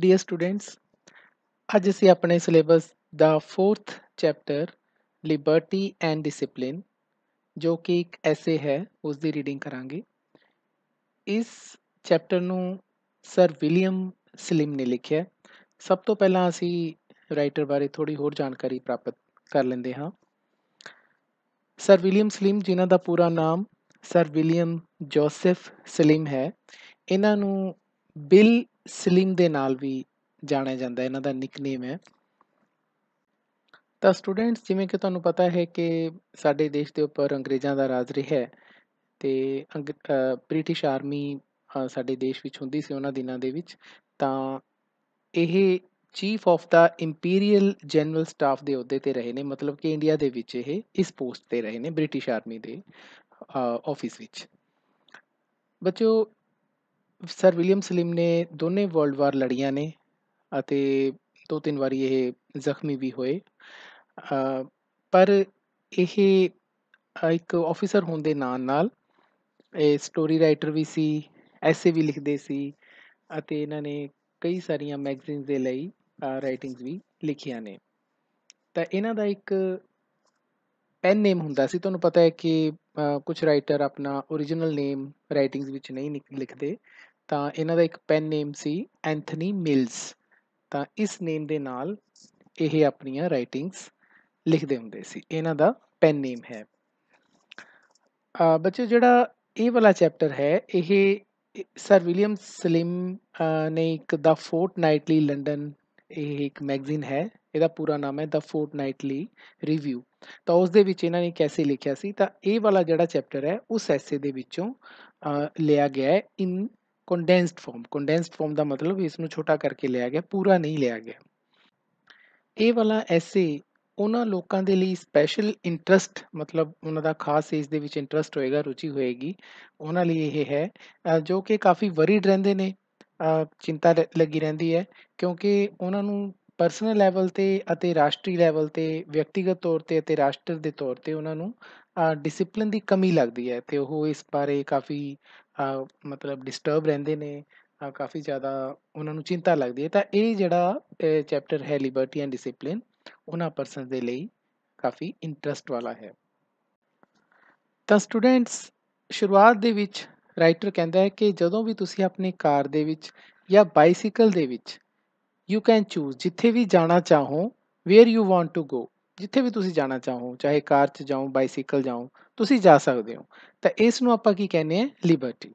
dear students ਅੱਜ ਅਸੀਂ ਆਪਣੇ ਸਿਲੇਬਸ ਦਾ 4th chapter liberty and discipline ਜੋ ਕਿ ਇੱਕ ਐਸੇ ਹੈ ਉਸ ਦੀ ਰੀਡਿੰਗ ਕਰਾਂਗੇ ਇਸ ਚੈਪਟਰ ਨੂੰ ਸਰ ਵਿਲੀਅਮ ਸਲਿਮ ਨੇ ਲਿਖਿਆ ਸਭ ਤੋਂ ਪਹਿਲਾਂ ਅਸੀਂ ਰਾਈਟਰ ਬਾਰੇ ਥੋੜੀ ਹੋਰ ਜਾਣਕਾਰੀ ਪ੍ਰਾਪਤ ਕਰ ਲੈਂਦੇ ਹਾਂ ਸਰ ਵਿਲੀਅਮ ਸਲਿਮ ਜਿਨ੍ਹਾਂ ਦਾ ਪੂਰਾ ਨਾਮ ਸਰ ਵਿਲੀਅਮ ਜੋਸੇਫ ਸਲਿਮ ਹੈ ਇਹਨਾਂ ਨੂੰ ਬਿਲ ਸਲਿਮ ਦੇ ਨਾਲ ਵੀ ਜਾਣਿਆ ਜਾਂਦਾ ਹੈ ਇਹਨਾਂ ਦਾ ਨਿਕਨੇਮ ਹੈ ਤਾਂ ਸਟੂਡੈਂਟਸ ਜਿਵੇਂ ਕਿ ਤੁਹਾਨੂੰ ਪਤਾ ਹੈ ਕਿ ਸਾਡੇ ਦੇਸ਼ ਦੇ ਉੱਪਰ ਅੰਗਰੇਜ਼ਾਂ ਦਾ ਰਾਜ ਰਿਹਾ ਹੈ ਤੇ ਬ੍ਰਿਟਿਸ਼ ਆਰਮੀ ਸਾਡੇ ਦੇਸ਼ ਵਿੱਚ ਹੁੰਦੀ ਸੀ ਉਹਨਾਂ ਦਿਨਾਂ ਦੇ ਵਿੱਚ ਤਾਂ ਇਹ chief of the imperial general staff ਦੇ ਅਹੁਦੇ ਤੇ ਰਹੇ ਨੇ ਮਤਲਬ ਕਿ ਇੰਡੀਆ ਦੇ ਵਿੱਚ ਇਹ ਇਸ ਪੋਸਟ ਤੇ ਰਹੇ ਨੇ ਬ੍ਰਿਟਿਸ਼ ਆਰਮੀ ਦੇ ਆਫਿਸ ਵਿੱਚ ਬੱਚੋ ਸਰ ਵਿਲੀਅਮ ਸਲਿਮ ਨੇ ਦੋਨੇ ਵਰਲਡ ਵਾਰ ਲੜੀਆਂ ਨੇ ਅਤੇ ਦੋ ਤਿੰਨ ਵਾਰੀ ਇਹ ਜ਼ਖਮੀ ਵੀ ਹੋਏ ਪਰ ਇਹ ਇੱਕ ਆਫੀਸਰ ਹੋਣ ਦੇ ਨਾਲ ਨਾਲ ਇਹ ਸਟੋਰੀ ਰਾਈਟਰ ਵੀ ਸੀ ਐਸੇ ਵੀ ਲਿਖਦੇ ਸੀ ਅਤੇ ਇਹਨਾਂ ਨੇ ਕਈ ਸਾਰੀਆਂ ਮੈਗਜ਼ੀਨਸ ਦੇ ਲਈ ਰਾਈਟਿੰਗਸ ਵੀ ਲਿਖੀਆਂ ਨੇ ਤਾਂ ਇਹਨਾਂ ਦਾ ਇੱਕ ਪੈਨ ਨੇਮ ਹੁੰਦਾ ਸੀ ਤੁਹਾਨੂੰ ਪਤਾ ਹੈ ਕਿ ਕੁਝ ਰਾਈਟਰ ਆਪਣਾ origignal ਨੇਮ ਰਾਈਟਿੰਗਸ ਵਿੱਚ ਨਹੀਂ ਲਿਖਦੇ ਤਾਂ ਇਹਨਾਂ ਦਾ ਇੱਕ ਪੈਨ ਨੇਮ ਸੀ ਐਂਥਨੀ ਮਿਲਸ ਤਾਂ ਇਸ ਨੇਮ ਦੇ ਨਾਲ ਇਹ ਆਪਣੀਆਂ ਰਾਈਟਿੰਗਸ ਲਿਖਦੇ ਹੁੰਦੇ ਸੀ ਇਹਨਾਂ ਦਾ ਪੈਨ ਨੇਮ ਹੈ ਬੱਚੇ ਜਿਹੜਾ ਇਹ ਵਾਲਾ ਚੈਪਟਰ ਹੈ ਇਹ ਸਰ ਵਿਲੀਅਮ ਸਲਿਮ ਨੇ ਇੱਕ ਦਾ ਫੋਰਟ ਨਾਈਟਲੀ ਲੰਡਨ ਇਹ ਇੱਕ ਮੈਗਜ਼ੀਨ ਹੈ ਇਹਦਾ ਪੂਰਾ ਨਾਮ ਹੈ ਦਾ ਫੋਰਟ ਨਾਈਟਲੀ ਰਿਵਿਊ ਤਾਂ ਉਸ ਦੇ ਵਿੱਚ ਇਹਨਾਂ ਨੇ ਕੈਸੇ ਲਿਖਿਆ ਸੀ ਤਾਂ ਇਹ ਵਾਲਾ ਜਿਹੜਾ ਚੈਪਟਰ ਹੈ ਉਸ ਐਸੇ ਦੇ ਵਿੱਚੋਂ ਲਿਆ ਗਿਆ ਹੈ ਇਨ ਕੰਡੈਂਸਡ ਫਾਰਮ ਕੰਡੈਂਸਡ ਫਾਰਮ ਦਾ ਮਤਲਬ ਇਸ ਨੂੰ ਛੋਟਾ ਕਰਕੇ ਲਿਆ ਗਿਆ ਪੂਰਾ ਨਹੀਂ ਲਿਆ ਗਿਆ ਇਹ ਵਾਲਾ ਐਸੇ ਉਹਨਾਂ ਲੋਕਾਂ ਦੇ ਲਈ ਸਪੈਸ਼ਲ ਇੰਟਰਸਟ ਮਤਲਬ ਉਹਨਾਂ ਦਾ ਖਾਸ ਇਸ ਦੇ ਵਿੱਚ ਇੰਟਰਸਟ ਹੋਏਗਾ ਰੁਚੀ ਹੋਏਗੀ ਉਹਨਾਂ ਲਈ ਇਹ ਹੈ ਜੋ ਕਿ ਕਾਫੀ ਵਰੀਡ ਰਹਿੰਦੇ ਨੇ ਚਿੰਤਾ ਲੱਗੀ ਰਹਿੰਦੀ ਹੈ ਕਿਉਂਕਿ ਉਹਨਾਂ ਨੂੰ ਪਰਸਨਲ ਲੈਵਲ ਤੇ ਅਤੇ ਰਾਸ਼ਟਰੀ ਲੈਵਲ ਤੇ ਵਿਅਕਤੀਗਤ ਤੌਰ ਤੇ ਅਤੇ ਰਾਸ਼ਟਰ ਦੇ ਤੌਰ ਤੇ ਉਹਨਾਂ ਨੂੰ ਡਿਸਪਲਿਨ ਦੀ ਕਮੀ ਲੱਗਦੀ ਹੈ ਤੇ ਉਹ ਇਸ ਬਾਰੇ ਕਾਫੀ ਮਤਲਬ ਡਿਸਟਰਬ ਰਹਿੰਦੇ ਨੇ ਆ ਕਾਫੀ ਜ਼ਿਆਦਾ ਉਹਨਾਂ ਨੂੰ ਚਿੰਤਾ ਲੱਗਦੀ ਹੈ ਤਾਂ ਇਹ ਜਿਹੜਾ ਚੈਪਟਰ ਹੈ ਲਿਬਰਟੀ ਐਂਡ ਡਿਸਪਲਿਨ ਉਹਨਾਂ ਪਰਸਨਸ ਦੇ ਲਈ ਕਾਫੀ ਇੰਟਰਸਟ ਵਾਲਾ ਹੈ ਤਾਂ ਸਟੂਡੈਂਟਸ ਸ਼ੁਰੂਆਤ ਦੇ ਵਿੱਚ ਰਾਈਟਰ ਕਹਿੰਦਾ ਹੈ ਕਿ ਜਦੋਂ ਵੀ ਤੁਸੀਂ ਆਪਣੀ ਕਾਰ ਦੇ ਵਿੱਚ ਜਾਂ ਬਾਈਸਾਈਕਲ ਦੇ ਵਿੱਚ ਯੂ ਕੈਨ ਚੂਜ਼ ਜਿੱਥੇ ਵੀ ਜਾਣਾ ਚਾਹੋ where you want to go ਜਿੱਥੇ ਵੀ ਤੁਸੀਂ ਜਾਣਾ ਚਾਹੋ ਚਾਹੇ ਕਾਰ 'ਚ ਜਾਓ ਬਾਈਸਾਈਕਲ ਜਾਓ ਤੁਸੀਂ ਜਾ ਸਕਦੇ ਹੋ ਤਾਂ ਇਸ ਨੂੰ ਆਪਾਂ ਕੀ ਕਹਿੰਦੇ ਆ ਲਿਬਰਟੀ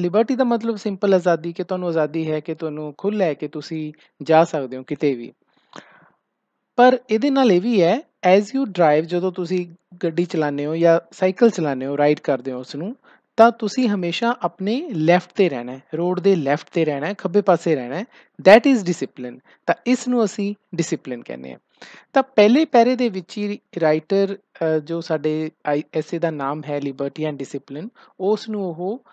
ਲਿਬਰਟੀ ਦਾ ਮਤਲਬ ਸਿੰਪਲ ਆਜ਼ਾਦੀ ਕਿ ਤੁਹਾਨੂੰ ਆਜ਼ਾਦੀ ਹੈ ਕਿ ਤੁਹਾਨੂੰ ਖੁੱਲ੍ਹ ਹੈ ਕਿ ਤੁਸੀਂ ਜਾ ਸਕਦੇ ਹੋ ਕਿਤੇ ਵੀ ਪਰ ਇਹਦੇ ਨਾਲ ਇਹ ਵੀ ਹੈ ਐਜ਼ ਯੂ ਡਰਾਈਵ ਜਦੋਂ ਤੁਸੀਂ ਗੱਡੀ ਚਲਾਉਂਦੇ ਹੋ ਜਾਂ ਸਾਈਕਲ ਚਲਾਉਂਦੇ ਹੋ ਰਾਈਡ ਕਰਦੇ ਹੋ ਉਸ ਨੂੰ ਤਾਂ ਤੁਸੀਂ ਹਮੇਸ਼ਾ ਆਪਣੇ ਲੈਫਟ ਤੇ ਰਹਿਣਾ ਹੈ ਰੋਡ ਦੇ ਲੈਫਟ ਤੇ ਰਹਿਣਾ ਹੈ ਖੱਬੇ ਪਾਸੇ ਰਹਿਣਾ ਹੈ ਥੈਟ ਇਜ਼ ਡਿਸਪਲਿਨ ਤਾਂ ਇਸ ਨੂੰ ਅਸੀਂ ਡਿਸਪਲਿਨ ਕਹਿੰਦੇ ਹਾਂ ਤਾਂ ਪਹਿਲੇ ਪੈਰੇ ਦੇ ਵਿੱਚ ਹੀ ਰਾਈਟਰ ਜੋ ਸਾਡੇ ਐਸੇ ਦਾ ਨਾਮ ਹੈ ਲਿਬਰਟੀ ਐਂਡ ਡਿਸਪਲਿਨ ਉਸ ਨੂੰ ਉਹ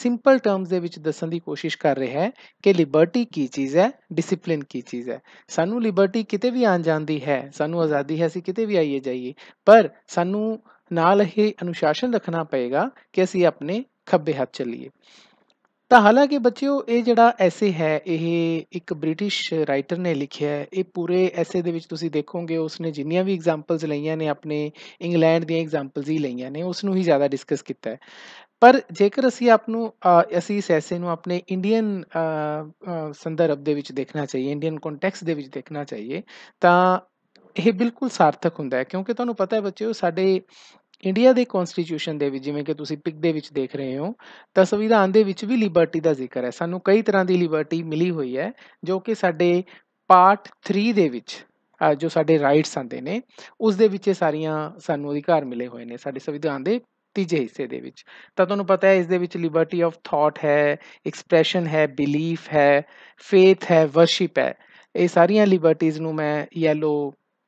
ਸਿੰਪਲ ਟਰਮਸ ਦੇ ਵਿੱਚ ਦੱਸਣ ਦੀ ਕੋਸ਼ਿਸ਼ ਕਰ ਰਿਹਾ ਹੈ ਕਿ ਲਿਬਰਟੀ ਕੀ ਚੀਜ਼ ਹੈ ਡਿਸਪਲਿਨ ਕੀ ਚੀਜ਼ ਹੈ ਸਾਨੂੰ ਲਿਬਰਟੀ ਕਿਤੇ ਵੀ ਆਣ ਜਾਂਦੀ ਹੈ ਸਾਨੂੰ ਆਜ਼ਾਦੀ ਹੈ ਅਸੀਂ ਕਿਤੇ ਵੀ ਆਈਏ ਜਾਈਏ ਪਰ ਸਾਨੂੰ ਨਾਲ ਇਹ ਅਨੁਸ਼ਾਸਨ ਰੱਖਣਾ ਪਏਗਾ ਕਿ ਅਸੀਂ ਆਪਣੇ ਖੱਬੇ ਹੱਥ ਚੱਲੀਏ ਤਾਂ ਹਾਲਾਂਕਿ ਬੱਚਿਓ ਇਹ ਜਿਹੜਾ ਐਸੇ ਹੈ ਇਹ ਇੱਕ ਬ੍ਰਿਟਿਸ਼ ਰਾਈਟਰ ਨੇ ਲਿਖਿਆ ਹੈ ਇਹ ਪੂਰੇ ਐਸੇ ਦੇ ਵਿੱਚ ਤੁਸੀਂ ਦੇਖੋਗੇ ਉਸਨੇ ਜਿੰਨੀਆਂ ਵੀ ਐਗਜ਼ਾਮਪਲਸ ਲਈਆਂ ਨੇ ਆਪਣੇ ਇੰਗਲੈਂਡ ਦੀਆਂ ਐਗਜ਼ਾਮਪਲਸ ਹੀ ਲਈਆਂ ਨੇ ਉਸ ਨੂੰ ਹੀ ਜ਼ਿਆਦਾ ਡਿਸਕਸ ਕੀਤਾ ਹੈ ਪਰ ਜੇਕਰ ਅਸੀਂ ਆਪ ਨੂੰ ਅਸੀਂ ਇਸ ਐਸੇ ਨੂੰ ਆਪਣੇ ਇੰਡੀਅਨ ਸੰਦਰਭ ਦੇ ਵਿੱਚ ਦੇਖਣਾ ਚਾਹੀਏ ਇੰਡੀਅਨ ਕੰਟੈਕਸਟ ਦੇ ਵਿੱਚ ਦੇਖਣਾ ਚਾਹੀਏ ਤਾਂ ਇਹ ਬਿਲਕੁਲ ਸਾਰਥਕ ਹੁੰਦਾ ਹੈ ਕਿਉਂਕਿ ਤੁਹਾਨੂੰ ਪਤਾ ਹੈ ਬੱਚਿਓ ਸਾਡੇ ਇੰਡੀਆ ਦੇ ਕਨਸਟੀਟਿਊਸ਼ਨ ਦੇ ਵਿੱਚ ਜਿਵੇਂ ਕਿ ਤੁਸੀਂ ਪਿਕ ਦੇ ਵਿੱਚ ਦੇਖ ਰਹੇ ਹੋ ਤਾਂ ਸੰਵਿਧਾਨ ਦੇ ਵਿੱਚ ਵੀ ਲਿਬਰਟੀ ਦਾ ਜ਼ਿਕਰ ਹੈ ਸਾਨੂੰ ਕਈ ਤਰ੍ਹਾਂ ਦੀ ਲਿਬਰਟੀ ਮਿਲੀ ਹੋਈ ਹੈ ਜੋ ਕਿ ਸਾਡੇ ਪਾਰਟ 3 ਦੇ ਵਿੱਚ ਜੋ ਸਾਡੇ ਰਾਈਟਸ ਆਂਦੇ ਨੇ ਉਸ ਦੇ ਵਿੱਚ ਸਾਰੀਆਂ ਸਾਨੂੰ ਅਧਿਕਾਰ ਮਿਲੇ ਹੋਏ ਨੇ ਸਾਡੇ ਸੰਵਿਧਾਨ ਦੇ ਤੀਜੇ ਹਿੱਸੇ ਦੇ ਵਿੱਚ ਤਾਂ ਤੁਹਾਨੂੰ ਪਤਾ ਹੈ ਇਸ ਦੇ ਵਿੱਚ ਲਿਬਰਟੀ ਆਫ ਥਾਟ ਹੈ ਐਕਸਪ੍ਰੈਸ਼ਨ ਹੈ ਬਿਲੀਫ ਹੈ ਫੇਥ ਹੈ ਵਰਸ਼ਿਪ ਹੈ ਇਹ ਸਾਰੀਆਂ ਲਿਬਰਟੀਆਂ ਨੂੰ ਮੈਂ ਯੈਲੋ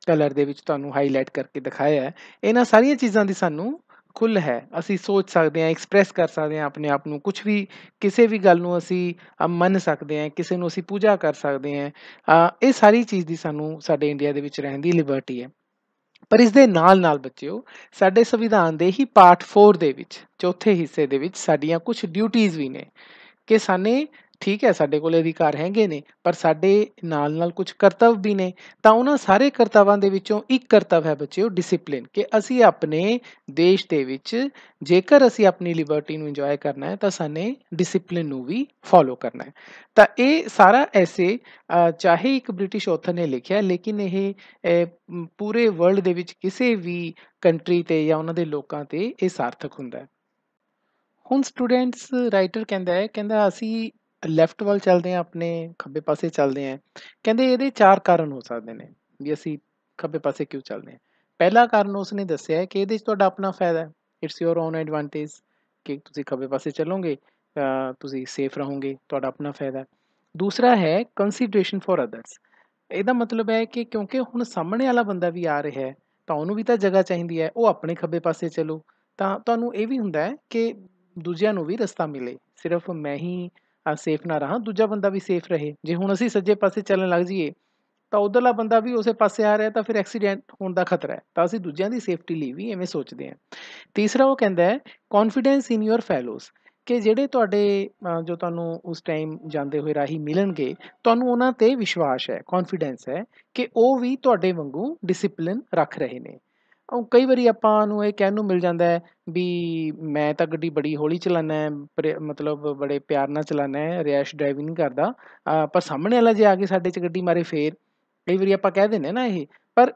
ਕਲਰ ਦੇ ਵਿੱਚ ਤੁਹਾਨੂੰ ਹਾਈਲਾਈਟ ਕਰਕੇ ਦਿਖਾਇਆ ਹੈ ਇਹਨਾਂ ਸਾਰੀਆਂ ਚੀਜ਼ਾਂ ਦੀ ਸਾਨੂੰ ਖੁੱਲ ਹੈ ਅਸੀਂ ਸੋਚ ਸਕਦੇ ਹਾਂ ਐਕਸਪ੍ਰੈਸ ਕਰ ਸਕਦੇ ਹਾਂ ਆਪਣੇ ਆਪ ਨੂੰ ਕੁਝ ਵੀ ਕਿਸੇ ਵੀ ਗੱਲ ਨੂੰ ਅਸੀਂ ਮੰਨ ਸਕਦੇ ਹਾਂ ਕਿਸੇ ਨੂੰ ਅਸੀਂ ਪੂਜਾ ਕਰ ਸਕਦੇ ਹਾਂ ਇਹ ਸਾਰੀ ਚੀਜ਼ ਦੀ ਸਾਨੂੰ ਸਾਡੇ ਇੰਡੀਆ ਦੇ ਵਿੱਚ ਰਹਿਣ ਦੀ ਲਿਬਰਟੀ ਹੈ ਪਰ ਇਸ ਦੇ ਨਾਲ ਨਾਲ ਬੱਚਿਓ ਸਾਡੇ ਸੰਵਿਧਾਨ ਦੇ ਹੀ ਪਾਰਟ 4 ਦੇ ਵਿੱਚ ਚੌਥੇ ਹਿੱਸੇ ਦੇ ਵਿੱਚ ਸਾਡੀਆਂ ਕੁਝ ਡਿਊਟੀਆਂ ਵੀ ਨੇ ਕਿ ਸਾਨੇ ਠੀਕ ਹੈ ਸਾਡੇ ਕੋਲ ਅਧਿਕਾਰ ਹੈਗੇ ਨੇ ਪਰ ਸਾਡੇ ਨਾਲ ਨਾਲ ਕੁਝ ਕਰਤੱਵ ਵੀ ਨੇ ਤਾਂ ਉਹਨਾਂ ਸਾਰੇ ਕਰਤੱਵਾਂ ਦੇ ਵਿੱਚੋਂ ਇੱਕ ਕਰਤੱਵ ਹੈ ਬੱਚਿਓ ਡਿਸਪਲਿਨ ਕਿ ਅਸੀਂ ਆਪਣੇ ਦੇਸ਼ ਦੇ ਵਿੱਚ ਜੇਕਰ ਅਸੀਂ ਆਪਣੀ ਲਿਬਰਟੀ ਨੂੰ ਇੰਜੋਏ ਕਰਨਾ ਹੈ ਤਾਂ ਸਾਨੇ ਡਿਸਪਲਿਨ ਨੂੰ ਵੀ ਫਾਲੋ ਕਰਨਾ ਹੈ ਤਾਂ ਇਹ ਸਾਰਾ ਐਸੇ ਚਾਹੇ ਇੱਕ ਬ੍ਰਿਟਿਸ਼ ਆਥਰ ਨੇ ਲਿਖਿਆ ਲੇਕਿਨ ਇਹ ਪੂਰੇ ਵਰਲਡ ਦੇ ਵਿੱਚ ਕਿਸੇ ਵੀ ਕੰਟਰੀ ਤੇ ਜਾਂ ਉਹਨਾਂ ਦੇ ਲੋਕਾਂ ਤੇ ਇਹ ਸਾਰਥਕ ਹੁੰਦਾ ਹੈ ਹੁਣ ਸਟੂਡੈਂਟਸ ਰਾਈਟਰ ਕਹਿੰਦਾ ਹੈ ਕਹਿੰਦਾ ਅਸੀਂ ਲੈਫਟ ਵੱਲ ਚੱਲਦੇ ਆ ਆਪਣੇ ਖੱਬੇ ਪਾਸੇ ਚੱਲਦੇ ਆ ਕਹਿੰਦੇ ਇਹਦੇ ਚਾਰ ਕਾਰਨ ਹੋ ਸਕਦੇ ਨੇ ਵੀ ਅਸੀਂ ਖੱਬੇ ਪਾਸੇ ਕਿਉਂ ਚੱਲਦੇ ਆ ਪਹਿਲਾ ਕਾਰਨ ਉਸਨੇ ਦੱਸਿਆ ਹੈ ਕਿ ਇਹਦੇ ਵਿੱਚ ਤੁਹਾਡਾ ਆਪਣਾ ਫਾਇਦਾ ਹੈ ਇਟਸ ਯੋਰ ਓਨ ਐਡਵਾਂਟੇਜ ਕਿ ਤੁਸੀਂ ਖੱਬੇ ਪਾਸੇ ਚੱਲੋਗੇ ਤੁਸੀਂ ਸੇਫ ਰਹੋਗੇ ਤੁਹਾਡਾ ਆਪਣਾ ਫਾਇਦਾ ਹੈ ਦੂਸਰਾ ਹੈ ਕੰਸੀਡਰੇਸ਼ਨ ਫॉर ਅਦਰਸ ਇਹਦਾ ਮਤਲਬ ਹੈ ਕਿ ਕਿਉਂਕਿ ਹੁਣ ਸਾਹਮਣੇ ਵਾਲਾ ਬੰਦਾ ਵੀ ਆ ਰਿਹਾ ਹੈ ਤਾਂ ਉਹਨੂੰ ਵੀ ਤਾਂ ਜਗ੍ਹਾ ਚਾਹੀਦੀ ਹੈ ਉਹ ਆਪਣੇ ਖੱਬੇ ਪਾਸੇ ਚੱਲੋ ਤਾਂ ਤੁਹਾਨੂੰ ਇਹ ਵੀ ਹੁੰਦਾ ਹੈ ਕਿ ਦੂਜਿਆਂ ਨੂੰ ਵੀ ਰਸਤਾ ਮਿਲੇ ਸਿਰਫ ਮੈਂ ਹੀ ਸੇਫ ਨਾ ਰਹਾ ਦੂਜਾ ਬੰਦਾ ਵੀ ਸੇਫ ਰਹੇ ਜੇ ਹੁਣ ਅਸੀਂ ਸੱਜੇ ਪਾਸੇ ਚੱਲਣ ਲੱਗ ਜਾਈਏ ਤਾਂ ਉਧਰਲਾ ਬੰਦਾ ਵੀ ਉਸੇ ਪਾਸੇ ਆ ਰਿਹਾ ਤਾਂ ਫਿਰ ਐਕਸੀਡੈਂਟ ਹੋਣ ਦਾ ਖਤਰਾ ਹੈ ਤਾਂ ਅਸੀਂ ਦੂਜਿਆਂ ਦੀ ਸੇਫਟੀ ਲਈ ਵੀ ਐਵੇਂ ਸੋਚਦੇ ਹਾਂ ਤੀਸਰਾ ਉਹ ਕਹਿੰਦਾ ਹੈ ਕੌਨਫੀਡੈਂਸ ਇਨ ਯੋਰ ਫੈਲੋਜ਼ ਕਿ ਜਿਹੜੇ ਤੁਹਾਡੇ ਜੋ ਤੁਹਾਨੂੰ ਉਸ ਟਾਈਮ ਜਾਂਦੇ ਹੋਏ ਰਾਹੀ ਮਿਲਣਗੇ ਤੁਹਾਨੂੰ ਉਹਨਾਂ ਤੇ ਵਿਸ਼ਵਾਸ ਹੈ ਕੌਨਫੀਡੈਂਸ ਹੈ ਕਿ ਉਹ ਵੀ ਤੁਹਾਡੇ ਵਾਂਗੂ ਡਿਸਪਲਿਨ ਰੱਖ ਰਹੇ ਨੇ ਉਹ ਕਈ ਵਾਰੀ ਆਪਾਂ ਨੂੰ ਇਹ ਕਹਿਣ ਨੂੰ ਮਿਲ ਜਾਂਦਾ ਹੈ ਵੀ ਮੈਂ ਤਾਂ ਗੱਡੀ ਬੜੀ ਹੌਲੀ ਚਲਾਨਾ ਹੈ ਮਤਲਬ ਬੜੇ ਪਿਆਰ ਨਾਲ ਚਲਾਨਾ ਹੈ ਰੈਸ਼ ਡਰਾਈਵਿੰਗ ਨਹੀਂ ਕਰਦਾ ਪਰ ਸਾਹਮਣੇ ਵਾਲਾ ਜੇ ਆ ਕੇ ਸਾਡੇ 'ਚ ਗੱਡੀ ਮਾਰੇ ਫੇਰ ਕਈ ਵਾਰੀ ਆਪਾਂ ਕਹਿ ਦਿੰਦੇ ਨਾ ਇਹ ਪਰ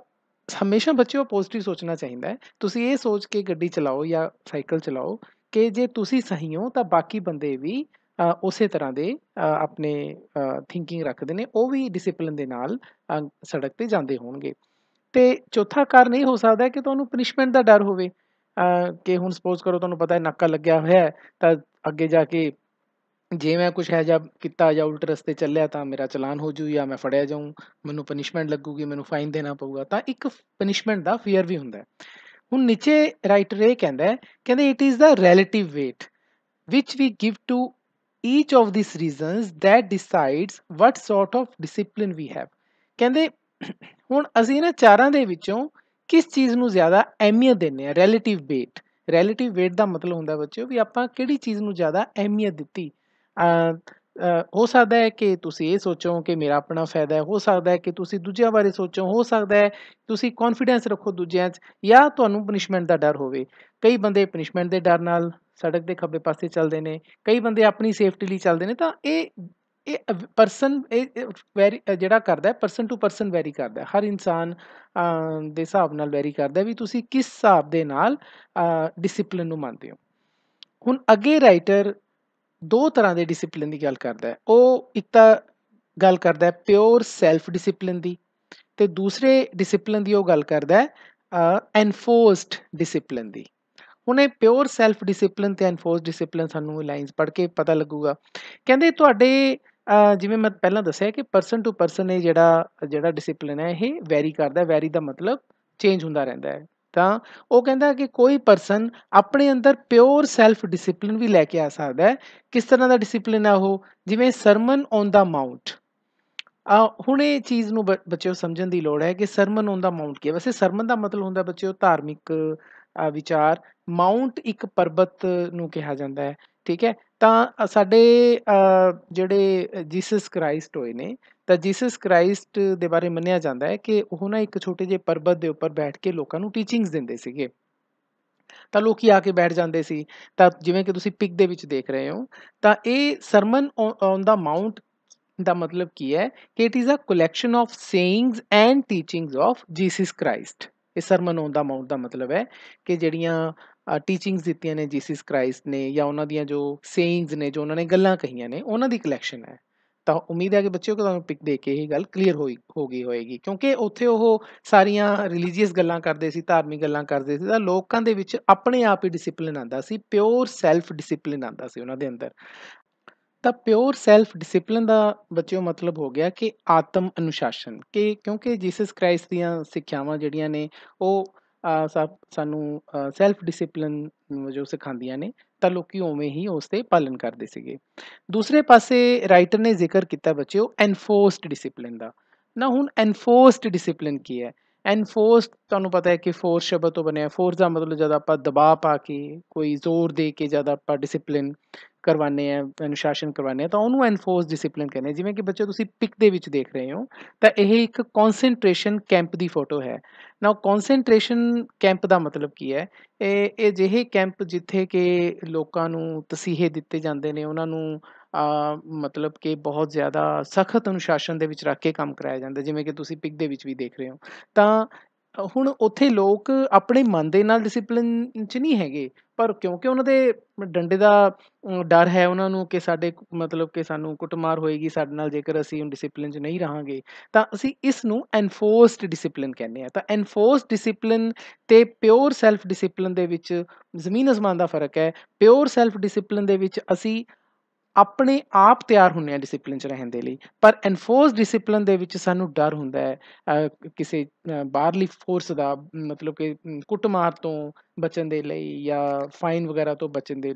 ਹਮੇਸ਼ਾ ਬੱਚਿਓ ਪੋਜ਼ਿਟਿਵ ਸੋਚਣਾ ਚਾਹੀਦਾ ਹੈ ਤੁਸੀਂ ਇਹ ਸੋਚ ਕੇ ਗੱਡੀ ਚਲਾਓ ਜਾਂ ਸਾਈਕਲ ਚਲਾਓ ਕਿ ਜੇ ਤੁਸੀਂ ਸਹੀ ਹੋ ਤਾਂ ਬਾਕੀ ਬੰਦੇ ਵੀ ਉਸੇ ਤਰ੍ਹਾਂ ਦੇ ਆਪਣੇ ਥਿੰਕਿੰਗ ਰੱਖਦੇ ਨੇ ਉਹ ਵੀ ਡਿਸਪਲਿਨ ਦੇ ਨਾਲ ਸੜਕ ਤੇ ਜਾਂਦੇ ਹੋਣਗੇ ਤੇ ਚੌਥਾ ਕਾਰਨ ਇਹ ਹੋ ਸਕਦਾ ਹੈ ਕਿ ਤੁਹਾਨੂੰ ਪਨਿਸ਼ਮੈਂਟ ਦਾ ਡਰ ਹੋਵੇ ਕਿ ਹੁਣ ਸਪੋਜ਼ ਕਰੋ ਤੁਹਾਨੂੰ ਪਤਾ ਹੈ ਨੱਕਾ ਲੱਗਿਆ ਹੋਇਆ ਹੈ ਤਾਂ ਅੱਗੇ ਜਾ ਕੇ ਜੇ ਮੈਂ ਕੁਝ ਹੈ ਜਾਂ ਕੀਤਾ ਜਾਂ ਉਲਟ ਰਸਤੇ ਚੱਲਿਆ ਤਾਂ ਮੇਰਾ ਚਲਾਨ ਹੋ ਜੂ ਜਾਂ ਮੈਂ ਫੜਿਆ ਜਾਊਂ ਮੈਨੂੰ ਪਨਿਸ਼ਮੈਂਟ ਲੱਗੂਗੀ ਮੈਨੂੰ ਫਾਈਨ ਦੇਣਾ ਪਊਗਾ ਤਾਂ ਇੱਕ ਪਨਿਸ਼ਮੈਂਟ ਦਾ ਫੀਅਰ ਵੀ ਹੁੰਦਾ ਹੈ ਹੁਣ ਨੀਚੇ ਰਾਈਟਰ ਇਹ ਕਹਿੰਦਾ ਹੈ ਕਹਿੰਦੇ it is the relative weight which we give to each of these reasons that decides what sort of discipline we have ਕਹਿੰਦੇ ਹੁਣ ਅਸੀਂ ਇਹਨਾਂ ਚਾਰਾਂ ਦੇ ਵਿੱਚੋਂ ਕਿਸ ਚੀਜ਼ ਨੂੰ ਜ਼ਿਆਦਾ ਅਹਿਮੀਅਤ ਦਿੰਨੇ ਆ ਰਿਲੇਟਿਵ weight ਰਿਲੇਟਿਵ weight ਦਾ ਮਤਲਬ ਹੁੰਦਾ ਬੱਚਿਓ ਵੀ ਆਪਾਂ ਕਿਹੜੀ ਚੀਜ਼ ਨੂੰ ਜ਼ਿਆਦਾ ਅਹਿਮੀਅਤ ਦਿੱਤੀ ਹੋ ਸਕਦਾ ਹੈ ਕਿ ਤੁਸੀਂ ਇਹ ਸੋਚੋ ਕਿ ਮੇਰਾ ਆਪਣਾ ਫਾਇਦਾ ਹੈ ਹੋ ਸਕਦਾ ਹੈ ਕਿ ਤੁਸੀਂ ਦੂਜਿਆਂ ਬਾਰੇ ਸੋਚੋ ਹੋ ਸਕਦਾ ਹੈ ਤੁਸੀਂ ਕੌਨਫੀਡੈਂਸ ਰੱਖੋ ਦੂਜਿਆਂ 'ਚ ਜਾਂ ਤੁਹਾਨੂੰ ਪਨਿਸ਼ਮੈਂਟ ਦਾ ਡਰ ਹੋਵੇ ਕਈ ਬੰਦੇ ਪਨਿਸ਼ਮੈਂਟ ਦੇ ਡਰ ਨਾਲ ਸੜਕ ਦੇ ਖੱਬੇ ਪਾਸੇ ਚੱਲਦੇ ਨੇ ਕਈ ਬੰਦੇ ਆਪਣੀ ਸੇਫਟੀ ਲਈ ਚੱਲਦੇ ਨੇ ਤਾਂ ਇਹ ਇਹ ਪਰਸਨ ਇਹ ਵੈਰੀ ਜਿਹੜਾ ਕਰਦਾ ਹੈ ਪਰਸਨ ਟੂ ਪਰਸਨ ਵੈਰੀ ਕਰਦਾ ਹੈ ਹਰ ਇਨਸਾਨ ਦੇ ਹਿਸਾਬ ਨਾਲ ਵੈਰੀ ਕਰਦਾ ਹੈ ਵੀ ਤੁਸੀਂ ਕਿਸ ਹਿਸਾਬ ਦੇ ਨਾਲ ਡਿਸਪਲਿਨ ਨੂੰ ਮੰਨਦੇ ਹੋ ਹੁਣ ਅੱਗੇ ਰਾਈਟਰ ਦੋ ਤਰ੍ਹਾਂ ਦੇ ਡਿਸਪਲਿਨ ਦੀ ਗੱਲ ਕਰਦਾ ਹੈ ਉਹ ਇੱਕ ਤਾਂ ਗੱਲ ਕਰਦਾ ਹੈ ਪਿਓਰ ਸੈਲਫ ਡਿਸਪਲਿਨ ਦੀ ਤੇ ਦੂਸਰੇ ਡਿਸਪਲਿਨ ਦੀ ਉਹ ਗੱਲ ਕਰਦਾ ਹੈ ਐਨਫੋਰਸਡ ਡਿਸਪਲਿਨ ਦੀ ਉਨੇ ਪਿਓਰ ਸੈਲਫ ਡਿਸਪਲਿਨ ਤੇ ਐਨਫੋਰਸਡ ਡਿਸਪਲਿਨ ਸਾਨੂੰ ਲਾਈਨਸ ਪੜ੍ਹ ਕੇ ਪਤਾ ਲੱਗੂਗਾ ਕਹਿੰਦੇ ਤੁਹਾਡੇ ਜਿਵੇਂ ਮੈਂ ਪਹਿਲਾਂ ਦੱਸਿਆ ਕਿ ਪਰਸਨ ਟੂ ਪਰਸਨ ਇਹ ਜਿਹੜਾ ਜਿਹੜਾ ਡਿਸਪਲਿਨ ਹੈ ਇਹ ਵੈਰੀ ਕਰਦਾ ਹੈ ਵੈਰੀ ਦਾ ਮਤਲਬ ਚੇਂਜ ਹੁੰਦਾ ਰਹਿੰਦਾ ਹੈ ਤਾਂ ਉਹ ਕਹਿੰਦਾ ਕਿ ਕੋਈ ਪਰਸਨ ਆਪਣੇ ਅੰਦਰ ਪਿਓਰ ਸੈਲਫ ਡਿਸਪਲਿਨ ਵੀ ਲੈ ਕੇ ਆ ਸਕਦਾ ਹੈ ਕਿਸ ਤਰ੍ਹਾਂ ਦਾ ਡਿਸਪਲਿਨ ਹੈ ਉਹ ਜਿਵੇਂ ਸਰਮਨ ਔਨ ਦਾ ਮਾਉਂਟ ਆ ਹੁਣ ਇਹ ਚੀਜ਼ ਨੂੰ ਬੱਚਿਓ ਸਮਝਣ ਦੀ ਲੋੜ ਹੈ ਕਿ ਸਰਮਨ ਔਨ ਦਾ ਮਾਉਂਟ ਕੀ ਹੈ ਵੈਸੇ ਸਰਮਨ ਦਾ ਮਤਲਬ ਹੁੰਦਾ ਬੱਚਿਓ ਧਾਰਮਿਕ ਵਿਚਾਰ ਮਾਉਂਟ ਇੱਕ ਪਰਬਤ ਨੂੰ ਕਿਹਾ ਜਾਂਦਾ ਹੈ ਠੀਕ ਹੈ ਤਾਂ ਸਾਡੇ ਜਿਹੜੇ ਜੀਸਸ ਕ੍ਰਾਈਸਟ ਹੋਏ ਨੇ ਤਾਂ ਜੀਸਸ ਕ੍ਰਾਈਸਟ ਦੇ ਬਾਰੇ ਮੰਨਿਆ ਜਾਂਦਾ ਹੈ ਕਿ ਉਹ ਨਾ ਇੱਕ ਛੋਟੇ ਜਿਹੇ ਪਰਬਤ ਦੇ ਉੱਪਰ ਬੈਠ ਕੇ ਲੋਕਾਂ ਨੂੰ ਟੀਚਿੰਗਸ ਦਿੰਦੇ ਸੀਗੇ ਤਾਂ ਲੋਕੀ ਆ ਕੇ ਬੈਠ ਜਾਂਦੇ ਸੀ ਤਾਂ ਜਿਵੇਂ ਕਿ ਤੁਸੀਂ ਪਿਕ ਦੇ ਵਿੱਚ ਦੇਖ ਰਹੇ ਹੋ ਤਾਂ ਇਹ ਸਰਮਨ ਔਨ ਦਾ ਮਾਉਂਟ ਦਾ ਮਤਲਬ ਕੀ ਹੈ ਕਿ it is a collection of sayings and teachings of Jesus Christ ਇਸ ਸਰਮਨ ਔਨ ਦਾ ਮਾਉਂਟ ਦਾ ਮਤਲਬ ਹੈ ਕਿ ਜਿਹੜੀਆਂ ਟੀਚਿੰਗਸ ਦਿੱਤੀਆਂ ਨੇ ਜੀਸਸ ਕ੍ਰਾਈਸਟ ਨੇ ਜਾਂ ਉਹਨਾਂ ਦੀਆਂ ਜੋ ਸੇਇੰਗਸ ਨੇ ਜੋ ਉਹਨਾਂ ਨੇ ਗੱਲਾਂ ਕਹੀਆਂ ਨੇ ਉਹਨਾਂ ਦੀ ਕਲੈਕਸ਼ਨ ਹੈ ਤਾਂ ਉਮੀਦ ਹੈ ਕਿ ਬੱਚਿਓ ਤੁਹਾਨੂੰ ਪਿਕ ਦੇ ਕੇ ਇਹ ਗੱਲ ਕਲੀਅਰ ਹੋਈ ਹੋਗੀ ਹੋਏਗੀ ਕਿਉਂਕਿ ਉੱਥੇ ਉਹ ਸਾਰੀਆਂ ਰਿਲੀਜੀਅਸ ਗੱਲਾਂ ਕਰਦੇ ਸੀ ਧਾਰਮਿਕ ਗੱਲਾਂ ਕਰਦੇ ਸੀ ਤਾਂ ਲੋਕਾਂ ਦੇ ਵਿੱਚ ਆਪਣੇ ਆਪ ਹੀ ਡਿਸਪਲਿਨ ਆਂਦਾ ਸੀ ਪਿਓਰ ਸੈਲਫ ਡਿਸਪਲਿਨ ਆਂਦਾ ਸੀ ਉਹਨਾਂ ਦੇ ਅੰਦਰ ਤਾਂ ਪਿਓਰ ਸੈਲਫ ਡਿਸਪਲਿਨ ਦਾ ਬੱਚਿਓ ਮਤਲਬ ਹੋ ਗਿਆ ਕਿ ਆਤਮ ਅਨੁਸ਼ਾਸਨ ਕਿ ਕਿਉਂਕਿ ਜੀਸਸ ਕ੍ਰਾਈਸਟ ਦੀਆਂ ਸਿੱਖਿਆਵਾਂ ਜਿਹੜੀਆਂ ਨੇ ਉਹ ਸਾਨੂੰ ਸੈਲਫ ਡਿਸਪਲਿਨ ਜੋ ਸਿਖਾਉਂਦੀਆਂ ਨੇ ਤਾਂ ਲੋਕੀ ਉਵੇਂ ਹੀ ਉਸ ਤੇ ਪਾਲਨ ਕਰਦੇ ਸੀਗੇ ਦੂਸਰੇ ਪਾਸੇ ਰਾਈਟਰ ਨੇ ਜ਼ਿਕਰ ਕੀਤਾ ਬੱਚਿਓ ਐਨਫੋਰਸਡ ਡਿਸਪਲਿਨ ਦਾ ਨਾ ਹੁਣ ਐਨਫੋਰਸਡ ਡਿਸਪਲਿਨ ਕੀ ਹੈ ਐਨਫੋਰਸ ਤੁਹਾਨੂੰ ਪਤਾ ਹੈ ਕਿ ਫੋਰਸ ਸ਼ਬਦ ਤੋਂ ਬਣਿਆ ਫੋਰਸ ਦਾ ਮਤਲਬ ਜਦ ਆਪਾਂ ਦਬਾਅ ਪਾ ਕੇ ਕੋਈ ਜ਼ੋਰ ਦੇ ਕੇ ਜਦ ਆਪਾਂ ਡਿਸਪਲਿਨ ਕਰਵਾਨੇ ਆ ਅਨੁਸ਼ਾਸਨ ਕਰਵਾਨੇ ਆ ਤਾਂ ਉਹਨੂੰ ਐਨਫੋਰਸ ਡਿਸਪਲਿਨ ਕਹਿੰਦੇ ਜਿਵੇਂ ਕਿ ਬੱਚੇ ਤੁਸੀਂ ਪਿਕ ਦੇ ਵਿੱਚ ਦੇਖ ਰਹੇ ਹੋ ਤਾਂ ਇਹ ਇੱਕ ਕਨਸੈਂਟ੍ਰੇਸ਼ਨ ਕੈਂਪ ਦੀ ਫੋਟੋ ਹੈ ਨਾਓ ਕਨਸੈਂਟ੍ਰੇਸ਼ਨ ਕੈਂਪ ਦਾ ਮਤਲਬ ਕੀ ਹੈ ਇਹ ਇਹ ਜਿਹੇ ਕੈਂਪ ਜਿੱਥੇ ਕਿ ਲੋਕਾਂ ਨੂੰ ਤਸੀਹੇ ਦਿੱਤੇ ਜਾਂਦੇ ਨੇ ਉਹਨਾਂ ਨੂੰ ਮਤਲਬ ਕਿ ਬਹੁਤ ਜ਼ਿਆਦਾ ਸਖਤ ਅਨੁਸ਼ਾਸਨ ਦੇ ਵਿੱਚ ਰੱਖ ਕੇ ਕੰਮ ਕਰਾਇਆ ਜਾਂਦਾ ਜਿਵੇਂ ਕਿ ਤੁਸੀਂ ਪਿਕ ਦੇ ਵਿੱਚ ਵੀ ਦੇਖ ਰਹੇ ਹੋ ਤਾਂ ਹੁਣ ਉੱਥੇ ਲੋਕ ਆਪਣੇ ਮਨ ਦੇ ਨਾਲ ਡਿਸਪਲਿਨ 'ਚ ਨਹੀਂ ਹੈਗੇ ਪਰ ਕਿਉਂਕਿ ਉਹਨਾਂ ਦੇ ਡੰਡੇ ਦਾ ਡਰ ਹੈ ਉਹਨਾਂ ਨੂੰ ਕਿ ਸਾਡੇ ਮਤਲਬ ਕਿ ਸਾਨੂੰ ਕੁੱਟਮਾਰ ਹੋਏਗੀ ਸਾਡੇ ਨਾਲ ਜੇਕਰ ਅਸੀਂ ਉਹ ਡਿਸਪਲਿਨ 'ਚ ਨਹੀਂ ਰਹਾਂਗੇ ਤਾਂ ਅਸੀਂ ਇਸ ਨੂੰ ਐਨਫੋਰਸਡ ਡਿਸਪਲਿਨ ਕਹਿੰਦੇ ਆ ਤਾਂ ਐਨਫੋਰਸਡ ਡਿਸਪਲਿਨ ਤੇ ਪਿਓਰ ਸੈਲਫ ਡਿਸਪਲਿਨ ਦੇ ਵਿੱਚ ਜ਼ਮੀਨ ਅਸਮਾਨ ਦਾ ਫਰਕ ਹੈ ਪਿਓਰ ਸੈਲਫ ਡਿਸਪਲਿਨ ਦੇ ਵਿੱਚ ਅਸੀਂ ਆਪਣੇ ਆਪ ਤਿਆਰ ਹੁੰਨੇ ਆ ਡਿਸਪਲਿਨ ਚ ਰਹਿਣ ਦੇ ਲਈ ਪਰ ਐਨਫੋਰਸ ਡਿਸਪਲਿਨ ਦੇ ਵਿੱਚ ਸਾਨੂੰ ਡਰ ਹੁੰਦਾ ਹੈ ਕਿਸੇ ਬਾਹਰਲੀ ਫੋਰਸ ਦਾ ਮਤਲਬ ਕਿ ਕੁੱਟਮਾਰ ਤੋਂ ਬਚਣ ਦੇ ਲਈ ਜਾਂ ਫਾਈਨ ਵਗੈਰਾ ਤੋਂ ਬਚਣ ਦੇ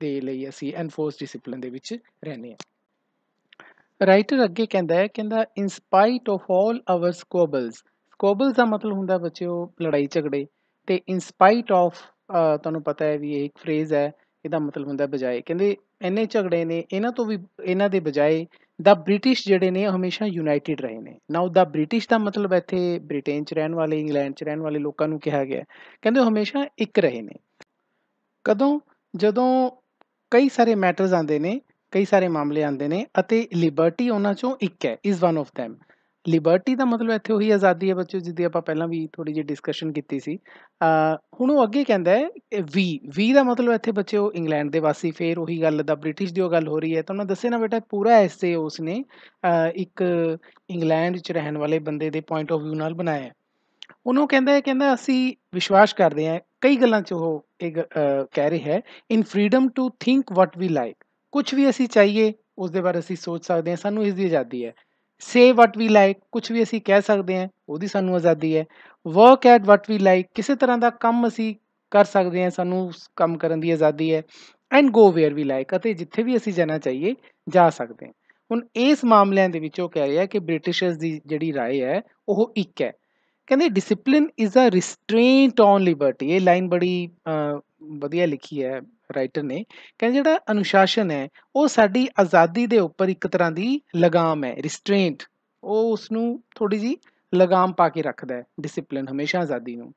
ਦੇ ਲਈ ਅਸੀਂ ਐਨਫੋਰਸ ਡਿਸਪਲਿਨ ਦੇ ਵਿੱਚ ਰਹਿੰਦੇ ਆ ਰਾਈਟਰ ਅੱਗੇ ਕਹਿੰਦਾ ਹੈ ਕਹਿੰਦਾ ਇਨ ਸਪਾਈਟ ਆਫ ਆਲ ਆਵਰ ਸਕੋਬਲਸ ਸਕੋਬਲਸ ਦਾ ਮਤਲਬ ਹੁੰਦਾ ਬੱਚਿਓ ਲੜਾਈ ਝਗੜੇ ਤੇ ਇਨ ਸਪਾਈਟ ਆਫ ਤੁਹਾਨੂੰ ਪਤਾ ਹੈ ਵੀ ਇਹ ਇੱਕ ਫਰੇਜ਼ ਹੈ ਇਹਦਾ ਮਤਲਬ ਹੁੰਦਾ ਬਜਾਏ ਕਹਿੰਦੇ ਇੰਨੇ ਝਗੜੇ ਨੇ ਇਹਨਾਂ ਤੋਂ ਵੀ ਇਹਨਾਂ ਦੇ ਬਜਾਏ ਦਾ ਬ੍ਰਿਟਿਸ਼ ਜਿਹੜੇ ਨੇ ਹਮੇਸ਼ਾ ਯੂਨਾਈਟਿਡ ਰਹੇ ਨੇ ਨਾਉ ਦਾ ਬ੍ਰਿਟਿਸ਼ ਦਾ ਮਤਲਬ ਇੱਥੇ ਬ੍ਰਿਟੇਨ 'ਚ ਰਹਿਣ ਵਾਲੇ ਇੰਗਲੈਂਡ 'ਚ ਰਹਿਣ ਵਾਲੇ ਲੋਕਾਂ ਨੂੰ ਕਿਹਾ ਗਿਆ ਕਹਿੰਦੇ ਹਮੇਸ਼ਾ ਇੱਕ ਰਹੇ ਨੇ ਕਦੋਂ ਜਦੋਂ ਕਈ ਸਾਰੇ ਮੈਟਰਸ ਆਉਂਦੇ ਨੇ ਕਈ ਸਾਰੇ ਮਾਮਲੇ ਆਉਂਦੇ ਨੇ ਅਤੇ ਲਿਬਰਟੀ ਉਹਨਾਂ ਚੋਂ ਇੱਕ ਹੈ is one of them liberty ਦਾ ਮਤਲਬ ਇੱਥੇ ਉਹੀ ਆਜ਼ਾਦੀ ਹੈ ਬੱਚੋ ਜਿੱਦੀ ਆਪਾਂ ਪਹਿਲਾਂ ਵੀ ਥੋੜੀ ਜਿਹੀ ਡਿਸਕਸ਼ਨ ਕੀਤੀ ਸੀ ਅ ਹੁਣ ਉਹ ਅੱਗੇ ਕਹਿੰਦਾ ਹੈ ਵੀ ਵੀ ਦਾ ਮਤਲਬ ਇੱਥੇ ਬੱਚਿਓ ਇੰਗਲੈਂਡ ਦੇ ਵਾਸੀ ਫੇਰ ਉਹੀ ਗੱਲ ਦਾ ਬ੍ਰਿਟਿਸ਼ ਦੀ ਉਹ ਗੱਲ ਹੋ ਰਹੀ ਹੈ ਤਾਂ ਉਹਨਾਂ ਦੱਸੇ ਨਾ ਬੇਟਾ ਪੂਰਾ ਐਸੇ ਉਸਨੇ ਇੱਕ ਇੰਗਲੈਂਡ ਵਿੱਚ ਰਹਿਣ ਵਾਲੇ ਬੰਦੇ ਦੇ ਪੁਆਇੰਟ ਆਫ View ਨਾਲ ਬਣਾਇਆ ਉਹਨੂੰ ਕਹਿੰਦਾ ਹੈ ਕਹਿੰਦਾ ਅਸੀਂ ਵਿਸ਼ਵਾਸ ਕਰਦੇ ਹਾਂ ਕਈ ਗੱਲਾਂ 'ਚ ਉਹ ਇੱਕ ਕਹਿ ਰਿਹਾ ਹੈ in freedom to think what we like ਕੁਝ ਵੀ ਅਸੀਂ ਚਾਹੀਏ ਉਸ ਦੇ ਬਾਰੇ ਅਸੀਂ ਸੋਚ ਸਕਦੇ ਹਾਂ ਸਾਨੂੰ ਇਸ ਦੀ ਆਜ਼ਾਦੀ ਹੈ ਸੇ ਵਾਟ ਵੀ ਲਾਈਕ ਕੁਝ ਵੀ ਅਸੀਂ ਕਹਿ ਸਕਦੇ ਹਾਂ ਉਹਦੀ ਸਾਨੂੰ ਆਜ਼ਾਦੀ ਹੈ work at what we like ਕਿਸੇ ਤਰ੍ਹਾਂ ਦਾ ਕੰਮ ਅਸੀਂ ਕਰ ਸਕਦੇ ਹਾਂ ਸਾਨੂੰ ਕੰਮ ਕਰਨ ਦੀ ਆਜ਼ਾਦੀ ਹੈ and go where we like ਅਤੇ ਜਿੱਥੇ ਵੀ ਅਸੀਂ ਜਾਣਾ ਚਾਹੀਏ ਜਾ ਸਕਦੇ ਹਾਂ ਹੁਣ ਇਸ ਮਾਮਲਿਆਂ ਦੇ ਵਿੱਚ ਉਹ ਕਹਿ ਰਿਹਾ ਕਿ ਬ੍ਰਿਟਿਸ਼ਰਸ ਦੀ ਜਿਹੜੀ رائے ਹੈ ਉਹ ਇੱਕ ਹੈ ਕਹਿੰਦੇ discipline is a restraint on liberty ਇਹ ਲਾਈਨ ਬੜੀ ਵਧੀਆ ਲਿਖੀ ਹੈ ਰਾਈਟਰ ਨੇ ਕਹਿੰਦੇ ਜਿਹੜਾ ਅਨੁਸ਼ਾਸਨ ਹੈ ਉਹ ਸਾਡੀ ਆਜ਼ਾਦੀ ਦੇ ਉੱਪਰ ਇੱਕ ਤਰ੍ਹਾਂ ਦੀ ਲਗਾਮ ਹੈ ਰਿਸਟ੍ਰੇਂਟ ਉਹ ਉਸ ਨੂੰ ਥੋੜੀ ਜੀ ਲਗਾਮ ਪਾ ਕੇ ਰੱਖਦਾ ਹੈ ਡਿਸਪਲਿਨ ਹਮੇਸ਼ਾ ਆਜ਼ਾਦੀ ਨੂੰ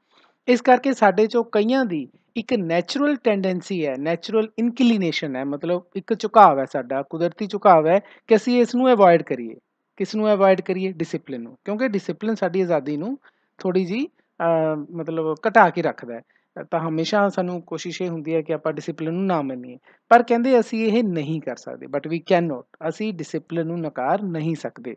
ਇਸ ਕਰਕੇ ਸਾਡੇ ਚੋਂ ਕਈਆਂ ਦੀ ਇੱਕ ਨੇਚਰਲ ਟੈਂਡੈਂਸੀ ਹੈ ਨੇਚਰਲ ਇਨਕਲੀਨੇਸ਼ਨ ਹੈ ਮਤਲਬ ਇੱਕ ਝੁਕਾਅ ਹੈ ਸਾਡਾ ਕੁਦਰਤੀ ਝੁਕਾਅ ਹੈ ਕਿ ਅਸੀਂ ਇਸ ਨੂੰ ਅਵੋਇਡ ਕਰੀਏ ਕਿਸ ਨੂੰ ਅਵੋਇਡ ਕਰੀਏ ਡਿਸਪਲਿਨ ਨੂੰ ਕਿਉਂਕਿ ਡਿਸਪਲਿਨ ਸਾਡੀ ਆਜ਼ਾਦੀ ਨੂੰ ਥੋੜੀ ਜੀ ਮਤਲਬ ਘਟਾ ਕੇ ਰੱਖਦਾ ਹੈ ਤਾਂ ਹਮੇਸ਼ਾ ਸਾਨੂੰ ਕੋਸ਼ਿਸ਼ ਇਹ ਹੁੰਦੀ ਹੈ ਕਿ ਆਪਾਂ ਡਿਸਪਲਿਨ ਨੂੰ ਨਾ ਮੰਨੀਏ ਪਰ ਕਹਿੰਦੇ ਅਸੀਂ ਇਹ ਨਹੀਂ ਕਰ ਸਕਦੇ ਬਟ ਵੀ ਕੈਨ ਨਾਟ ਅਸੀਂ ਡਿਸਪਲਿਨ ਨੂੰ ਨਕਾਰ ਨਹੀਂ ਸਕਦੇ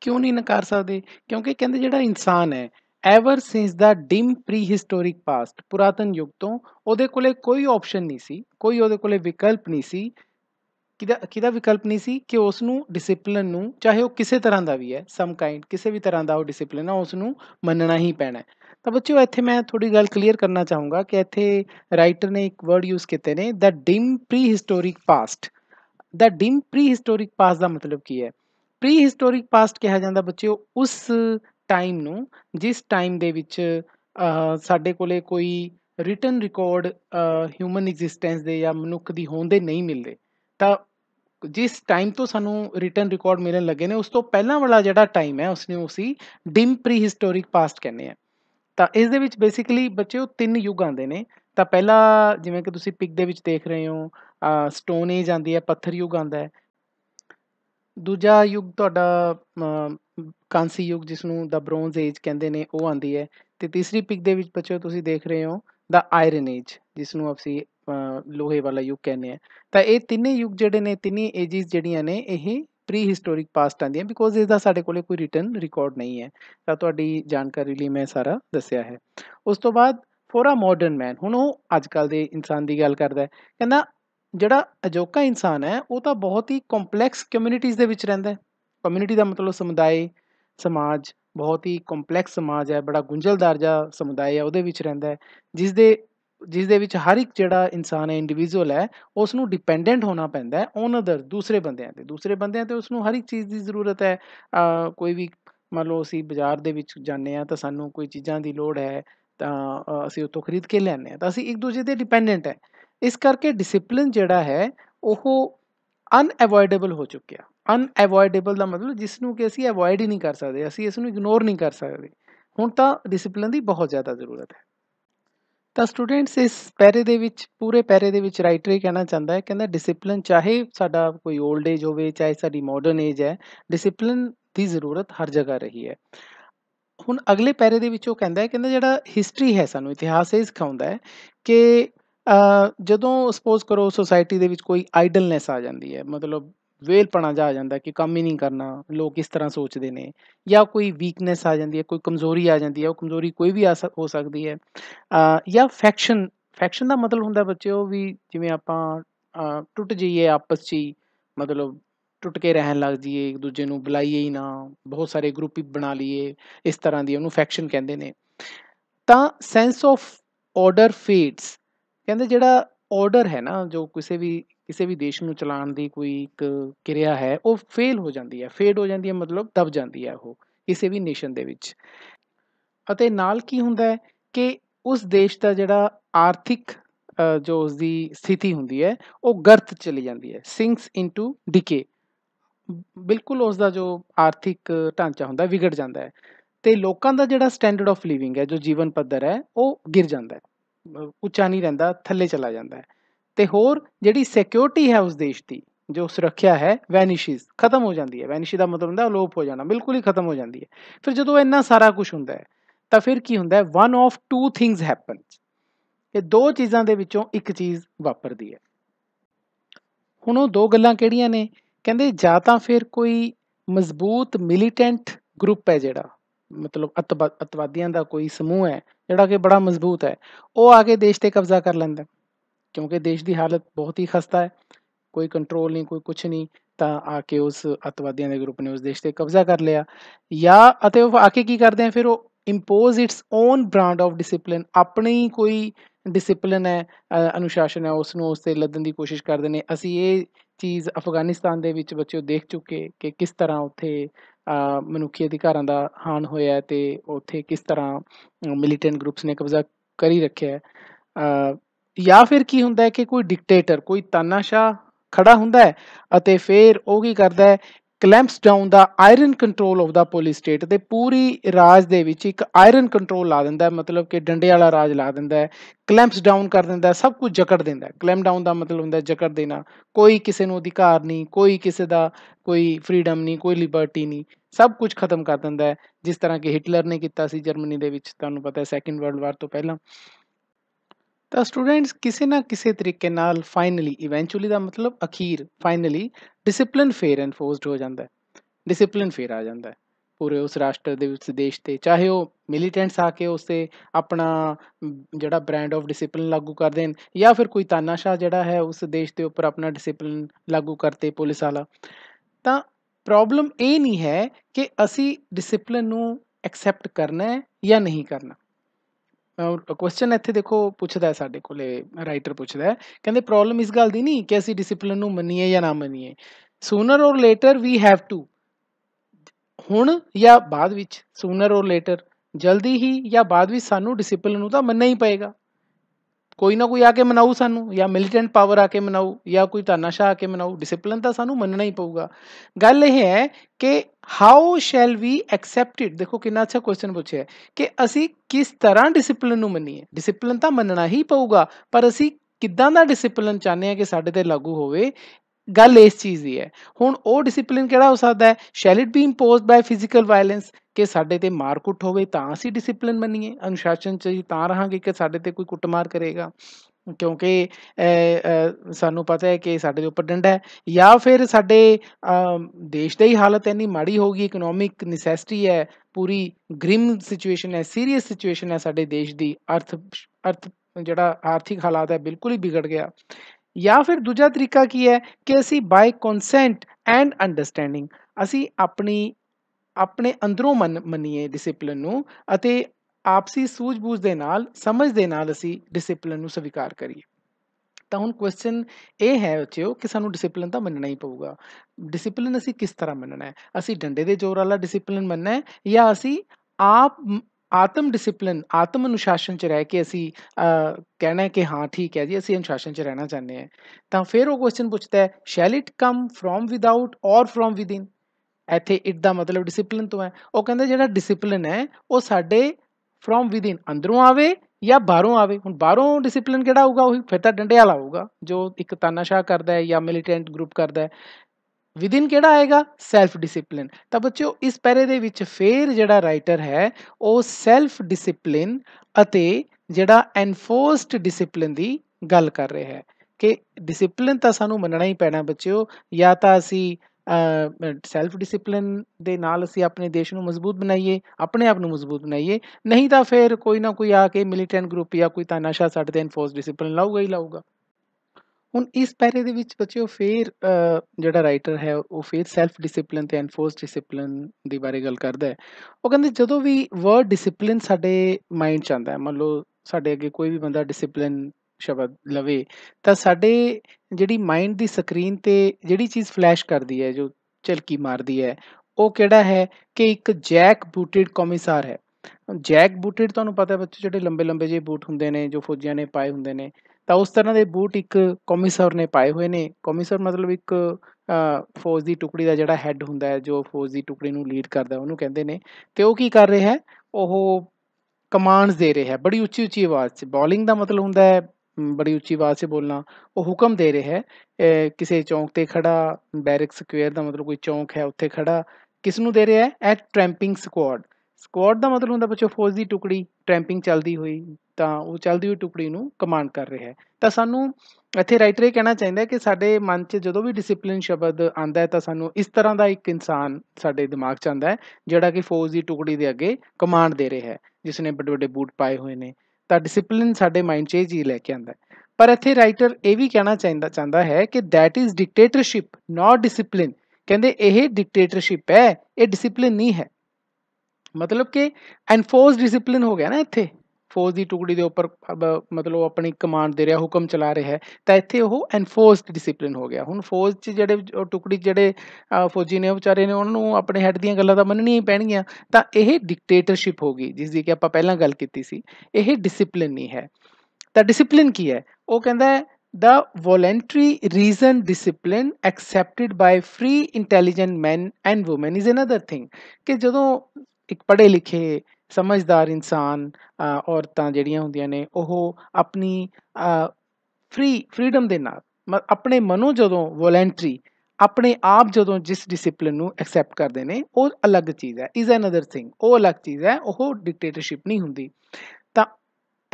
ਕਿਉਂ ਨਹੀਂ ਨਕਾਰ ਸਕਦੇ ਕਿਉਂਕਿ ਕਹਿੰਦੇ ਜਿਹੜਾ ਇਨਸਾਨ ਹੈ ever since the dim prehistoric past ਪੁਰਾਤਨ ਯੁੱਗ ਤੋਂ ਉਹਦੇ ਕੋਲੇ ਕੋਈ ਆਪਸ਼ਨ ਨਹੀਂ ਸੀ ਕੋਈ ਉਹਦੇ ਕੋਲੇ ਵਿਕਲਪ ਨਹੀਂ ਸੀ ਕਿਦਾ ਕਿਦਾ ਵਿਕਲਪ ਨਹੀਂ ਸੀ ਕਿ ਉਸ ਨੂੰ ਡਿਸਪਲਿਨ ਨੂੰ ਚਾਹੇ ਉਹ ਕਿਸੇ ਤਰ੍ਹਾਂ ਦਾ ਵੀ ਹੈ ਸਮ ਕਾਈਂਡ ਕਿਸੇ ਵੀ ਤਰ੍ਹਾਂ ਦਾ ਉਹ ਡਿਸਪਲਿਨ ਹੈ ਉਸ ਨੂੰ ਮੰਨਣਾ ਹੀ ਪੈਣਾ ਹੈ ਤਾਂ ਬੱਚਿਓ ਇੱਥੇ ਮੈਂ ਥੋੜੀ ਗੱਲ ਕਲੀਅਰ ਕਰਨਾ ਚਾਹੂੰਗਾ ਕਿ ਇੱਥੇ ਰਾਈਟਰ ਨੇ ਇੱਕ ਵਰਡ ਯੂਜ਼ ਕੀਤੇ ਨੇ the dim prehistoric past the dim prehistoric past ਦਾ ਮਤਲਬ ਕੀ ਹੈ ਪ੍ਰੀ ਹਿਸਟੋਰਿਕ ਪਾਸਟ ਕਿਹਾ ਜਾਂਦਾ ਬੱਚਿਓ ਉਸ ਟਾਈਮ ਨੂੰ ਜਿਸ ਟਾਈਮ ਦੇ ਵਿੱਚ ਸਾਡੇ ਕੋਲੇ ਕੋਈ ਰਿਟਨ ਰਿਕਾਰਡ ਹਿਊਮਨ ਐਗਜ਼ਿਸਟੈਂਸ ਦੇ ਜਾਂ ਮਨੁੱਖ ਦੀ ਹੋਂਦ ਦੇ ਨਹੀਂ ਮਿਲਦੇ ਤਾਂ ਜਿਸ ਟਾਈਮ ਤੋਂ ਸਾਨੂੰ ਰਿਟਨ ਰਿਕਾਰਡ ਮਿਲਣ ਲੱਗੇ ਨੇ ਉਸ ਤੋਂ ਪਹਿਲਾਂ ਵਾਲਾ ਜਿਹੜਾ ਟਾਈਮ ਹੈ ਉਸ ਨੂੰ ਅਸੀਂ ਡਿਮ ਪ੍ਰੀ ਹਿਸਟੋਰਿਕ ਪਾਸਟ ਕਹਿੰਦੇ ਆ ਤਾਂ ਇਸ ਦੇ ਵਿੱਚ ਬੇਸਿਕਲੀ ਬੱਚਿਓ ਤਿੰਨ ਯੁੱਗ ਆਉਂਦੇ ਨੇ ਤਾਂ ਪਹਿਲਾ ਜਿਵੇਂ ਕਿ ਤੁਸੀਂ ਪਿਕ ਦੇ ਵਿੱਚ ਦੇਖ ਰਹੇ ਹੋ ਸਟੋਨ ਏਜ ਆਂਦੀ ਹੈ ਪੱਥਰ ਯੁੱਗ ਆਂਦਾ ਹੈ ਦੂਜਾ ਯੁੱਗ ਤੁਹਾਡਾ ਕਾਂਸੀ ਯੁੱਗ ਜਿਸ ਨੂੰ ਦਾ ਬ੍ਰੌਂਜ਼ ਏਜ ਕਹਿੰਦੇ ਨੇ ਉਹ ਆਂਦੀ ਹੈ ਤੇ ਤੀਸਰੀ ਪਿਕ ਦੇ ਵਿੱਚ ਬੱਚਿਓ ਤੁਸੀਂ ਦੇਖ ਰਹੇ ਹੋ ਦਾ ਆਇਰਨ ਏਜ ਜਿਸ ਨੂੰ ਅਸੀਂ ਲੋਹੇ ਵਾਲਾ ਯੁੱਗ ਕਹਿੰਦੇ ਆ ਤਾਂ ਇਹ ਤਿੰਨੇ ਯੁੱਗ ਜਿਹੜੇ ਨੇ ਤਿੰਨੇ ਏਜਸ ਜਿਹੜੀਆਂ ਨੇ ਇਹ ਪ੍ਰੀ ਹਿਸਟੋਰਿਕ ਪਾਸਟ ਆਉਂਦੀਆਂ ਬਿਕੋਜ਼ ਇਸ ਦਾ ਸਾਡੇ ਕੋਲੇ ਕੋਈ ਰਿਟਨ ਰਿਕਾਰਡ ਨਹੀਂ ਹੈ ਤਾਂ ਤੁਹਾਡੀ ਜਾਣਕਾਰੀ ਲਈ ਮੈਂ ਸਾਰਾ ਦੱਸਿਆ ਹੈ ਉਸ ਤੋਂ ਬਾਅਦ ਫੋਰ ਆ ਮਾਡਰਨ ਮੈਨ ਹੁਣ ਉਹ ਅੱਜ ਕੱਲ ਦੇ ਇਨਸਾਨ ਦੀ ਗੱਲ ਕਰਦਾ ਹੈ ਕਹਿੰਦਾ ਜਿਹੜਾ ਅਜੋਕਾ ਇਨਸਾਨ ਹੈ ਉਹ ਤਾਂ ਬਹੁਤ ਹੀ ਕੰਪਲੈਕਸ ਕਮਿਊਨਿਟੀਜ਼ ਦੇ ਵਿੱਚ ਰਹਿੰਦਾ ਹੈ ਕਮਿਊਨਿਟੀ ਦਾ ਮਤਲਬ ਸਮੁਦਾਇ ਸਮਾਜ ਬਹੁਤ ਹੀ ਕੰਪਲੈਕਸ ਸਮਾਜ ਹੈ ਬੜਾ ਗੁੰਝਲਦਾਰ ਜਿਹਾ ਸਮੁਦਾਇ ਹੈ ਉਹਦੇ ਵਿੱਚ ਰਹਿੰਦਾ ਹੈ ਜਿਸ ਦੇ ਜਿਸ ਦੇ ਵਿੱਚ ਹਰ ਇੱਕ ਜਿਹੜਾ ਇਨਸਾਨ ਹੈ ਇੰਡੀਵਿਜੂਅਲ ਹੈ ਉਸ ਨੂੰ ਡਿਪੈਂਡੈਂਟ ਹੋਣਾ ਪੈਂਦਾ ਹੈ ਔਨ ਅਦਰ ਦੂਸਰੇ ਬੰਦਿਆਂ ਤੇ ਦੂਸਰੇ ਬੰਦਿਆਂ ਤੇ ਉਸ ਨੂੰ ਹਰ ਇੱਕ ਚੀਜ਼ ਦੀ ਜ਼ਰੂਰਤ ਹੈ ਕੋਈ ਵੀ ਮੰਨ ਲਓ ਅਸੀਂ ਬਾਜ਼ਾਰ ਦੇ ਵਿੱਚ ਜਾਂਦੇ ਆ ਤਾਂ ਸਾਨੂੰ ਕੋਈ ਚੀਜ਼ਾਂ ਦੀ ਲੋੜ ਹੈ ਤਾਂ ਅਸੀਂ ਉਤੋਂ ਖਰੀਦ ਕੇ ਲੈਣੇ ਆ ਤਾਂ ਅਸੀਂ ਇੱਕ ਦੂਜੇ ਤੇ ਡਿਪੈਂਡੈਂਟ ਹੈ ਇਸ ਕਰਕੇ ਡਿਸਪਲਿਨ ਜਿਹੜਾ ਹੈ ਉਹ ਅਨਅਵੋਇਡੇਬਲ ਹੋ ਚੁੱਕਿਆ ਅਨਅਵੋਇਡੇਬਲ ਦਾ ਮਤਲਬ ਜਿਸ ਨੂੰ ਕਿ ਅਸੀਂ ਅਵੋਇਡ ਹੀ ਨਹੀਂ ਕਰ ਸਕਦੇ ਅਸੀਂ ਇਸ ਨੂੰ ਇਗਨੋਰ ਨਹੀਂ ਕਰ ਸਕਦੇ ਹੁਣ ਤਾਂ ਡਿਸਪਲਿਨ ਦੀ ਬਹੁਤ ਜ਼ਿਆਦਾ ਜ਼ਰੂਰਤ ਹੈ ਤਾਂ ਸਟੂਡੈਂਟਸ ਇਸ ਪੈਰੇ ਦੇ ਵਿੱਚ ਪੂਰੇ ਪੈਰੇ ਦੇ ਵਿੱਚ ਰਾਈਟਰ ਇਹ ਕਹਿਣਾ ਚਾਹੁੰਦਾ ਹੈ ਕਹਿੰਦਾ ਡਿਸਪਲਿਨ ਚਾਹੇ ਸਾਡਾ ਕੋਈ 올ਡ ਏਜ ਹੋਵੇ ਚਾਹੇ ਸਾਡੀ ਮਾਡਰਨ ਏਜ ਹੈ ਡਿਸਪਲਿਨ ਦੀ ਜ਼ਰੂਰਤ ਹਰ ਜਗ੍ਹਾ ਰਹੀ ਹੈ ਹੁਣ ਅਗਲੇ ਪੈਰੇ ਦੇ ਵਿੱਚ ਉਹ ਕਹਿੰਦਾ ਹੈ ਕਹਿੰਦਾ ਜਿਹੜਾ ਹਿਸਟਰੀ ਹੈ ਸਾਨੂੰ ਇਤਿਹਾਸ ਇਹ ਸਿਖਾਉਂਦਾ ਹੈ ਕਿ ਜਦੋਂ ਸਪੋਜ਼ ਕਰੋ ਸੋਸਾਇਟੀ ਦੇ ਵਿੱਚ ਕੋਈ ਆਈਡਲਨੈਸ ਆ ਜਾਂਦੀ ਹੈ ਮਤਲਬ ਵੇਲਪਣਾ ਜਾ ਜਾਂਦਾ ਕਿ ਕੰਮ ਹੀ ਨਹੀਂ ਕਰਨਾ ਲੋਕ ਇਸ ਤਰ੍ਹਾਂ ਸੋਚਦੇ ਨੇ ਜਾਂ ਕੋਈ ਵੀਕਨੈਸ ਆ ਜਾਂਦੀ ਹੈ ਕੋਈ ਕਮਜ਼ੋਰੀ ਆ ਜਾਂਦੀ ਹੈ ਉਹ ਕਮਜ਼ੋਰੀ ਕੋਈ ਵੀ ਆ ਹੋ ਸਕਦੀ ਹੈ ਜਾਂ ਫੈਕਸ਼ਨ ਫੈਕਸ਼ਨ ਦਾ ਮਤਲਬ ਹੁੰਦਾ ਬੱਚਿਓ ਵੀ ਜਿਵੇਂ ਆਪਾਂ ਟੁੱਟ ਜਾਈਏ ਆਪਸ 'ਚ ਮਤਲਬ ਟੁੱਟ ਕੇ ਰਹਿਣ ਲੱਗ ਜਾਈਏ ਇੱਕ ਦੂਜੇ ਨੂੰ ਬੁਲਾਈਏ ਹੀ ਨਾ ਬਹੁਤ ਸਾਰੇ ਗਰੁੱਪ ਹੀ ਬਣਾ ਲਈਏ ਇਸ ਤਰ੍ਹਾਂ ਦੀ ਉਹਨੂੰ ਫੈਕਸ਼ਨ ਕਹਿੰਦੇ ਨੇ ਤਾਂ ਸੈਂਸ ਆਫ ਆਰਡਰ ਫੇਡਸ ਕਹਿੰਦੇ ਜਿਹੜਾ ਆਰਡਰ ਹੈ ਨਾ ਜੋ ਕਿਸੇ ਵੀ ਕਿਸੇ ਵੀ ਦੇਸ਼ ਨੂੰ ਚਲਾਉਣ ਦੀ ਕੋਈ ਇੱਕ ਕਿਰਿਆ ਹੈ ਉਹ ਫੇਲ ਹੋ ਜਾਂਦੀ ਹੈ ਫੇਡ ਹੋ ਜਾਂਦੀ ਹੈ ਮਤਲਬ ਦਬ ਜਾਂਦੀ ਹੈ ਉਹ ਕਿਸੇ ਵੀ ਨੇਸ਼ਨ ਦੇ ਵਿੱਚ ਅਤੇ ਨਾਲ ਕੀ ਹੁੰਦਾ ਹੈ ਕਿ ਉਸ ਦੇਸ਼ ਦਾ ਜਿਹੜਾ ਆਰਥਿਕ ਜੋ ਉਸ ਦੀ ਸਥਿਤੀ ਹੁੰਦੀ ਹੈ ਉਹ ਗਰਤ ਚਲੀ ਜਾਂਦੀ ਹੈ ਸਿੰਕਸ ਇਨਟੂ ਡਿਕੇ ਬਿਲਕੁਲ ਉਸ ਦਾ ਜੋ ਆਰਥਿਕ ਢਾਂਚਾ ਹੁੰਦਾ ਵਿਗੜ ਜਾਂਦਾ ਹੈ ਤੇ ਲੋਕਾਂ ਦਾ ਜਿਹੜਾ ਸਟੈਂਡਰਡ ਆਫ ਲਿਵਿੰਗ ਹੈ ਜੋ ਜੀਵਨ ਪੱਧਰ ਹੈ ਉਹ ਗਿਰ ਜਾਂਦਾ ਹੈ ਉੱਚਾ ਨਹੀਂ ਰਹਿੰਦਾ ਥੱਲੇ ਚਲਾ ਜਾਂਦਾ ਹੈ ਤੇ ਹੋਰ ਜਿਹੜੀ ਸਿਕਿਉਰਿਟੀ ਹੈ ਉਸ ਦੇਸ਼ ਦੀ ਜੋ ਸੁਰੱਖਿਆ ਹੈ ਵੈਨਿਸ਼ਿਸ ਖਤਮ ਹੋ ਜਾਂਦੀ ਹੈ ਵੈਨਿਸ਼ੀ ਦਾ ਮਤਲਬ ਹੁੰਦਾ ਅਲੋਪ ਹੋ ਜਾਣਾ ਬਿਲਕੁਲ ਹੀ ਖਤਮ ਹੋ ਜਾਂਦੀ ਹੈ ਫਿਰ ਜਦੋਂ ਇੰਨਾ ਸਾਰਾ ਕੁਝ ਹੁੰਦਾ ਹੈ ਤਾਂ ਫਿਰ ਕੀ ਹੁੰਦਾ ਹੈ one of two things happens ਇਹ ਦੋ ਚੀਜ਼ਾਂ ਦੇ ਵਿੱਚੋਂ ਇੱਕ ਚੀਜ਼ ਵਾਪਰਦੀ ਹੈ ਹੁਣ ਉਹ ਦੋ ਗੱਲਾਂ ਕਿਹੜੀਆਂ ਨੇ ਕਹਿੰਦੇ ਜਾਂ ਤਾਂ ਫਿਰ ਕੋਈ ਮਜ਼ਬੂਤ ਮਿਲੀਟੈਂਟ ਗਰੁੱਪ ਹੈ ਜਿਹੜਾ ਮਤਲਬ ਅਤਵਾਦੀਆਂ ਦਾ ਕੋਈ ਸਮੂਹ ਹੈ ਜਿਹੜਾ ਕਿ ਬੜਾ ਮਜ਼ਬੂਤ ਹੈ ਉਹ ਆ ਕੇ ਦੇਸ਼ ਤੇ ਕਬਜ਼ਾ ਕਰ ਲੈਂਦਾ ਕਿਉਂਕਿ ਦੇਸ਼ ਦੀ ਹਾਲਤ ਬਹੁਤ ਹੀ ਖਸਤਾ ਹੈ ਕੋਈ ਕੰਟਰੋਲ ਨਹੀਂ ਕੋਈ ਕੁਝ ਨਹੀਂ ਤਾਂ ਆ ਕੇ ਉਸ ਅਤਵਾਦੀਆਂ ਦੇ ਗਰੁੱਪ ਨੇ ਉਸ ਦੇਸ਼ ਤੇ ਕਬਜ਼ਾ ਕਰ ਲਿਆ ਜਾਂ ਅਤੇ ਉਹ ਆ ਕੇ ਕੀ ਕਰਦੇ ਆ ਫਿਰ ਉਹ impose its own brand of discipline ਆਪਣੀ ਕੋਈ ਡਿਸਪਲਿਨ ਹੈ ਅਨੁਸ਼ਾਸਨ ਹੈ ਉਸ ਨੂੰ ਉਸ ਤੇ ਲੱਦਣ ਦੀ ਕੋਸ਼ਿਸ਼ ਕਰਦੇ ਨੇ ਅਸੀਂ ਇਹ ਚੀਜ਼ ਅਫਗਾਨਿਸਤਾਨ ਦੇ ਵਿੱਚ ਬੱਚਿਓ ਦੇਖ ਚੁੱਕੇ ਕਿ ਕਿਸ ਤਰ੍ਹਾਂ ਉੱਥੇ ਮਨੁੱਖੀ ਅਧਿਕਾਰਾਂ ਦਾ ਹਾਨ ਹੋਇਆ ਤੇ ਉੱਥੇ ਕਿਸ ਤਰ੍ਹਾਂ ਮਿਲੀਟੈਂਟ ਗਰੁੱਪਸ ਨੇ ਕਬਜ਼ਾ ਕਰੀ ਰੱਖਿਆ ਹੈ ਜਾਂ ਫਿਰ ਕੀ ਹੁੰਦਾ ਹੈ ਕਿ ਕੋਈ ਡਿਕਟੇਟਰ ਕੋਈ ਤਾਨਾਸ਼ਾਹ ਖੜਾ ਹੁੰਦਾ ਹੈ ਅਤੇ ਫਿਰ ਉਹ ਕੀ ਕਰਦਾ ਹੈ clamps down the iron control of the police state ਤੇ ਪੂਰੀ ਰਾਜ ਦੇ ਵਿੱਚ ਇੱਕ ਆਇਰਨ ਕੰਟਰੋਲ ਲਾ ਦਿੰਦਾ ਹੈ ਮਤਲਬ ਕਿ ਡੰਡੇ ਵਾਲਾ ਰਾਜ ਲਾ ਦਿੰਦਾ ਹੈ ਕਲੈਂਪਸ ਡਾਊਨ ਕਰ ਦਿੰਦਾ ਸਭ ਕੁਝ ਜਕੜ ਦਿੰਦਾ ਕਲੈਂਪ ਡਾਊਨ ਦਾ ਮਤਲਬ ਹੁੰਦਾ ਜਕੜ ਦੇਣਾ ਕੋਈ ਕਿਸੇ ਨੂੰ ਅਧਿਕਾਰ ਨਹੀਂ ਕੋਈ ਕਿਸੇ ਦਾ ਕੋਈ ਫਰੀडम ਨਹੀਂ ਕੋਈ ਲਿਬਰਟੀ ਨਹੀਂ ਸਭ ਕੁਝ ਖਤਮ ਕਰ ਦਿੰਦਾ ਹੈ ਜਿਸ ਤਰ੍ਹਾਂ ਕਿ ਹਿਟਲਰ ਨੇ ਕੀਤਾ ਸੀ ਜਰਮਨੀ ਦੇ ਵਿੱਚ ਤੁਹਾਨੂੰ ਪਤਾ ਹੈ ਸੈਕੰਡ ਵਰਲਡ ਵਾਰ ਤੋਂ ਪਹਿਲਾਂ ਤਾਂ ਸਟੂਡੈਂਟਸ ਕਿਸੇ ਨਾ ਕਿਸੇ ਤਰੀਕੇ ਨਾਲ ਫਾਈਨਲੀ ਇਵੈਂਚੁਅਲੀ ਦਾ ਮਤਲਬ ਅਖੀਰ ਫਾਈਨਲੀ ਡਿਸਪਲਿਨ ਫੇਅਰ ਐਨਫੋਰਸਡ ਹੋ ਜਾਂਦਾ ਹੈ ਡਿਸਪਲਿਨ ਫੇਅਰ ਆ ਜਾਂਦਾ ਹੈ ਪੂਰੇ ਉਸ ਰਾਸ਼ਟਰ ਦੇ ਉਸ ਦੇਸ਼ ਤੇ ਚਾਹੇ ਉਹ ਮਿਲੀਟੈਂਟਸ ਆ ਕੇ ਉਸੇ ਆਪਣਾ ਜਿਹੜਾ ਬ੍ਰਾਂਡ ਆਫ ਡਿਸਪਲਿਨ ਲਾਗੂ ਕਰ ਦੇਣ ਜਾਂ ਫਿਰ ਕੋਈ ਤਾਨਾਸ਼ਾਹ ਜਿਹੜਾ ਹੈ ਉਸ ਦੇਸ਼ ਦੇ ਉੱਪਰ ਆਪਣਾ ਡਿਸਪਲਿਨ ਲਾਗੂ ਕਰਤੇ ਪੁਲਿਸ ਵਾਲਾ ਤਾਂ ਪ੍ਰੋਬਲਮ ਇਹ ਨਹੀਂ ਹੈ ਕਿ ਅਸੀਂ ਡਿਸਪਲਿਨ ਨੂੰ ਐਕਸੈਪਟ ਕਰਨਾ ਹੈ ਜਾਂ ਨਹੀਂ ਕਰਨਾ ਕੁਐਸਚਨ ਇੱਥੇ ਦੇਖੋ ਪੁੱਛਦਾ ਹੈ ਸਾਡੇ ਕੋਲੇ ਰਾਈਟਰ ਪੁੱਛਦਾ ਹੈ ਕਹਿੰਦੇ ਪ੍ਰੋਬਲਮ ਇਸ ਗੱਲ ਦੀ ਨਹੀਂ ਕਿ ਅਸੀਂ ਡਿਸਪਲਿਨ ਨੂੰ ਮੰਨੀਏ ਜਾਂ ਨਾ ਮੰਨੀਏ ਸੂਨਰ ਔਰ ਲੇਟਰ ਵੀ ਹੈਵ ਟੂ ਹੁਣ ਜਾਂ ਬਾਅਦ ਵਿੱਚ ਸੂਨਰ ਔਰ ਲੇਟਰ ਜਲਦੀ ਹੀ ਜਾਂ ਬਾਅਦ ਵਿੱਚ ਸਾਨੂੰ ਡਿਸਪਲਿਨ ਨੂੰ ਤਾਂ ਮੰਨਣਾ ਹੀ ਪਏਗਾ ਕੋਈ ਨਾ ਕੋਈ ਆ ਕੇ ਮਨਾਉ ਸਾਨੂੰ ਜਾਂ ਮਿਲੀਟੈਂਟ ਪਾਵਰ ਆ ਕੇ ਮਨਾਉ ਜਾਂ ਕੋਈ ਤਾਨਾਸ਼ਾ ਆ ਕੇ ਮਨਾਉ ਡਿਸਪਲਿਨ ਤਾਂ ਸਾਨੂੰ ਮੰਨਣਾ ਹੀ ਪਊਗਾ ਗੱਲ ਇਹ ਹੈ ਕਿ how shall we accept it ਦੇਖੋ ਕਿੰਨਾ ਅੱਛਾ ਕੁਐਸਚਨ ਪੁੱਛਿਆ ਕਿ ਅਸੀਂ ਕਿਸ ਤਰ੍ਹਾਂ ਡਿਸਪਲਿਨ ਨੂੰ ਮੰਨੀਏ ਡਿਸਪਲਿਨ ਤਾਂ ਮੰਨਣਾ ਹੀ ਪਊਗਾ ਪਰ ਅਸੀਂ ਕਿੱਦਾਂ ਦਾ ਡਿਸਪਲਿਨ ਚਾਹੁੰਦੇ ਆ ਕਿ ਸਾਡੇ ਤੇ ਲਾਗੂ ਹੋਵੇ ਗੱਲ ਇਸ ਚੀਜ਼ ਦੀ ਹੈ ਹੁਣ ਉਹ ਡਿਸਪਲਿਨ ਕਿਹੜਾ ਹੋ ਸਕਦਾ ਹੈ shall it be imposed by physical violence ਕਿ ਸਾਡੇ ਤੇ ਮਾਰ ਕੁੱਟ ਹੋਵੇ ਤਾਂ ਅਸੀਂ ਡਿਸਪਲਿਨ ਮੰਨੀਏ ਅਨੁਸ਼ਾਸਨ ਚ ਤਾਂ ਰਹਾਂਗੇ ਕਿ ਸਾਡੇ ਤੇ ਕੋਈ ਕੁੱਟਮਾਰ ਕਰੇਗਾ ਕਿਉਂਕਿ ਸਾਨੂੰ ਪਤਾ ਹੈ ਕਿ ਸਾਡੇ ਦੇ ਉੱਪਰ ਡੰਡਾ ਹੈ ਜਾਂ ਫਿਰ ਸਾਡੇ ਦੇਸ਼ ਦੀ ਹਾਲਤ ਇੰਨੀ ਮਾੜੀ ਹੋ ਗਈ ਇਕਨੋਮਿਕ ਨੈਸੈਸਿਟੀ ਹੈ ਪੂਰੀ ਗ੍ਰਿਮ ਸਿਚੁਏਸ਼ਨ ਹੈ ਸੀਰੀਅਸ ਸਿਚੁਏਸ਼ਨ ਹੈ ਸਾਡੇ ਦੇਸ਼ ਦੀ ਅਰਥ ਅਰਥ ਜਿਹੜਾ ਆਰਥਿਕ ਹਾਲਾਤ ਹੈ ਬਿਲਕੁਲ ਹੀ ਵਿਗੜ ਗਿਆ ਜਾਂ ਫਿਰ ਦੂਜਾ ਤਰੀਕਾ ਕੀ ਹੈ ਕਿ ਅਸੀਂ ਬਾਈ ਕਨਸੈਂਟ ਐਂਡ ਅੰਡਰਸਟੈਂਡਿੰਗ ਅਸੀਂ ਆਪਣੀ ਆਪਣੇ ਅੰਦਰੋਂ ਮਨ ਮੰਨੀਏ ਡਿਸਪਲਿਨ ਨੂੰ ਅਤੇ ਆਪਸੀ ਸੂਝ-ਬੂਝ ਦੇ ਨਾਲ ਸਮਝ ਦੇ ਨਾਲ ਅਸੀਂ ਡਿਸਪਲਿਨ ਨੂੰ ਸਵੀਕਾਰ ਕਰੀਏ ਤਾਂ ਹੁਣ ਕੁਐਸਚਨ ਇਹ ਹੈ ਬੱਚਿਓ ਕਿ ਸਾਨੂੰ ਡਿਸਪਲਿਨ ਤਾਂ ਮੰਨਣਾ ਹੀ ਪਊਗਾ ਡਿਸਪਲਿਨ ਅਸੀਂ ਕਿਸ ਤਰ੍ਹਾਂ ਮੰਨਣਾ ਹੈ ਅਸੀਂ ਡੰਡੇ ਦੇ ਜ਼ੋਰ ਵਾਲਾ ਡਿਸਪਲਿਨ ਮੰਨਣਾ ਹੈ ਜਾਂ ਅਸੀਂ ਆਪ ਆਤਮ ਡਿਸਪਲਿਨ ਆਤਮ ਅਨੁਸ਼ਾਸਨ 'ਚ ਰਹਿ ਕੇ ਅਸੀਂ ਕਹਿਣਾ ਕਿ ਹਾਂ ਠੀਕ ਹੈ ਜੀ ਅਸੀਂ ਅਨੁਸ਼ਾਸਨ 'ਚ ਰਹਿਣਾ ਚਾਹੁੰਦੇ ਹਾਂ ਤਾਂ ਫਿਰ ਉਹ ਕੁਐਸਚਨ ਪੁੱਛਦਾ ਹੈ shall it come from without or from within ਇੱਥੇ ਇਟ ਦਾ ਮਤਲਬ ਡਿਸਪਲਿਨ ਤੋਂ ਹੈ ਉਹ ਕਹਿੰਦਾ ਜਿਹੜਾ ਡਿਸਪਲਿਨ ਹੈ ਉਹ ਸਾਡੇ ਫਰੋਮ ਵਿਦਿਨ ਅੰਦਰੋਂ ਆਵੇ ਜਾਂ ਬਾਹਰੋਂ ਆਵੇ ਹੁਣ ਬਾਹਰੋਂ ਡਿਸਪਲਿਨ ਕਿਹੜਾ ਹੋਊਗਾ ਉਹ ਫਿਰ ਤਾਂ ਡੰਡੇ ਵਾਲਾ ਹੋਊਗਾ ਜੋ ਇੱਕ ਤਾਨਾਸ਼ਾਹ ਕਰਦਾ ਹੈ ਜਾਂ ਮਿਲੀਟੈਂਟ ਗਰੁੱਪ ਕਰਦਾ ਹੈ ਵਿਦਿਨ ਕਿਹੜਾ ਆਏਗਾ ਸੈਲਫ ਡਿਸਪਲਿਨ ਤਾਂ ਬੱਚਿਓ ਇਸ ਪੈਰੇ ਦੇ ਵਿੱਚ ਫੇਰ ਜਿਹੜਾ ਰਾਈਟਰ ਹੈ ਉਹ ਸੈਲਫ ਡਿਸਪਲਿਨ ਅਤੇ ਜਿਹੜਾ ਐਨਫੋਰਸਡ ਡਿਸਪਲਿਨ ਦੀ ਗੱਲ ਕਰ ਰਿਹਾ ਹੈ ਕਿ ਡਿਸਪਲਿਨ ਤਾਂ ਸਾਨੂੰ ਮੰਨਣਾ ਹੀ ਪੈਣਾ ਬੱਚਿਓ ਜਾਂ ਤਾਂ ਅਸੀਂ ਸੈਲਫ ਡਿਸਪਲਿਨ ਦੇ ਨਾਲ ਅਸੀਂ ਆਪਣੇ ਦੇਸ਼ ਨੂੰ ਮਜ਼ਬੂਤ ਬਣਾਈਏ ਆਪਣੇ ਆਪ ਨੂੰ ਮਜ਼ਬੂਤ ਬਣਾਈਏ ਨਹੀਂ ਤਾਂ ਫੇਰ ਕੋਈ ਨਾ ਕੋਈ ਆ ਕੇ ਮਿਲੀਟੈਂਟ ਗਰੁੱਪ ਜਾਂ ਕੋਈ ਤਾਨਾਸ਼ਾ ਸਾਡੇ ਤੇ ਐਨਫੋਰਸਡ ਡਿਸਪਲਿਨ ਲਾਊਗਾ ਹੀ ਲਾਊਗਾ ਹੁਣ ਇਸ ਪੈਰੇ ਦੇ ਵਿੱਚ ਬੱਚਿਓ ਫੇਰ ਜਿਹੜਾ ਰਾਈਟਰ ਹੈ ਉਹ ਫੇਰ ਸੈਲਫ ਡਿਸਪਲਿਨ ਤੇ ਐਨਫੋਰਸ ਡਿਸਪਲਿਨ ਦੇ ਬਾਰੇ ਗੱਲ ਕਰਦਾ ਹੈ ਉਹ ਕਹਿੰਦੇ ਜਦੋਂ ਵੀ ਵਰਡ ਡਿਸਪਲਿਨ ਸਾਡੇ ਮਾਈਂਡ 'ਚ ਆਉਂਦਾ ਹੈ ਮੰਨ ਲਓ ਸਾਡੇ ਅੱਗੇ ਕੋਈ ਵੀ ਬੰਦਾ ਡਿਸਪਲਿਨ ਸ਼ਬਦ ਲਵੇ ਤਾਂ ਸਾਡੇ ਜਿਹੜੀ ਮਾਈਂਡ ਦੀ ਸਕਰੀਨ ਤੇ ਜਿਹੜੀ ਚੀਜ਼ ਫਲੈਸ਼ ਕਰਦੀ ਹੈ ਜੋ ਚਲਕੀ ਮਾਰਦੀ ਹੈ ਉਹ ਕਿਹੜਾ ਹੈ ਕਿ ਇੱਕ ਜੈਕ ਬੂਟਡ ਕਮਿਸਾਰ ਹੈ ਜੈਕ ਬੂਟਡ ਤੁਹਾਨੂੰ ਪਤਾ ਹੈ ਬੱਚੇ ਜਿਹੜੇ ਲੰਬੇ ਲੰਬੇ ਜਿਹੇ ਬੂਟ ਹੁੰਦੇ ਨੇ ਜੋ ਫੌਜੀਆਂ ਨੇ ਪਾਏ ਹੁੰਦੇ ਨੇ ਤਾਂ ਉਸ ਤਰ੍ਹਾਂ ਦੇ ਬੂਟ ਇੱਕ ਕਮਿਸਰ ਨੇ ਪਾਏ ਹੋਏ ਨੇ ਕਮਿਸਰ ਮਤਲਬ ਇੱਕ ਫੌਜ ਦੀ ਟੁਕੜੀ ਦਾ ਜਿਹੜਾ ਹੈੱਡ ਹੁੰਦਾ ਹੈ ਜੋ ਫੌਜ ਦੀ ਟੁਕੜੀ ਨੂੰ ਲੀਡ ਕਰਦਾ ਉਹਨੂੰ ਕਹਿੰਦੇ ਨੇ ਤੇ ਉਹ ਕੀ ਕਰ ਰਿਹਾ ਹੈ ਉਹ ਕਮਾਂਡਸ ਦੇ ਰਿਹਾ ਹੈ ਬੜੀ ਉੱਚੀ ਉੱਚੀ ਆਵਾਜ਼ 'ਚ ਬੋਲਿੰਗ ਦਾ ਮਤਲਬ ਹੁੰਦਾ ਹੈ ਬੜੀ ਉੱਚੀ ਆਵਾਜ਼ 'ਚ ਬੋਲਣਾ ਉਹ ਹੁਕਮ ਦੇ ਰਿਹਾ ਹੈ ਕਿਸੇ ਚੌਂਕ ਤੇ ਖੜਾ ਬੈਰਿਕ ਸਕੁਅਰ ਦਾ ਮਤਲਬ ਕੋਈ ਚੌਂਕ ਹੈ ਉੱਥੇ ਖੜਾ ਕਿਸ ਨੂੰ ਦੇ ਰਿਹਾ ਹੈ ਐਟ ਟ੍ਰੈਂਪਿੰਗ ਸਕੁਆਡ ਸਕੁਆਡ ਦਾ ਮਤਲਬ ਹੁੰਦਾ ਬੱਚੋ ਫੌਜ ਦੀ ਟੁਕੜੀ ਟ੍ਰੈਂਪਿੰਗ ਚੱਲਦੀ ਹੋਈ ਤਾਂ ਉਹ ਚੱਲਦੀ ਹੋਈ ਟੁਕੜੀ ਨੂੰ ਕਮਾਂਡ ਕਰ ਰਿਹਾ ਹੈ ਤਾਂ ਸਾਨੂੰ ਇੱਥੇ ਰਾਈਟਰ ਇਹ ਕਹਿਣਾ ਚਾਹੁੰਦਾ ਹੈ ਕਿ ਸਾਡੇ ਮਨ 'ਚ ਜਦੋਂ ਵੀ ਡਿਸਪਲਿਨ ਸ਼ਬਦ ਆਂਦਾ ਹੈ ਤਾਂ ਸਾਨੂੰ ਇਸ ਤਰ੍ਹਾਂ ਦਾ ਇੱਕ ਇਨਸਾਨ ਸਾਡੇ ਦਿਮਾਗ 'ਚ ਆਂਦਾ ਹੈ ਜਿਹੜਾ ਕਿ ਫੌਜ ਦੀ ਟੁਕੜੀ ਦੇ ਅੱਗੇ ਕਮਾਂਡ ਦੇ ਰਿਹਾ ਹੈ ਜਿਸ ਨੇ ਵੱਡੇ ਵੱਡੇ ਬੂਟ ਪਾਏ ਹੋਏ ਨੇ ਤਾਂ ਡਿਸਪਲਿਨ ਸਾਡੇ ਮਾਈਂਡ 'ਚ ਇਹ ਜੀ ਲੈ ਕੇ ਆਂਦਾ ਹੈ ਪਰ ਇੱਥੇ ਰਾਈਟਰ ਇਹ ਵੀ ਕਹਿਣਾ ਚਾਹੁੰਦਾ ਚਾਹੁੰਦਾ ਹੈ ਕਿ that is dictatorship not discipline ਕਹਿੰਦੇ ਇਹ ਡਿਕਟੇਟਰਸ਼ਿਪ ਹੈ ਇਹ ਡਿਸਪਲਿਨ ਨਹੀਂ ਹੈ ਮਤਲਬ ਕਿ ਐਨਫੋਰਸ ਡਿਸਪਲਿਨ ਹੋ ਗਿਆ ਨਾ ਇੱਥੇ ਫੌਜ ਦੀ ਟੁਕੜੀ ਦੇ ਉੱਪਰ ਮਤਲਬ ਆਪਣੀ ਕਮਾਂਡ ਦੇ ਰਿਹਾ ਹੁਕਮ ਚਲਾ ਰਿਹਾ ਤਾਂ ਇੱਥੇ ਉਹ ਐਨਫੋਰਸਡ ਡਿਸਪਲਿਨ ਹੋ ਗਿਆ ਹੁਣ ਫੌਜ 'ਚ ਜਿਹੜੇ ਟੁਕੜੀ ਜਿਹੜੇ ਫੌਜੀ ਨੇ ਵਿਚਾਰੇ ਨੇ ਉਹਨਾਂ ਨੂੰ ਆਪਣੇ ਹੈੱਡ ਦੀਆਂ ਗੱਲਾਂ ਤਾਂ ਮੰਨਣੀਆਂ ਹੀ ਪੈਣਗੀਆਂ ਤਾਂ ਇਹ ਡਿਕਟੇਟਰਸ਼ਿਪ ਹੋ ਗਈ ਜਿਸ ਦੀ ਕਿ ਆਪਾਂ ਪਹਿਲਾਂ ਗੱਲ ਕੀਤੀ ਸੀ ਇਹ ਡਿਸਪਲਿਨ ਨਹੀਂ ਹੈ ਤਾਂ ਡਿਸਪਲਿਨ ਕੀ ਹੈ ਉਹ ਕਹਿੰਦਾ ਹੈ the voluntary reason discipline accepted by free intelligent men and women is another thing ਕਿ ਜਦੋਂ ਇੱਕ ਪੜ੍ਹੇ ਲਿਖੇ ਸਮਝਦਾਰ ਇਨਸਾਨ ਔਰਤਾਂ ਜਿਹੜੀਆਂ ਹੁੰਦੀਆਂ ਨੇ ਉਹ ਆਪਣੀ ਫ੍ਰੀ ਫ੍ਰੀडम ਦੇ ਨਾਲ ਆਪਣੇ ਮਨੋਂ ਜਦੋਂ ਵੋਲੰਟਰੀ ਆਪਣੇ ਆਪ ਜਦੋਂ ਜਿਸ ਡਿਸਪਲਿਨ ਨੂੰ ਐਕਸੈਪਟ ਕਰਦੇ ਨੇ ਉਹ ਅਲੱਗ ਚੀਜ਼ ਹੈ ਇਜ਼ ਅਨਦਰ ਥਿੰਗ ਉਹ ਅਲੱਗ ਚੀਜ਼ ਹੈ ਉਹ ਡਿਕਟੇਟਰਸ਼ਿਪ ਨਹੀਂ ਹੁੰਦੀ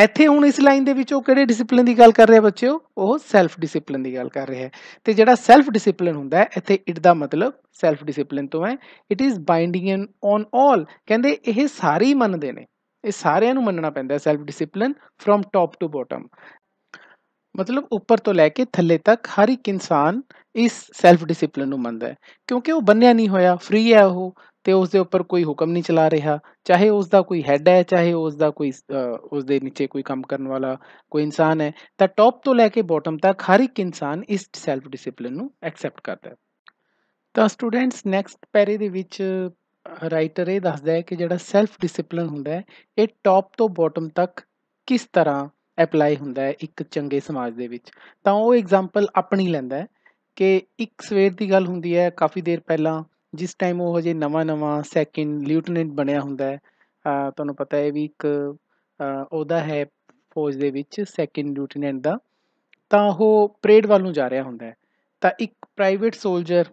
ਇੱਥੇ ਹੁਣ ਇਸ ਲਾਈਨ ਦੇ ਵਿੱਚ ਉਹ ਕਿਹੜੇ ਡਿਸਪਲਿਨ ਦੀ ਗੱਲ ਕਰ ਰਿਹਾ ਬੱਚਿਓ ਉਹ ਸੈਲਫ ਡਿਸਪਲਿਨ ਦੀ ਗੱਲ ਕਰ ਰਿਹਾ ਹੈ ਤੇ ਜਿਹੜਾ ਸੈਲਫ ਡਿਸਪਲਿਨ ਹੁੰਦਾ ਹੈ ਇੱਥੇ ਇਟ ਦਾ ਮਤਲਬ ਸੈਲਫ ਡਿਸਪਲਿਨ ਤੋਂ ਹੈ it is binding on all ਕਹਿੰਦੇ ਇਹ ਸਾਰੇ ਹੀ ਮੰਨਦੇ ਨੇ ਇਹ ਸਾਰਿਆਂ ਨੂੰ ਮੰਨਣਾ ਪੈਂਦਾ ਹੈ self discipline from top to bottom ਮਤਲਬ ਉੱਪਰ ਤੋਂ ਲੈ ਕੇ ਥੱਲੇ ਤੱਕ ਹਰ ਇੱਕ ਇਨਸਾਨ ਇਸ ਸੈਲਫ ਡਿਸਪਲਿਨ ਨੂੰ ਮੰਨਦਾ ਹੈ ਕਿਉਂਕਿ ਉਹ ਬੰਨਿਆ ਨਹੀਂ ਹੋਇਆ ਫ੍ਰੀ ਹੈ ਉਹ ਤੇ ਉਸ ਦੇ ਉੱਪਰ ਕੋਈ ਹੁਕਮ ਨਹੀਂ ਚਲਾ ਰਿਹਾ ਚਾਹੇ ਉਸ ਦਾ ਕੋਈ ਹੈੱਡ ਹੈ ਚਾਹੇ ਉਸ ਦਾ ਕੋਈ ਉਸ ਦੇ ਨੀਚੇ ਕੋਈ ਕੰਮ ਕਰਨ ਵਾਲਾ ਕੋਈ ਇਨਸਾਨ ਹੈ ਤਾਂ ਟੌਪ ਤੋਂ ਲੈ ਕੇ ਬਾਟਮ ਤੱਕ ਹਰ ਇੱਕ ਇਨਸਾਨ ਇਸ ਸੈਲਫ ਡਿਸਪਲਿਨ ਨੂੰ ਐਕਸੈਪਟ ਕਰਦਾ ਹੈ ਤਾਂ ਸਟੂਡੈਂਟਸ ਨੈਕਸਟ ਪੈਰੇ ਦੇ ਵਿੱਚ ਰਾਈਟਰ ਇਹ ਦੱਸਦਾ ਹੈ ਕਿ ਜਿਹੜਾ ਸੈਲਫ ਡਿਸਪਲਿਨ ਹੁੰਦਾ ਹੈ ਇਹ ਟੌਪ ਤੋਂ ਬਾਟਮ ਤੱਕ ਕਿਸ ਤਰ੍ਹਾਂ ਅਪਲਾਈ ਹੁੰਦਾ ਹੈ ਇੱਕ ਚੰਗੇ ਸਮਾਜ ਦੇ ਵਿੱਚ ਤਾਂ ਉਹ ਐਗਜ਼ਾਮਪਲ ਆਪਣੀ ਲੈਂਦਾ ਹੈ ਕਿ ਇੱਕ ਸਵੇਰ ਦੀ ਗੱਲ ਹੁੰਦੀ ਹੈ ਕਾਫੀ ਦੇਰ ਪਹਿਲਾਂ ਜਿਸ ਟਾਈਮ ਉਹ ਹਜੇ ਨਵਾਂ ਨਵਾਂ ਸੈਕਿੰਡ ਲਿਊਟਨੈਂਟ ਬਣਿਆ ਹੁੰਦਾ ਹੈ ਤੁਹਾਨੂੰ ਪਤਾ ਹੈ ਵੀ ਇੱਕ ਉਹਦਾ ਹੈ ਫੌਜ ਦੇ ਵਿੱਚ ਸੈਕਿੰਡ ਲਿਊਟਨੈਂਟ ਦਾ ਤਾਂ ਉਹ ਪਰੇਡ ਵੱਲ ਨੂੰ ਜਾ ਰਿਹਾ ਹੁੰਦਾ ਹੈ ਤਾਂ ਇੱਕ ਪ੍ਰਾਈਵੇਟ ਸੋਲਜਰ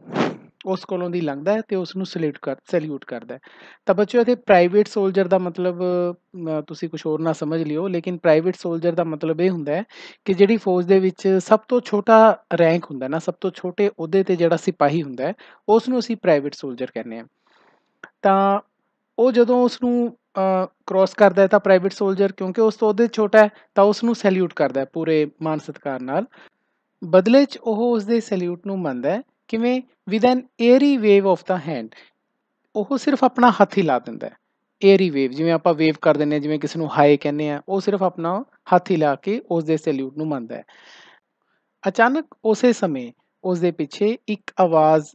ਉਸ ਕੋਲੋਂ ਦੀ ਲੰਘਦਾ ਹੈ ਤੇ ਉਸ ਨੂੰ ਸਲੂਟ ਕਰ ਸਲੂਟ ਕਰਦਾ ਹੈ ਤਾਂ ਬੱਚਿਓ ਇਹਦੇ ਪ੍ਰਾਈਵੇਟ ਸੋਲਜਰ ਦਾ ਮਤਲਬ ਤੁਸੀਂ ਕੁਝ ਹੋਰ ਨਾ ਸਮਝ ਲਿਓ ਲੇਕਿਨ ਪ੍ਰਾਈਵੇਟ ਸੋਲਜਰ ਦਾ ਮਤਲਬ ਇਹ ਹੁੰਦਾ ਹੈ ਕਿ ਜਿਹੜੀ ਫੌਜ ਦੇ ਵਿੱਚ ਸਭ ਤੋਂ ਛੋਟਾ ਰੈਂਕ ਹੁੰਦਾ ਨਾ ਸਭ ਤੋਂ ਛੋਟੇ ਅਹੁਦੇ ਤੇ ਜਿਹੜਾ ਸਿਪਾਹੀ ਹੁੰਦਾ ਉਸ ਨੂੰ ਅਸੀਂ ਪ੍ਰਾਈਵੇਟ ਸੋਲਜਰ ਕਹਿੰਦੇ ਆ ਤਾਂ ਉਹ ਜਦੋਂ ਉਸ ਨੂੰ ਕ੍ਰੋਸ ਕਰਦਾ ਹੈ ਤਾਂ ਪ੍ਰਾਈਵੇਟ ਸੋਲਜਰ ਕਿਉਂਕਿ ਉਸ ਤੋਂ ਉਹਦੇ ਛੋਟਾ ਹੈ ਤਾਂ ਉਸ ਨੂੰ ਸੈਲੂਟ ਕਰਦਾ ਹੈ ਪੂਰੇ ਮਾਨ ਸਤਕਾਰ ਨਾਲ ਬਦਲੇ 'ਚ ਉਹ ਉਸ ਦੇ ਸੈਲੂਟ ਨੂੰ ਮੰਨਦਾ ਹੈ ਕਿਵੇਂ with an airy wave of the hand ਉਹ ਸਿਰਫ ਆਪਣਾ ਹੱਥ ਹੀ ਲਾ ਦਿੰਦਾ ਹੈ 에ਰੀ ਵੇਵ ਜਿਵੇਂ ਆਪਾਂ ਵੇਵ ਕਰ ਦਿੰਨੇ ਜਿਵੇਂ ਕਿਸੇ ਨੂੰ ਹਾਈ ਕਹਿੰਦੇ ਆ ਉਹ ਸਿਰਫ ਆਪਣਾ ਹੱਥ ਹੀ ਲਾ ਕੇ ਉਸ ਦੇ ਸੈਲੂਟ ਨੂੰ ਮੰਨਦਾ ਹੈ ਅਚਾਨਕ ਉਸੇ ਸਮੇਂ ਉਸ ਦੇ ਪਿੱਛੇ ਇੱਕ ਆਵਾਜ਼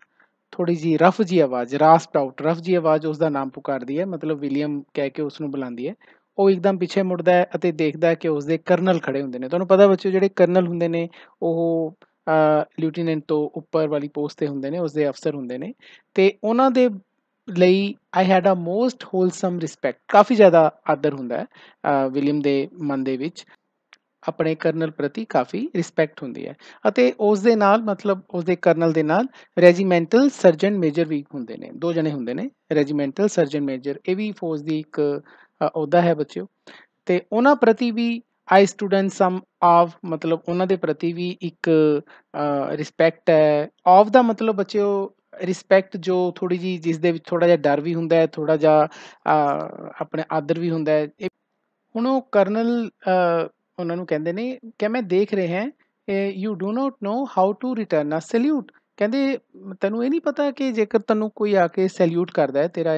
ਥੋੜੀ ਜੀ ਰਫ ਜੀ ਆਵਾਜ਼ ਰਾਸਪ ਆਊਟ ਰਫ ਜੀ ਆਵਾਜ਼ ਉਸ ਦਾ ਨਾਮ ਪੁਕਾਰਦੀ ਹੈ ਮਤਲਬ ਵਿਲੀਅਮ ਕਹਿ ਕੇ ਉਸ ਨੂੰ ਬੁਲਾਉਂਦੀ ਹੈ ਉਹ ਇੱਕਦਮ ਪਿੱਛੇ ਮੁੜਦਾ ਹੈ ਅਤੇ ਦੇਖਦਾ ਹੈ ਕਿ ਉਸ ਦੇ ਕਰਨਲ ਖੜੇ ਹੁੰਦੇ ਨੇ ਤੁਹਾਨੂੰ ਪਤਾ ਬੱਚਿਓ ਜਿਹੜੇ ਕਰਨਲ ਹੁੰਦੇ ਨੇ ਉਹ ਲੈਫਟੀਨੈਂਟ ਤੋਂ ਉੱਪਰ ਵਾਲੀ ਪੋਸਟ ਤੇ ਹੁੰਦੇ ਨੇ ਉਸ ਦੇ ਅਫਸਰ ਹੁੰਦੇ ਨੇ ਤੇ ਉਹਨਾਂ ਦੇ ਲਈ I had a most wholesome respect ਕਾਫੀ ਜ਼ਿਆਦਾ ਆਦਰ ਹੁੰਦਾ ਹੈ ਵਿਲੀਅਮ ਦੇ ਮਨ ਦੇ ਵਿੱਚ ਆਪਣੇ ਕਰਨਲ ਪ੍ਰਤੀ ਕਾਫੀ ਰਿਸਪੈਕਟ ਹੁੰਦੀ ਹੈ ਅਤੇ ਉਸ ਦੇ ਨਾਲ ਮਤਲਬ ਉਸ ਦੇ ਕਰਨਲ ਦੇ ਨਾਲ ਰੈਜੀਮੈਂਟਲ ਸਰਜਨ ਮੇਜਰ ਵੀ ਹੁੰਦੇ ਨੇ ਦੋ ਜਣੇ ਹੁੰਦੇ ਨੇ ਰੈਜੀਮੈਂਟਲ ਸਰਜਨ ਮੇਜਰ ਇਹ ਵੀ ਫੌਜ ਦੀ ਇੱਕ ਅਹੁਦਾ ਹੈ ਬੱਚਿਓ ਤੇ ਉਹਨਾਂ ਪ੍ਰਤੀ ਵੀ ਆਈ ਸਟੂਡੈਂਟ ਸਮ ਆਫ ਮਤਲਬ ਉਹਨਾਂ ਦੇ ਪ੍ਰਤੀ ਵੀ ਇੱਕ ਰਿਸਪੈਕਟ ਹੈ ਆਫ ਦਾ ਮਤਲਬ ਬੱਚਿਓ ਰਿਸਪੈਕਟ ਜੋ ਥੋੜੀ ਜੀ ਜਿਸ ਦੇ ਵਿੱਚ ਥੋੜਾ ਜਿਹਾ ਡਰ ਵੀ ਹੁੰਦਾ ਹੈ ਥੋੜਾ ਜਿਹਾ ਆਪਣੇ ਆਦਰ ਵੀ ਹੁੰਦਾ ਹੈ ਹੁਣ ਉਹ ਕਰਨਲ ਉਹਨਾਂ ਨੂੰ ਕਹਿੰਦੇ ਨੇ ਕਿ ਮੈਂ ਦੇਖ ਰਿਹਾ ਹਾਂ you do not know how to return a salute ਕਹਿੰਦੇ ਤੈਨੂੰ ਇਹ ਨਹੀਂ ਪਤਾ ਕਿ ਜੇਕਰ ਤੈਨੂੰ ਕੋਈ ਆ ਕੇ ਸੈਲੂਟ ਕਰਦਾ ਹੈ ਤੇਰਾ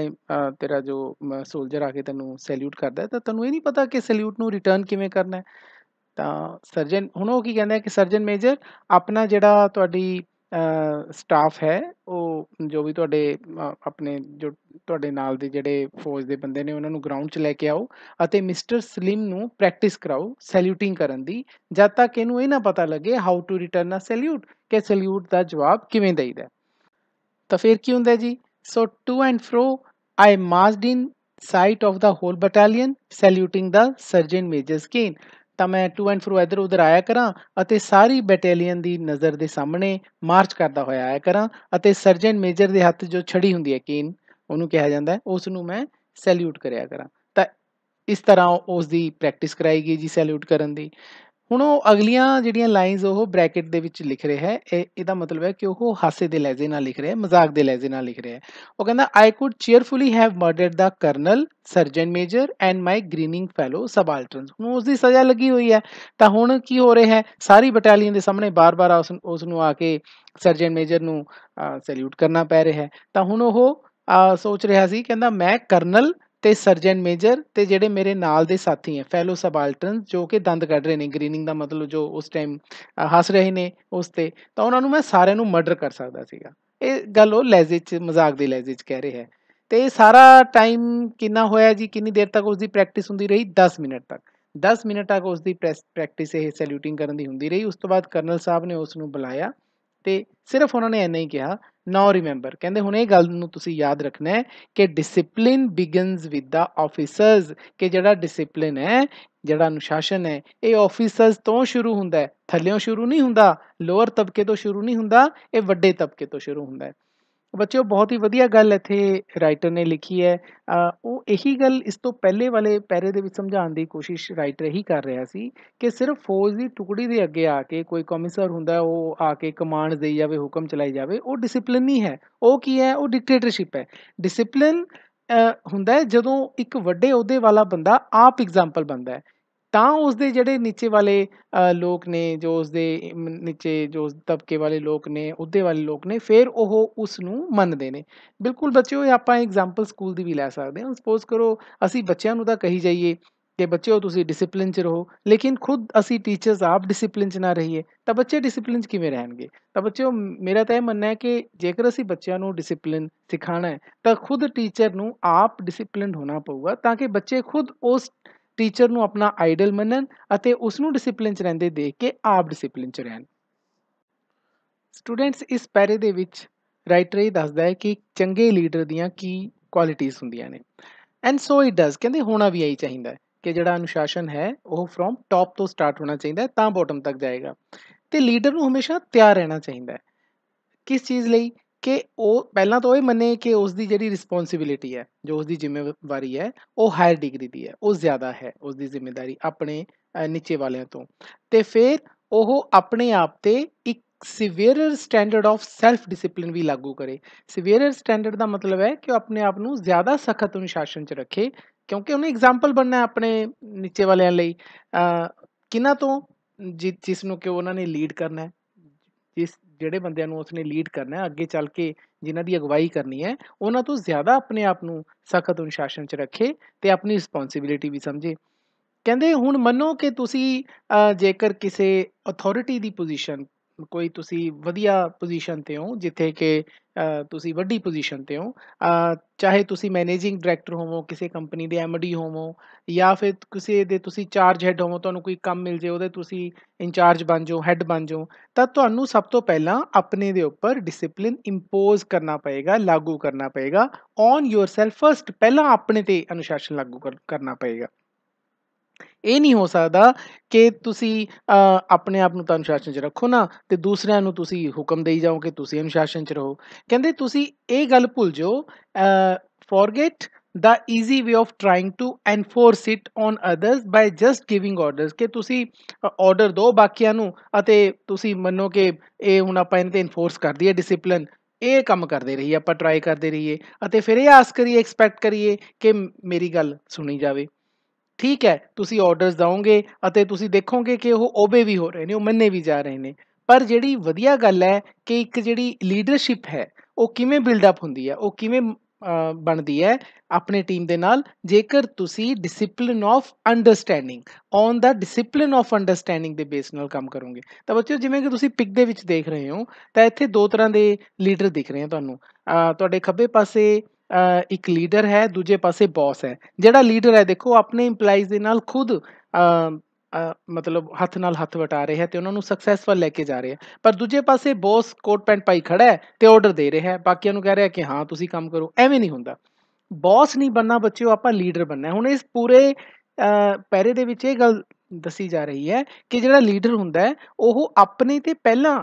ਤੇਰਾ ਜੋ ਸੋਲਜਰ ਆ ਕੇ ਤੈਨੂੰ ਸੈਲੂਟ ਕਰਦਾ ਹੈ ਤਾਂ ਤੈਨੂੰ ਇਹ ਨਹੀਂ ਪਤਾ ਕਿ ਸੈਲੂਟ ਨੂੰ ਰਿਟਰਨ ਕਿਵੇਂ ਕਰਨਾ ਹੈ ਤਾਂ ਸਰਜਨ ਹੁਣ ਉਹ ਕੀ ਕਹਿੰਦਾ ਹੈ ਕਿ ਸਰਜਨ ਮੇਜਰ ਆਪਣਾ ਜਿਹੜਾ ਤੁਹਾਡੀ ਸਟਾਫ ਹੈ ਉਹ ਜੋ ਵੀ ਤੁਹਾਡੇ ਆਪਣੇ ਜੋ ਤੁਹਾਡੇ ਨਾਲ ਦੇ ਜਿਹੜੇ ਫੌਜ ਦੇ ਬੰਦੇ ਨੇ ਉਹਨਾਂ ਨੂੰ ਗਰਾਊਂਡ 'ਚ ਲੈ ਕੇ ਆਓ ਅਤੇ ਮਿਸਟਰ ਸਲਿਮ ਨੂੰ ਪ੍ਰੈਕਟਿਸ ਕਰਾਓ ਸੈਲੂਟਿੰਗ ਕਰਨ ਦੀ ਜਦ ਤੱਕ ਇਹਨੂੰ ਇਹ ਨਾ ਪਤਾ ਲੱਗੇ how to return a salute ਕਿ ਸੈਲੂਟ ਦਾ ਜਵਾਬ ਕਿਵੇਂ ਦੇਈਦਾ ਤਾਂ ਫਿਰ ਕੀ ਹੁੰਦਾ ਜੀ so to and fro I marched in sight of the whole battalion saluting the surgeon major Skeen ਤਾਂ ਮੈਂ ਟੂ ਐਂਡ ਫਰੋ ਇਧਰ ਉਧਰ ਆਇਆ ਕਰਾਂ ਅਤੇ ਸਾਰੀ ਬਟਾਲੀਅਨ ਦੀ ਨਜ਼ਰ ਦੇ ਸਾਹਮਣੇ ਮਾਰਚ ਕਰਦਾ ਹੋਇਆ ਆਇਆ ਕਰਾਂ ਅਤੇ ਸਰਜਨ ਮੇਜਰ ਦੇ ਹੱਥ ਜੋ ਛੜੀ ਹੁੰਦੀ ਹੈ ਕੀਨ ਉਹਨੂੰ ਕਿਹਾ ਜਾਂਦਾ ਉਸ ਨੂੰ ਮੈਂ ਸੈਲੂਟ ਕਰਿਆ ਕਰਾਂ ਤਾਂ ਇਸ ਤਰ੍ਹਾਂ ਉਸ ਦੀ ਪ੍ਰੈਕਟਿਸ ਕਰਾਈ ਗਈ ਜੀ ਸੈਲੂਟ ਕਰਨ ਦੀ ਹੁਣ ਉਹ ਅਗਲੀਆਂ ਜਿਹੜੀਆਂ ਲਾਈਨਸ ਉਹ ਬ੍ਰੈਕਟ ਦੇ ਵਿੱਚ ਲਿਖ ਰਿਹਾ ਹੈ ਇਹ ਇਹਦਾ ਮਤਲਬ ਹੈ ਕਿ ਉਹ ਹਾਸੇ ਦੇ ਲਹਿਜ਼ੇ ਨਾਲ ਲਿਖ ਰਿਹਾ ਹੈ ਮਜ਼ਾਕ ਦੇ ਲਹਿਜ਼ੇ ਨਾਲ ਲਿਖ ਰਿਹਾ ਹੈ ਉਹ ਕਹਿੰਦਾ I could cheerfully have murdered the colonel surgeon major and my grinning fellow subalterns ਹੁਣ ਉਸ ਦੀ ਸਜ਼ਾ ਲੱਗੀ ਹੋਈ ਹੈ ਤਾਂ ਹੁਣ ਕੀ ਹੋ ਰਿਹਾ ਹੈ ਸਾਰੀ ਬਟਾਲੀਅਨ ਦੇ ਸਾਹਮਣੇ ਬਾਰ-ਬਾਰ ਉਸ ਨੂੰ ਆ ਕੇ ਸਰਜਨ ਮੇਜਰ ਨੂੰ ਸੈਲੂਟ ਕਰਨਾ ਪੈ ਰਿਹਾ ਹੈ ਤਾਂ ਹੁਣ ਉਹ ਸੋਚ ਰਿਹਾ ਸੀ ਕਹਿੰਦਾ ਮੈਂ ਕਰਨਲ ਤੇ ਸਰਜਨ ਮੇਜਰ ਤੇ ਜਿਹੜੇ ਮੇਰੇ ਨਾਲ ਦੇ ਸਾਥੀ ਹੈ ਫੈਲੋ ਸਬਾਲਟਨ ਜੋ ਕਿ ਦੰਦ ਕੱਢ ਰਹੇ ਨੇ ਗ੍ਰੀਨਿੰਗ ਦਾ ਮਤਲਬ ਜੋ ਉਸ ਟਾਈਮ ਹੱਸ ਰਹੇ ਨੇ ਉਸ ਤੇ ਤਾਂ ਉਹਨਾਂ ਨੂੰ ਮੈਂ ਸਾਰਿਆਂ ਨੂੰ ਮਰਡਰ ਕਰ ਸਕਦਾ ਸੀਗਾ ਇਹ ਗੱਲ ਉਹ ਲੈਜੇ 'ਚ ਮਜ਼ਾਕ ਦੇ ਲੈਜੇ 'ਚ ਕਹਿ ਰਿਹਾ ਹੈ ਤੇ ਸਾਰਾ ਟਾਈਮ ਕਿੰਨਾ ਹੋਇਆ ਜੀ ਕਿੰਨੀ ਦੇਰ ਤੱਕ ਉਸ ਦੀ ਪ੍ਰੈਕਟਿਸ ਹੁੰਦੀ ਰਹੀ 10 ਮਿੰਟ ਤੱਕ 10 ਮਿੰਟ ਤੱਕ ਉਸ ਦੀ ਪ੍ਰੈਕਟਿਸ ਇਹ ਸੈਲੂਟਿੰਗ ਕਰਨ ਦੀ ਹੁੰਦੀ ਰਹੀ ਉਸ ਤੋਂ ਬਾਅਦ ਕਰਨਲ ਸਾਹਿਬ ਨੇ ਉਸ ਨੂੰ ਬੁਲਾਇਆ ਤੇ ਸਿਰਫ ਉਹਨਾਂ ਨੇ ਐਨਾ ਹੀ ਕਿਹਾ ਨਾਓ ਰਿਮੈਂਬਰ ਕਹਿੰਦੇ ਹੁਣ ਇਹ ਗੱਲ ਨੂੰ ਤੁਸੀਂ ਯਾਦ ਰੱਖਣਾ ਹੈ ਕਿ discipline begins with the officers ਕਿ ਜਿਹੜਾ ਡਿਸਪਲਿਨ ਹੈ ਜਿਹੜਾ ਅਨੁਸ਼ਾਸਨ ਹੈ ਇਹ ਆਫੀਸਰਸ ਤੋਂ ਸ਼ੁਰੂ ਹੁੰਦਾ ਹੈ ਥੱਲਿਓਂ ਸ਼ੁਰੂ ਨਹੀਂ ਹੁੰਦਾ ਲੋਅਰ ਤਬਕੇ ਤੋਂ ਸ਼ੁਰੂ ਨਹੀਂ ਹੁੰਦਾ ਇਹ ਵੱਡੇ ਤਬਕੇ ਤੋਂ ਸ਼ੁਰੂ ਹੁੰਦਾ ਹੈ ਬੱਚਿਓ ਬਹੁਤ ਹੀ ਵਧੀਆ ਗੱਲ ਇੱਥੇ ਰਾਈਟਰ ਨੇ ਲਿਖੀ ਹੈ ਉਹ ਇਹੀ ਗੱਲ ਇਸ ਤੋਂ ਪਹਿਲੇ ਵਾਲੇ ਪੈਰੇ ਦੇ ਵਿੱਚ ਸਮਝਾਉਣ ਦੀ ਕੋਸ਼ਿਸ਼ ਰਾਈਟਰ ਹੀ ਕਰ ਰਿਹਾ ਸੀ ਕਿ ਸਿਰਫ ਫੌਜ ਦੀ ਟੁਕੜੀ ਦੇ ਅੱਗੇ ਆ ਕੇ ਕੋਈ ਕਮਿਸ਼ਨਰ ਹੁੰਦਾ ਉਹ ਆ ਕੇ ਕਮਾਂਡ ਦੇਈ ਜਾਵੇ ਹੁਕਮ ਚਲਾਈ ਜਾਵੇ ਉਹ ਡਿਸਪਲਿਨ ਨਹੀਂ ਹੈ ਉਹ ਕੀ ਹੈ ਉਹ ਡਿਕਟੇਟਰਸ਼ਿਪ ਹੈ ਡਿਸਪਲਿਨ ਹੁੰਦਾ ਹੈ ਜਦੋਂ ਇੱਕ ਵੱਡੇ ਅਹੁਦੇ ਵਾਲਾ ਬੰਦਾ ਆਪ ਐਗਜ਼ਾਮਪਲ ਬਣਦਾ ਹੈ ਤਾਂ ਦੇ ਜਿਹੜੇ ਨੀਚੇ ਵਾਲੇ ਲੋਕ ਨੇ ਜੋ ਉਸ ਦੇ ਨੀਚੇ ਜੋ ਤਬਕੇ ਵਾਲੇ ਲੋਕ ਨੇ ਉਹਦੇ ਵਾਲੇ ਲੋਕ ਨੇ ਫਿਰ ਉਹ ਉਸ ਨੂੰ ਮੰਨਦੇ ਨੇ ਬਿਲਕੁਲ ਬੱਚਿਓ ਆਪਾਂ ਐਗਜ਼ਾਮਪਲ ਸਕੂਲ ਦੀ ਵੀ ਲੈ ਸਕਦੇ ਹਾਂ ਸਪੋਜ਼ ਕਰੋ ਅਸੀਂ ਬੱਚਿਆਂ ਨੂੰ ਤਾਂ ਕਹੀ ਜਾਈਏ ਕਿ ਬੱਚਿਓ ਤੁਸੀਂ ਡਿਸਪਲਿਨ 'ਚ ਰਹੋ ਲੇਕਿਨ ਖੁਦ ਅਸੀਂ ਟੀਚਰਸ ਆਪ ਡਿਸਪਲਿਨ 'ਚ ਨਾ ਰਹੀਏ ਤਾਂ ਬੱਚੇ ਡਿਸਪਲਿਨ 'ਚ ਕਿਵੇਂ ਰਹਿਣਗੇ ਤਾਂ ਬੱਚਿਓ ਮੇਰਾ ਤਾਂ ਇਹ ਮੰਨਣਾ ਹੈ ਕਿ ਜੇਕਰ ਅਸੀਂ ਬੱਚਿਆਂ ਨੂੰ ਡਿਸਪਲਿਨ ਸਿਖਾਣਾ ਹੈ ਤਾਂ ਖੁਦ ਟੀਚਰ ਨੂੰ ਆਪ ਡਿਸਪਲਿਨਡ ਹੋਣਾ ਪਊਗਾ ਤਾਂ ਕਿ ਬੱਚੇ ਖੁਦ ਉਸ ਟੀਚਰ ਨੂੰ ਆਪਣਾ ਆਈਡਲ ਮੰਨਣ ਅਤੇ ਉਸ ਨੂੰ ਡਿਸਪਲਿਨ 'ਚ ਰਹਿੰਦੇ ਦੇਖ ਕੇ ਆਪ ਡਿਸਪਲਿਨ 'ਚ ਰਹਿਣ ਸਟੂਡੈਂਟਸ ਇਸ ਪੈਰੇ ਦੇ ਵਿੱਚ ਰਾਈਟਰ ਇਹ ਦੱਸਦਾ ਹੈ ਕਿ ਚੰਗੇ ਲੀਡਰ ਦੀਆਂ ਕੀ ਕੁਆਲਿਟੀਆਂ ਹੁੰਦੀਆਂ ਨੇ ਐਂਡ ਸੋ ਇਟ ਡਸ ਕਹਿੰਦੇ ਹੋਣਾ ਵੀ ਆਈ ਚਾਹੀਦਾ ਹੈ ਕਿ ਜਿਹੜਾ ਅਨੁਸ਼ਾਸਨ ਹੈ ਉਹ ਫਰੋਮ ਟੌਪ ਤੋਂ ਸਟਾਰਟ ਹੋਣਾ ਚਾਹੀਦਾ ਤਾਂ ਬਾਟਮ ਤੱਕ ਜਾਏਗਾ ਤੇ ਲੀਡਰ ਨੂੰ ਹਮੇਸ਼ਾ ਤਿਆਰ ਰਹਿਣਾ ਚਾਹੀਦਾ ਹੈ ਕਿਸ ਚੀਜ਼ ਲਈ ਕਿ ਉਹ ਪਹਿਲਾਂ ਤਾਂ ਉਹ ਇਹ ਮੰਨੇ ਕਿ ਉਸ ਦੀ ਜਿਹੜੀ ਰਿਸਪੌਂਸਿਬਿਲਿਟੀ ਹੈ ਜੋ ਉਸ ਦੀ ਜ਼ਿੰਮੇਵਾਰੀ ਹੈ ਉਹ ਹਾਇਰ ਡਿਗਰੀ ਦੀ ਹੈ ਉਹ ਜ਼ਿਆਦਾ ਹੈ ਉਸ ਦੀ ਜ਼ਿੰਮੇਵਾਰੀ ਆਪਣੇ ਨੀਚੇ ਵਾਲਿਆਂ ਤੋਂ ਤੇ ਫਿਰ ਉਹ ਆਪਣੇ ਆਪ ਤੇ ਇੱਕ severe standard of self discipline ਵੀ ਲਾਗੂ ਕਰੇ ਸਿਵੀਅਰ ਸਟੈਂਡਰਡ ਦਾ ਮਤਲਬ ਹੈ ਕਿ ਉਹ ਆਪਣੇ ਆਪ ਨੂੰ ਜ਼ਿਆਦਾ ਸਖਤ ਅਨੁਸ਼ਾਸਨ 'ਚ ਰੱਖੇ ਕਿਉਂਕਿ ਉਹਨੇ ਐਗਜ਼ਾਮਪਲ ਬਣਨਾ ਹੈ ਆਪਣੇ ਨੀਚੇ ਵਾਲਿਆਂ ਲਈ ਕਿਨਾਂ ਤੋਂ ਜਿਸ ਨੂੰ ਕਿ ਉਹਨਾਂ ਨੇ ਲੀਡ ਕਰਨਾ ਹੈ ਜਿਸ ਜਿਹੜੇ ਬੰਦਿਆਂ ਨੂੰ ਉਸਨੇ ਲੀਡ ਕਰਨਾ ਹੈ ਅੱਗੇ ਚੱਲ ਕੇ ਜਿਨ੍ਹਾਂ ਦੀ ਅਗਵਾਈ ਕਰਨੀ ਹੈ ਉਹਨਾਂ ਤੋਂ ਜ਼ਿਆਦਾ ਆਪਣੇ ਆਪ ਨੂੰ ਸਖਤ ਅਨੁਸ਼ਾਸਨ 'ਚ ਰੱਖੇ ਤੇ ਆਪਣੀ ਰਿਸਪੌਂਸਿਬਿਲਿਟੀ ਵੀ ਸਮਝੇ ਕਹਿੰਦੇ ਹੁਣ ਮੰਨੋ ਕਿ ਤੁਸੀਂ ਜੇਕਰ ਕਿਸੇ ਅਥਾਰਟੀ ਦੀ ਪੋਜੀਸ਼ਨ ਕੋਈ ਤੁਸੀਂ ਵਧੀਆ ਪੋਜੀਸ਼ਨ ਤੇ ਹੋ ਜਿੱਥੇ ਕਿ ਤੁਸੀਂ ਵੱਡੀ ਪੋਜੀਸ਼ਨ ਤੇ ਹੋ ਚਾਹੇ ਤੁਸੀਂ ਮੈਨੇਜਿੰਗ ਡਾਇਰੈਕਟਰ ਹੋਵੋ ਕਿਸੇ ਕੰਪਨੀ ਦੇ ਐਮਡੀ ਹੋਵੋ ਜਾਂ ਫਿਰ ਕਿਸੇ ਦੇ ਤੁਸੀਂ ਚਾਰਜ ਹੈਡ ਹੋਵੋ ਤੁਹਾਨੂੰ ਕੋਈ ਕੰਮ ਮਿਲ ਜੇ ਉਹਦੇ ਤੁਸੀਂ ਇੰਚਾਰਜ ਬਣ ਜਾਓ ਹੈਡ ਬਣ ਜਾਓ ਤਾਂ ਤੁਹਾਨੂੰ ਸਭ ਤੋਂ ਪਹਿਲਾਂ ਆਪਣੇ ਦੇ ਉੱਪਰ ਡਿਸਪਲਿਨ ਇੰਪੋਜ਼ ਕਰਨਾ ਪਏਗਾ ਲਾਗੂ ਕਰਨਾ ਪਏਗਾ ਔਨ ਯੋਰਸੈਲਫ ਫਰਸਟ ਪਹਿਲਾਂ ਆਪਣੇ ਤੇ ਅਨੁਸ਼ਾਸਨ ਲਾਗੂ ਕਰਨਾ ਪਏਗਾ ਇਹ ਨਹੀਂ ਹੋ ਸਕਦਾ ਕਿ ਤੁਸੀਂ ਆਪਣੇ ਆਪ ਨੂੰ ਤਾਂ ਅਨੁਸ਼ਾਸਨ 'ਚ ਰੱਖੋ ਨਾ ਤੇ ਦੂਸਰਿਆਂ ਨੂੰ ਤੁਸੀਂ ਹੁਕਮ ਦੇਈ ਜਾਓ ਕਿ ਤੁਸੀਂ ਅਨੁਸ਼ਾਸਨ 'ਚ ਰਹੋ ਕਹਿੰਦੇ ਤੁਸੀਂ ਇਹ ਗੱਲ ਭੁੱਲ ਜਾਓ forget the easy way of trying to enforce it on others by just giving orders ਕਿ ਤੁਸੀਂ ਆਰਡਰ ਦਿਓ ਬਾਕੀਆਂ ਨੂੰ ਅਤੇ ਤੁਸੀਂ ਮੰਨੋ ਕਿ ਇਹ ਹੁਣ ਆਪਾਂ ਇਹਨਾਂ ਤੇ ਐਨਫੋਰਸ ਕਰ ਦਈਏ ਡਿਸਪਲਿਨ ਇਹ ਕੰਮ ਕਰਦੇ ਰਹੀਏ ਆਪਾਂ ਟਰਾਈ ਕਰਦੇ ਰਹੀਏ ਅਤੇ ਫਿਰ ਇਹ ਆਸ ਕਰੀਏ ਐਕਸਪੈਕਟ ਕਰੀਏ ਕਿ ਮੇਰੀ ਗੱਲ ਸੁਣੀ ਜਾਵੇ ਠੀਕ ਹੈ ਤੁਸੀਂ ਆਰਡਰਸ ਦਵੋਗੇ ਅਤੇ ਤੁਸੀਂ ਦੇਖੋਗੇ ਕਿ ਉਹ ਓਬੇ ਵੀ ਹੋ ਰਹੇ ਨੇ ਉਹ ਮੰਨੇ ਵੀ ਜਾ ਰਹੇ ਨੇ ਪਰ ਜਿਹੜੀ ਵਧੀਆ ਗੱਲ ਹੈ ਕਿ ਇੱਕ ਜਿਹੜੀ ਲੀਡਰਸ਼ਿਪ ਹੈ ਉਹ ਕਿਵੇਂ ਬਿਲਡ ਅਪ ਹੁੰਦੀ ਹੈ ਉਹ ਕਿਵੇਂ ਬਣਦੀ ਹੈ ਆਪਣੇ ਟੀਮ ਦੇ ਨਾਲ ਜੇਕਰ ਤੁਸੀਂ discipline of understanding on the discipline of understanding ਦੇ ਬੇਸ ਨਾਲ ਕੰਮ ਕਰੋਗੇ ਤਾਂ ਬੱਚਿਓ ਜਿਵੇਂ ਕਿ ਤੁਸੀਂ ਪਿਕ ਦੇ ਵਿੱਚ ਦੇਖ ਰਹੇ ਹੋ ਤਾਂ ਇੱਥੇ ਦੋ ਤਰ੍ਹਾਂ ਦੇ ਲੀਡਰ ਦਿਖ ਰਹੇ ਆ ਤੁਹਾਨੂੰ ਤੁਹਾਡੇ ਖੱਬੇ ਪਾਸੇ ਇੱਕ ਲੀਡਰ ਹੈ ਦੂਜੇ ਪਾਸੇ ਬੌਸ ਹੈ ਜਿਹੜਾ ਲੀਡਰ ਹੈ ਦੇਖੋ ਆਪਣੇ ਇੰਪਲਾਈਜ਼ ਦੇ ਨਾਲ ਖੁਦ ਮਤਲਬ ਹੱਥ ਨਾਲ ਹੱਥ ਵਟਾ ਰਿਹਾ ਹੈ ਤੇ ਉਹਨਾਂ ਨੂੰ ਸਕਸੈਸਫੁਲ ਲੈ ਕੇ ਜਾ ਰਿਹਾ ਹੈ ਪਰ ਦੂਜੇ ਪਾਸੇ ਬੌਸ ਕੋਟ ਪੈਂਟ ਪਾਈ ਖੜਾ ਹੈ ਤੇ ਆਰਡਰ ਦੇ ਰਿਹਾ ਹੈ ਬਾਕੀਆਂ ਨੂੰ ਕਹਿ ਰਿਹਾ ਕਿ ਹਾਂ ਤੁਸੀਂ ਕੰਮ ਕਰੋ ਐਵੇਂ ਨਹੀਂ ਹੁੰਦਾ ਬੌਸ ਨਹੀਂ ਬੰਨਾ ਬੱਚਿਓ ਆਪਾਂ ਲੀਡਰ ਬੰਨਾ ਹੁਣ ਇਸ ਪੂਰੇ ਪੈਰੇ ਦੇ ਵਿੱਚ ਇਹ ਗੱਲ ਦੱਸੀ ਜਾ ਰਹੀ ਹੈ ਕਿ ਜਿਹੜਾ ਲੀਡਰ ਹੁੰਦਾ ਹੈ ਉਹ ਆਪਣੇ ਤੇ ਪਹਿਲਾਂ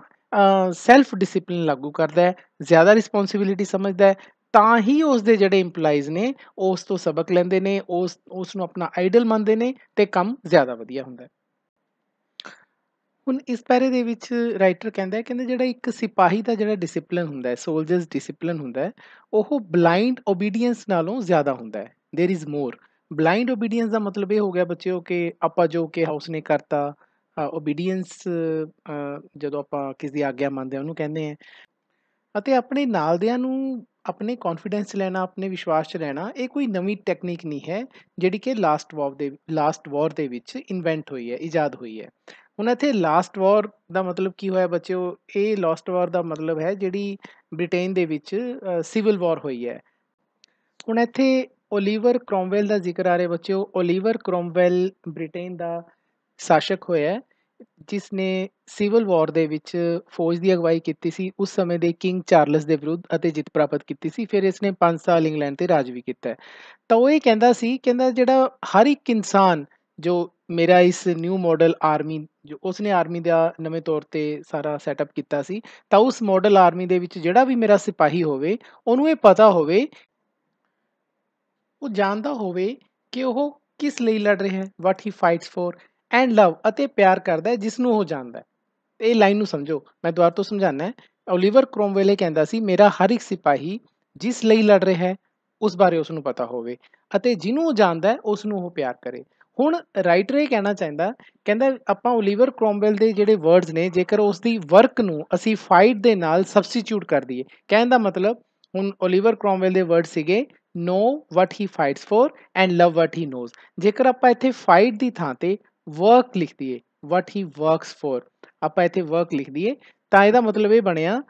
ਸੈਲਫ ਡਿਸਪਲਿਨ ਲਾਗੂ ਕਰਦਾ ਹੈ ਜ਼ਿਆਦਾ ਰਿਸਪੌਂਸਿਬਿਲਟੀ ਸਮਝਦਾ ਹੈ ਤਾਂ ਹੀ ਉਸ ਦੇ ਜਿਹੜੇ ਇੰਪਲਾਈਜ਼ ਨੇ ਉਸ ਤੋਂ ਸਬਕ ਲੈਂਦੇ ਨੇ ਉਸ ਉਸ ਨੂੰ ਆਪਣਾ ਆਈਡਲ ਮੰਨਦੇ ਨੇ ਤੇ ਕੰਮ ਜ਼ਿਆਦਾ ਵਧੀਆ ਹੁੰਦਾ ਹੈ ਹੁਣ ਇਸ ਪੈਰੇ ਦੇ ਵਿੱਚ ਰਾਈਟਰ ਕਹਿੰਦਾ ਹੈ ਕਹਿੰਦਾ ਜਿਹੜਾ ਇੱਕ ਸਿਪਾਹੀ ਦਾ ਜਿਹੜਾ ਡਿਸਪਲਿਨ ਹੁੰਦਾ ਹੈ ਸੋਲਜਰਸ ਡਿਸਪਲਿਨ ਹੁੰਦਾ ਹੈ ਉਹ ਬਲਾਈਂਡ ਓਬੀਡੀਅੰਸ ਨਾਲੋਂ ਜ਼ਿਆਦਾ ਹੁੰਦਾ ਹੈ there is more blind obedience ਦਾ ਮਤਲਬ ਇਹ ਹੋ ਗਿਆ ਬੱਚਿਓ ਕਿ ਆਪਾਂ ਜੋ ਕਿ ਹਾਊਸ ਨੇ ਕਰਤਾ ਓਬੀਡੀਅੰਸ ਜਦੋਂ ਆਪਾਂ ਕਿਸ ਦੀ ਆਗਿਆ ਮੰਨਦੇ ਆ ਉਹਨੂੰ ਕਹਿੰਦੇ ਆ ਅਤੇ ਆਪਣੇ ਨਾਲ ਦਿਆਂ ਨੂੰ ਆਪਣੇ ਕੌਨਫੀਡੈਂਸ 'ਚ ਲੈਣਾ ਆਪਣੇ ਵਿਸ਼ਵਾਸ 'ਚ ਰਹਿਣਾ ਇਹ ਕੋਈ ਨਵੀਂ ਟੈਕਨੀਕ ਨਹੀਂ ਹੈ ਜਿਹੜੀ ਕਿ ਲਾਸਟ ਵਾਰ ਦੇ ਲਾਸਟ ਵਾਰ ਦੇ ਵਿੱਚ ਇਨਵੈਂਟ ਹੋਈ ਹੈ ਇਜਾਦ ਹੋਈ ਹੈ ਹੁਣ ਇੱਥੇ ਲਾਸਟ ਵਾਰ ਦਾ ਮਤਲਬ ਕੀ ਹੋਇਆ ਬੱਚਿਓ ਇਹ ਲਾਸਟ ਵਾਰ ਦਾ ਮਤਲਬ ਹੈ ਜਿਹੜੀ ਬ੍ਰਿਟੇਨ ਦੇ ਵਿੱਚ ਸਿਵਲ ਵਾਰ ਹੋਈ ਹੈ ਹੁਣ ਇੱਥੇ ਓਲੀਵਰ ਕ੍ਰੋਮਵੈਲ ਦਾ ਜ਼ਿਕਰ ਆ ਰਿਹਾ ਬੱਚਿਓ ਓਲੀਵਰ ਕ੍ਰੋਮਵੈਲ ਬ੍ਰਿਟੇਨ ਦਾ ਸ਼ਾਸਕ ਹੋਇਆ ਹੈ ਜਿਸ ਨੇ ਸਿਵਲ ਵਾਰ ਦੇ ਵਿੱਚ ਫੌਜ ਦੀ ਅਗਵਾਈ ਕੀਤੀ ਸੀ ਉਸ ਸਮੇਂ ਦੇ ਕਿੰਗ ਚਾਰਲਸ ਦੇ ਵਿਰੁੱਧ ਅਤੇ ਜਿੱਤ ਪ੍ਰਾਪਤ ਕੀਤੀ ਸੀ ਫਿਰ ਇਸ ਨੇ 5 ਸਾਲ ਇੰਗਲੈਂਡ ਤੇ ਰਾਜ ਵੀ ਕੀਤਾ ਤਾਂ ਉਹ ਇਹ ਕਹਿੰਦਾ ਸੀ ਕਹਿੰਦਾ ਜਿਹੜਾ ਹਰ ਇੱਕ ਇਨਸਾਨ ਜੋ ਮੇਰਾ ਇਸ ਨਿਊ ਮਾਡਲ ਆਰਮੀ ਜੋ ਉਸਨੇ ਆਰਮੀ ਦਾ ਨਵੇਂ ਤੌਰ ਤੇ ਸਾਰਾ ਸੈਟਅਪ ਕੀਤਾ ਸੀ ਤਾਂ ਉਸ ਮਾਡਲ ਆਰਮੀ ਦੇ ਵਿੱਚ ਜਿਹੜਾ ਵੀ ਮੇਰਾ ਸਿਪਾਹੀ ਹੋਵੇ ਉਹਨੂੰ ਇਹ ਪਤਾ ਹੋਵੇ ਉਹ ਜਾਣਦਾ ਹੋਵੇ ਕਿ ਉਹ ਕਿਸ ਲਈ ਲੜ ਰਿਹਾ ਹੈ what he fights for and love ਅਤੇ ਪਿਆਰ ਕਰਦਾ ਜਿਸ ਨੂੰ ਉਹ ਜਾਣਦਾ ਹੈ ਇਹ ਲਾਈਨ ਨੂੰ ਸਮਝੋ ਮੈਂ ਦੁਬਾਰਾ ਤੋਂ ਸਮਝਾਣਾ ਹੈ ਓਲੀਵਰ ਕ੍ਰੋਮਵੇਲੇ ਕਹਿੰਦਾ ਸੀ ਮੇਰਾ ਹਰ ਇੱਕ ਸਿਪਾਹੀ ਜਿਸ ਲਈ ਲੜ ਰਿਹਾ ਹੈ ਉਸ ਬਾਰੇ ਉਸ ਨੂੰ ਪਤਾ ਹੋਵੇ ਅਤੇ ਜਿਹਨੂੰ ਉਹ ਜਾਣਦਾ ਹੈ ਉਸ ਨੂੰ ਉਹ ਪਿਆਰ ਕਰੇ ਹੁਣ ਰਾਈਟਰ ਇਹ ਕਹਿਣਾ ਚਾਹੁੰਦਾ ਕਹਿੰਦਾ ਆਪਾਂ ਓਲੀਵਰ ਕ੍ਰੋਮਵੇਲ ਦੇ ਜਿਹੜੇ ਵਰਡਸ ਨੇ ਜੇਕਰ ਉਸ ਦੀ ਵਰਕ ਨੂੰ ਅਸੀਂ ਫਾਈਟ ਦੇ ਨਾਲ ਸਬਸਟੀਟਿਊਟ ਕਰ ਦਈਏ ਕਹਿਣ ਦਾ ਮਤਲਬ ਹੁਣ ਓਲੀਵਰ ਕ੍ਰੋਮਵੇਲ ਦੇ ਵਰਡ ਸੀਗੇ know what he fights for and love what he knows ਜੇਕਰ ਆਪਾਂ ਇੱਥੇ ਫਾਈਟ ਦੀ ਥਾਂ ਤੇ ਵਰਕ ਲਿਖ ਦਈਏ ਵਾਟ ਹੀ ਵਰਕਸ ਫੋਰ ਆਪਾਂ ਇੱਥੇ ਵਰਕ ਲਿਖ ਦਈਏ ਤਾਂ ਇਹਦਾ ਮਤਲਬ ਇਹ ਬਣਿਆ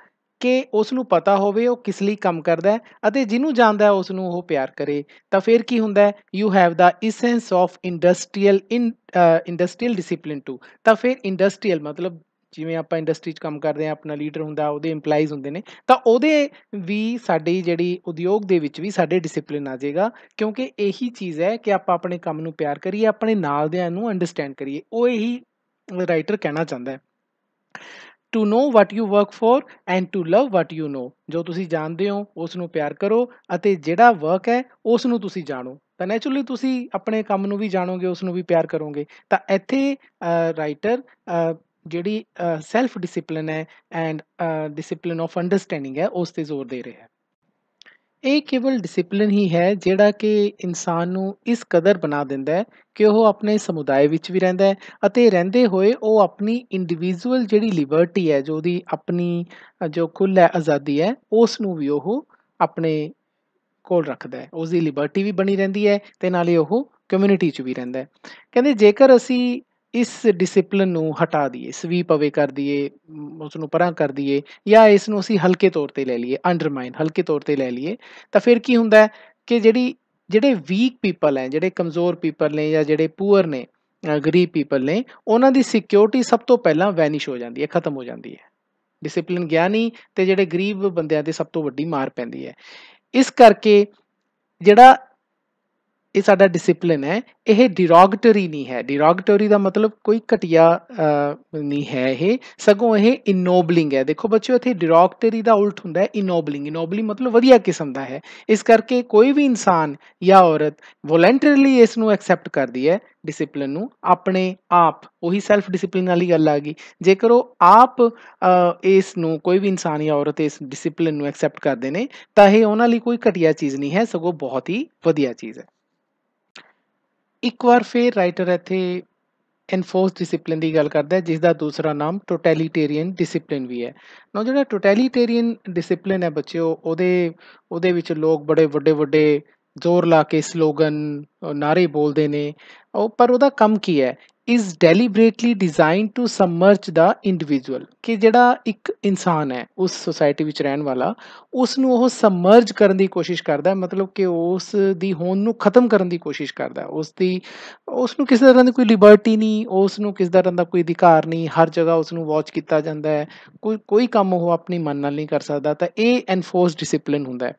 ਕਿ ਉਸ ਨੂੰ ਪਤਾ ਹੋਵੇ ਉਹ ਕਿਸ ਲਈ ਕੰਮ ਕਰਦਾ ਹੈ ਅਤੇ ਜਿਹਨੂੰ ਜਾਣਦਾ ਹੈ ਉਸ ਨੂੰ ਉਹ ਪਿਆਰ ਕਰੇ ਤਾਂ ਫਿਰ ਕੀ ਹੁੰਦਾ ਹੈ you have the essence of industrial industrial discipline too ਤਾਂ ਫਿਰ ਇੰਡਸਟਰੀਅਲ ਮਤਲਬ ਜਿਵੇਂ ਆਪਾਂ ਇੰਡਸਟਰੀ 'ਚ ਕੰਮ ਕਰਦੇ ਆ ਆਪਣਾ ਲੀਡਰ ਹੁੰਦਾ ਉਹਦੇ EMPLOYEES ਹੁੰਦੇ ਨੇ ਤਾਂ ਉਹਦੇ ਵੀ ਸਾਡੀ ਜਿਹੜੀ ਉਦਯੋਗ ਦੇ ਵਿੱਚ ਵੀ ਸਾਡੇ ਡਿਸਪਲਿਨ ਆ ਜਾਏਗਾ ਕਿਉਂਕਿ ਇਹੀ ਚੀਜ਼ ਹੈ ਕਿ ਆਪਾਂ ਆਪਣੇ ਕੰਮ ਨੂੰ ਪਿਆਰ ਕਰੀਏ ਆਪਣੇ ਨਾਲ ਦਿਆਂ ਨੂੰ ਅੰਡਰਸਟੈਂਡ ਕਰੀਏ ਉਹ ਇਹੀ ਰਾਈਟਰ ਕਹਿਣਾ ਚਾਹੁੰਦਾ ਹੈ to know what you work for and to love what you know ਜੋ ਤੁਸੀਂ ਜਾਣਦੇ ਹੋ ਉਸ ਨੂੰ ਪਿਆਰ ਕਰੋ ਅਤੇ ਜਿਹੜਾ ਵਰਕ ਹੈ ਉਸ ਨੂੰ ਤੁਸੀਂ ਜਾਣੋ ਤਾਂ ਨੇਚਰਲੀ ਤੁਸੀਂ ਆਪਣੇ ਕੰਮ ਨੂੰ ਵੀ ਜਾਣੋਗੇ ਉਸ ਨੂੰ ਵੀ ਪਿਆਰ ਕਰੋਗੇ ਤਾਂ ਇੱਥੇ ਰਾਈਟਰ ਜਿਹੜੀ ਸੈਲਫ ਡਿਸਪਲਿਨ ਹੈ ਐਂਡ ਡਿਸਪਲਿਨ ਆਫ ਅੰਡਰਸਟੈਂਡਿੰਗ ਹੈ ਉਸ ਤੇ ਜ਼ੋਰ ਦੇ ਰਿਹਾ ਹੈ ਇਹ ਕੇਵਲ ਡਿਸਪਲਿਨ ਹੀ ਹੈ ਜਿਹੜਾ ਕਿ ਇਨਸਾਨ ਨੂੰ ਇਸ ਕਦਰ ਬਣਾ ਦਿੰਦਾ ਹੈ ਕਿ ਉਹ ਆਪਣੇ ਸਮੁਦਾਇ ਵਿੱਚ ਵੀ ਰਹਿੰਦਾ ਹੈ ਅਤੇ ਰਹਿੰਦੇ ਹੋਏ ਉਹ ਆਪਣੀ ਇੰਡੀਵਿਜੂਅਲ ਜਿਹੜੀ ਲਿਬਰਟੀ ਹੈ ਜੋ ਉਹਦੀ ਆਪਣੀ ਜੋ ਖੁੱਲ੍ਹ ਹੈ ਆਜ਼ਾਦੀ ਹੈ ਉਸ ਨੂੰ ਵੀ ਉਹ ਆਪਣੇ ਕੋਲ ਰੱਖਦਾ ਹੈ ਉਸ ਦੀ ਲਿਬਰਟੀ ਵੀ ਬਣੀ ਰਹਿੰਦੀ ਹੈ ਤੇ ਨਾਲੇ ਉਹ ਕਮਿਊਨਿਟੀ 'ਚ ਵੀ ਰਹਿੰਦਾ ਹੈ ਕਹਿੰਦੇ ਜੇਕਰ ਅਸੀਂ ਇਸ ਡਿਸਿਪਲਨ ਨੂੰ ਹਟਾ ਦਈਏ ਸਵੀਪ ਅਵੇ ਕਰ ਦਈਏ ਉਸ ਨੂੰ ਪਰਾਂ ਕਰ ਦਈਏ ਜਾਂ ਇਸ ਨੂੰ ਅਸੀਂ ਹਲਕੇ ਤੌਰ ਤੇ ਲੈ ਲਈਏ ਅੰਡਰਮਾਈਨ ਹਲਕੇ ਤੌਰ ਤੇ ਲੈ ਲਈਏ ਤਾਂ ਫਿਰ ਕੀ ਹੁੰਦਾ ਕਿ ਜਿਹੜੀ ਜਿਹੜੇ ਵੀਕ ਪੀਪਲ ਹੈ ਜਿਹੜੇ ਕਮਜ਼ੋਰ ਪੀਪਲ ਨੇ ਜਾਂ ਜਿਹੜੇ ਪੂਅਰ ਨੇ ਗਰੀਬ ਪੀਪਲ ਨੇ ਉਹਨਾਂ ਦੀ ਸਿਕਿਉਰਿਟੀ ਸਭ ਤੋਂ ਪਹਿਲਾਂ ਵੈਨਿਸ਼ ਹੋ ਜਾਂਦੀ ਹੈ ਖਤਮ ਹੋ ਜਾਂਦੀ ਹੈ ਡਿਸਿਪਲਨ ਗਿਆਨੀ ਤੇ ਜਿਹੜੇ ਗਰੀਬ ਬੰਦਿਆਂ ਤੇ ਸਭ ਤੋਂ ਵੱਡੀ ਮਾਰ ਪੈਂਦੀ ਹੈ ਇਸ ਕਰਕੇ ਜਿਹੜਾ ਇਹ ਸਾਡਾ ਡਿਸਪਲਿਨ ਹੈ ਇਹ ਡਿਰੋਗਟਰੀ ਨਹੀਂ ਹੈ ਡਿਰੋਗਟਰੀ ਦਾ ਮਤਲਬ ਕੋਈ ਘਟਿਆ ਨਹੀਂ ਹੈ ਇਹ ਸਗੋਂ ਇਹ ਇਨੋਬਲਿੰਗ ਹੈ ਦੇਖੋ ਬੱਚਿਓ ਇੱਥੇ ਡਿਰੋਗਟਰੀ ਦਾ ਉਲਟ ਹੁੰਦਾ ਹੈ ਇਨੋਬਲਿੰਗ ਇਨੋਬਲਿੰਗ ਮਤਲਬ ਵਧੀਆ ਕਿਸਮ ਦਾ ਹੈ ਇਸ ਕਰਕੇ ਕੋਈ ਵੀ ਇਨਸਾਨ ਜਾਂ ਔਰਤ ਵੋਲੰਟਰੀਲੀ ਇਸ ਨੂੰ ਐਕਸੈਪਟ ਕਰਦੀ ਹੈ ਡਿਸਪਲਿਨ ਨੂੰ ਆਪਣੇ ਆਪ ਉਹੀ ਸੈਲਫ ਡਿਸਪਲਿਨ ਵਾਲੀ ਗੱਲ ਆ ਗਈ ਜੇਕਰ ਉਹ ਆਪ ਇਸ ਨੂੰ ਕੋਈ ਵੀ ਇਨਸਾਨ ਜਾਂ ਔਰਤ ਇਸ ਡਿਸਪਲਿਨ ਨੂੰ ਐਕਸੈਪਟ ਕਰਦੇ ਨੇ ਤਾਂ ਇਹ ਉਹਨਾਂ ਲਈ ਕੋਈ ਘਟਿਆ ਚੀਜ਼ ਨਹੀਂ ਹੈ ਸਗੋਂ ਬਹੁਤ ਹੀ ਵਧੀਆ ਚੀਜ਼ ਹੈ ਇੱਕ ਵਾਰ ਫੇਰ ਰਾਈਟਰ ਇੱਥੇ ਇਨਫੋਰਸ ਡਿਸਪਲਿਨ ਦੀ ਗੱਲ ਕਰਦਾ ਹੈ ਜਿਸ ਦਾ ਦੂਸਰਾ ਨਾਮ ਟੋਟੈਲੀਟੇਰੀਅਨ ਡਿਸਪਲਿਨ ਵੀ ਹੈ ਨਾ ਜਿਹੜਾ ਟੋਟੈਲੀਟੇਰੀਅਨ ਡਿਸਪਲਿਨ ਹੈ ਬੱਚਿਓ ਉਹਦੇ ਉਹਦੇ ਵਿੱਚ ਲੋਕ ਬੜੇ ਵੱਡੇ ਵੱਡੇ ਜ਼ੋਰ ਲਾ ਕੇ ਸਲੋਗਨ ਨਾਰੇ ਬੋਲਦੇ ਨੇ ਪਰ ਉਹਦਾ ਕੰਮ ਕੀ ਹੈ ਇਸ deliberately designed to submerge the individual ਕਿ ਜਿਹੜਾ ਇੱਕ ਇਨਸਾਨ ਹੈ ਉਸ ਸੋਸਾਇਟੀ ਵਿੱਚ ਰਹਿਣ ਵਾਲਾ ਉਸ ਨੂੰ ਉਹ ਸਮਰਜ ਕਰਨ ਦੀ ਕੋਸ਼ਿਸ਼ ਕਰਦਾ ਹੈ ਮਤਲਬ ਕਿ ਉਸ ਦੀ ਹੋਣ ਨੂੰ ਖਤਮ ਕਰਨ ਦੀ ਕੋਸ਼ਿਸ਼ ਕਰਦਾ ਹੈ ਉਸ ਦੀ ਉਸ ਨੂੰ ਕਿਸੇ ਤਰ੍ਹਾਂ ਦੀ ਕੋਈ ਲਿਬਰਟੀ ਨਹੀਂ ਉਸ ਨੂੰ ਕਿਸੇ ਤਰ੍ਹਾਂ ਦਾ ਕੋਈ ਅਧਿਕਾਰ ਨਹੀਂ ਹਰ ਜਗ੍ਹਾ ਉਸ ਨੂੰ ਵਾਚ ਕੀਤਾ ਜਾਂਦਾ ਹੈ ਕੋਈ ਕੋਈ ਕੰਮ ਉਹ ਆਪਣੀ ਮਨ ਨਾਲ ਨਹੀਂ ਕਰ ਸਕਦਾ ਤਾਂ ਇਹ ਐਨਫੋਰਸ ਡਿਸਪਲਿਨ ਹੁੰਦਾ ਹੈ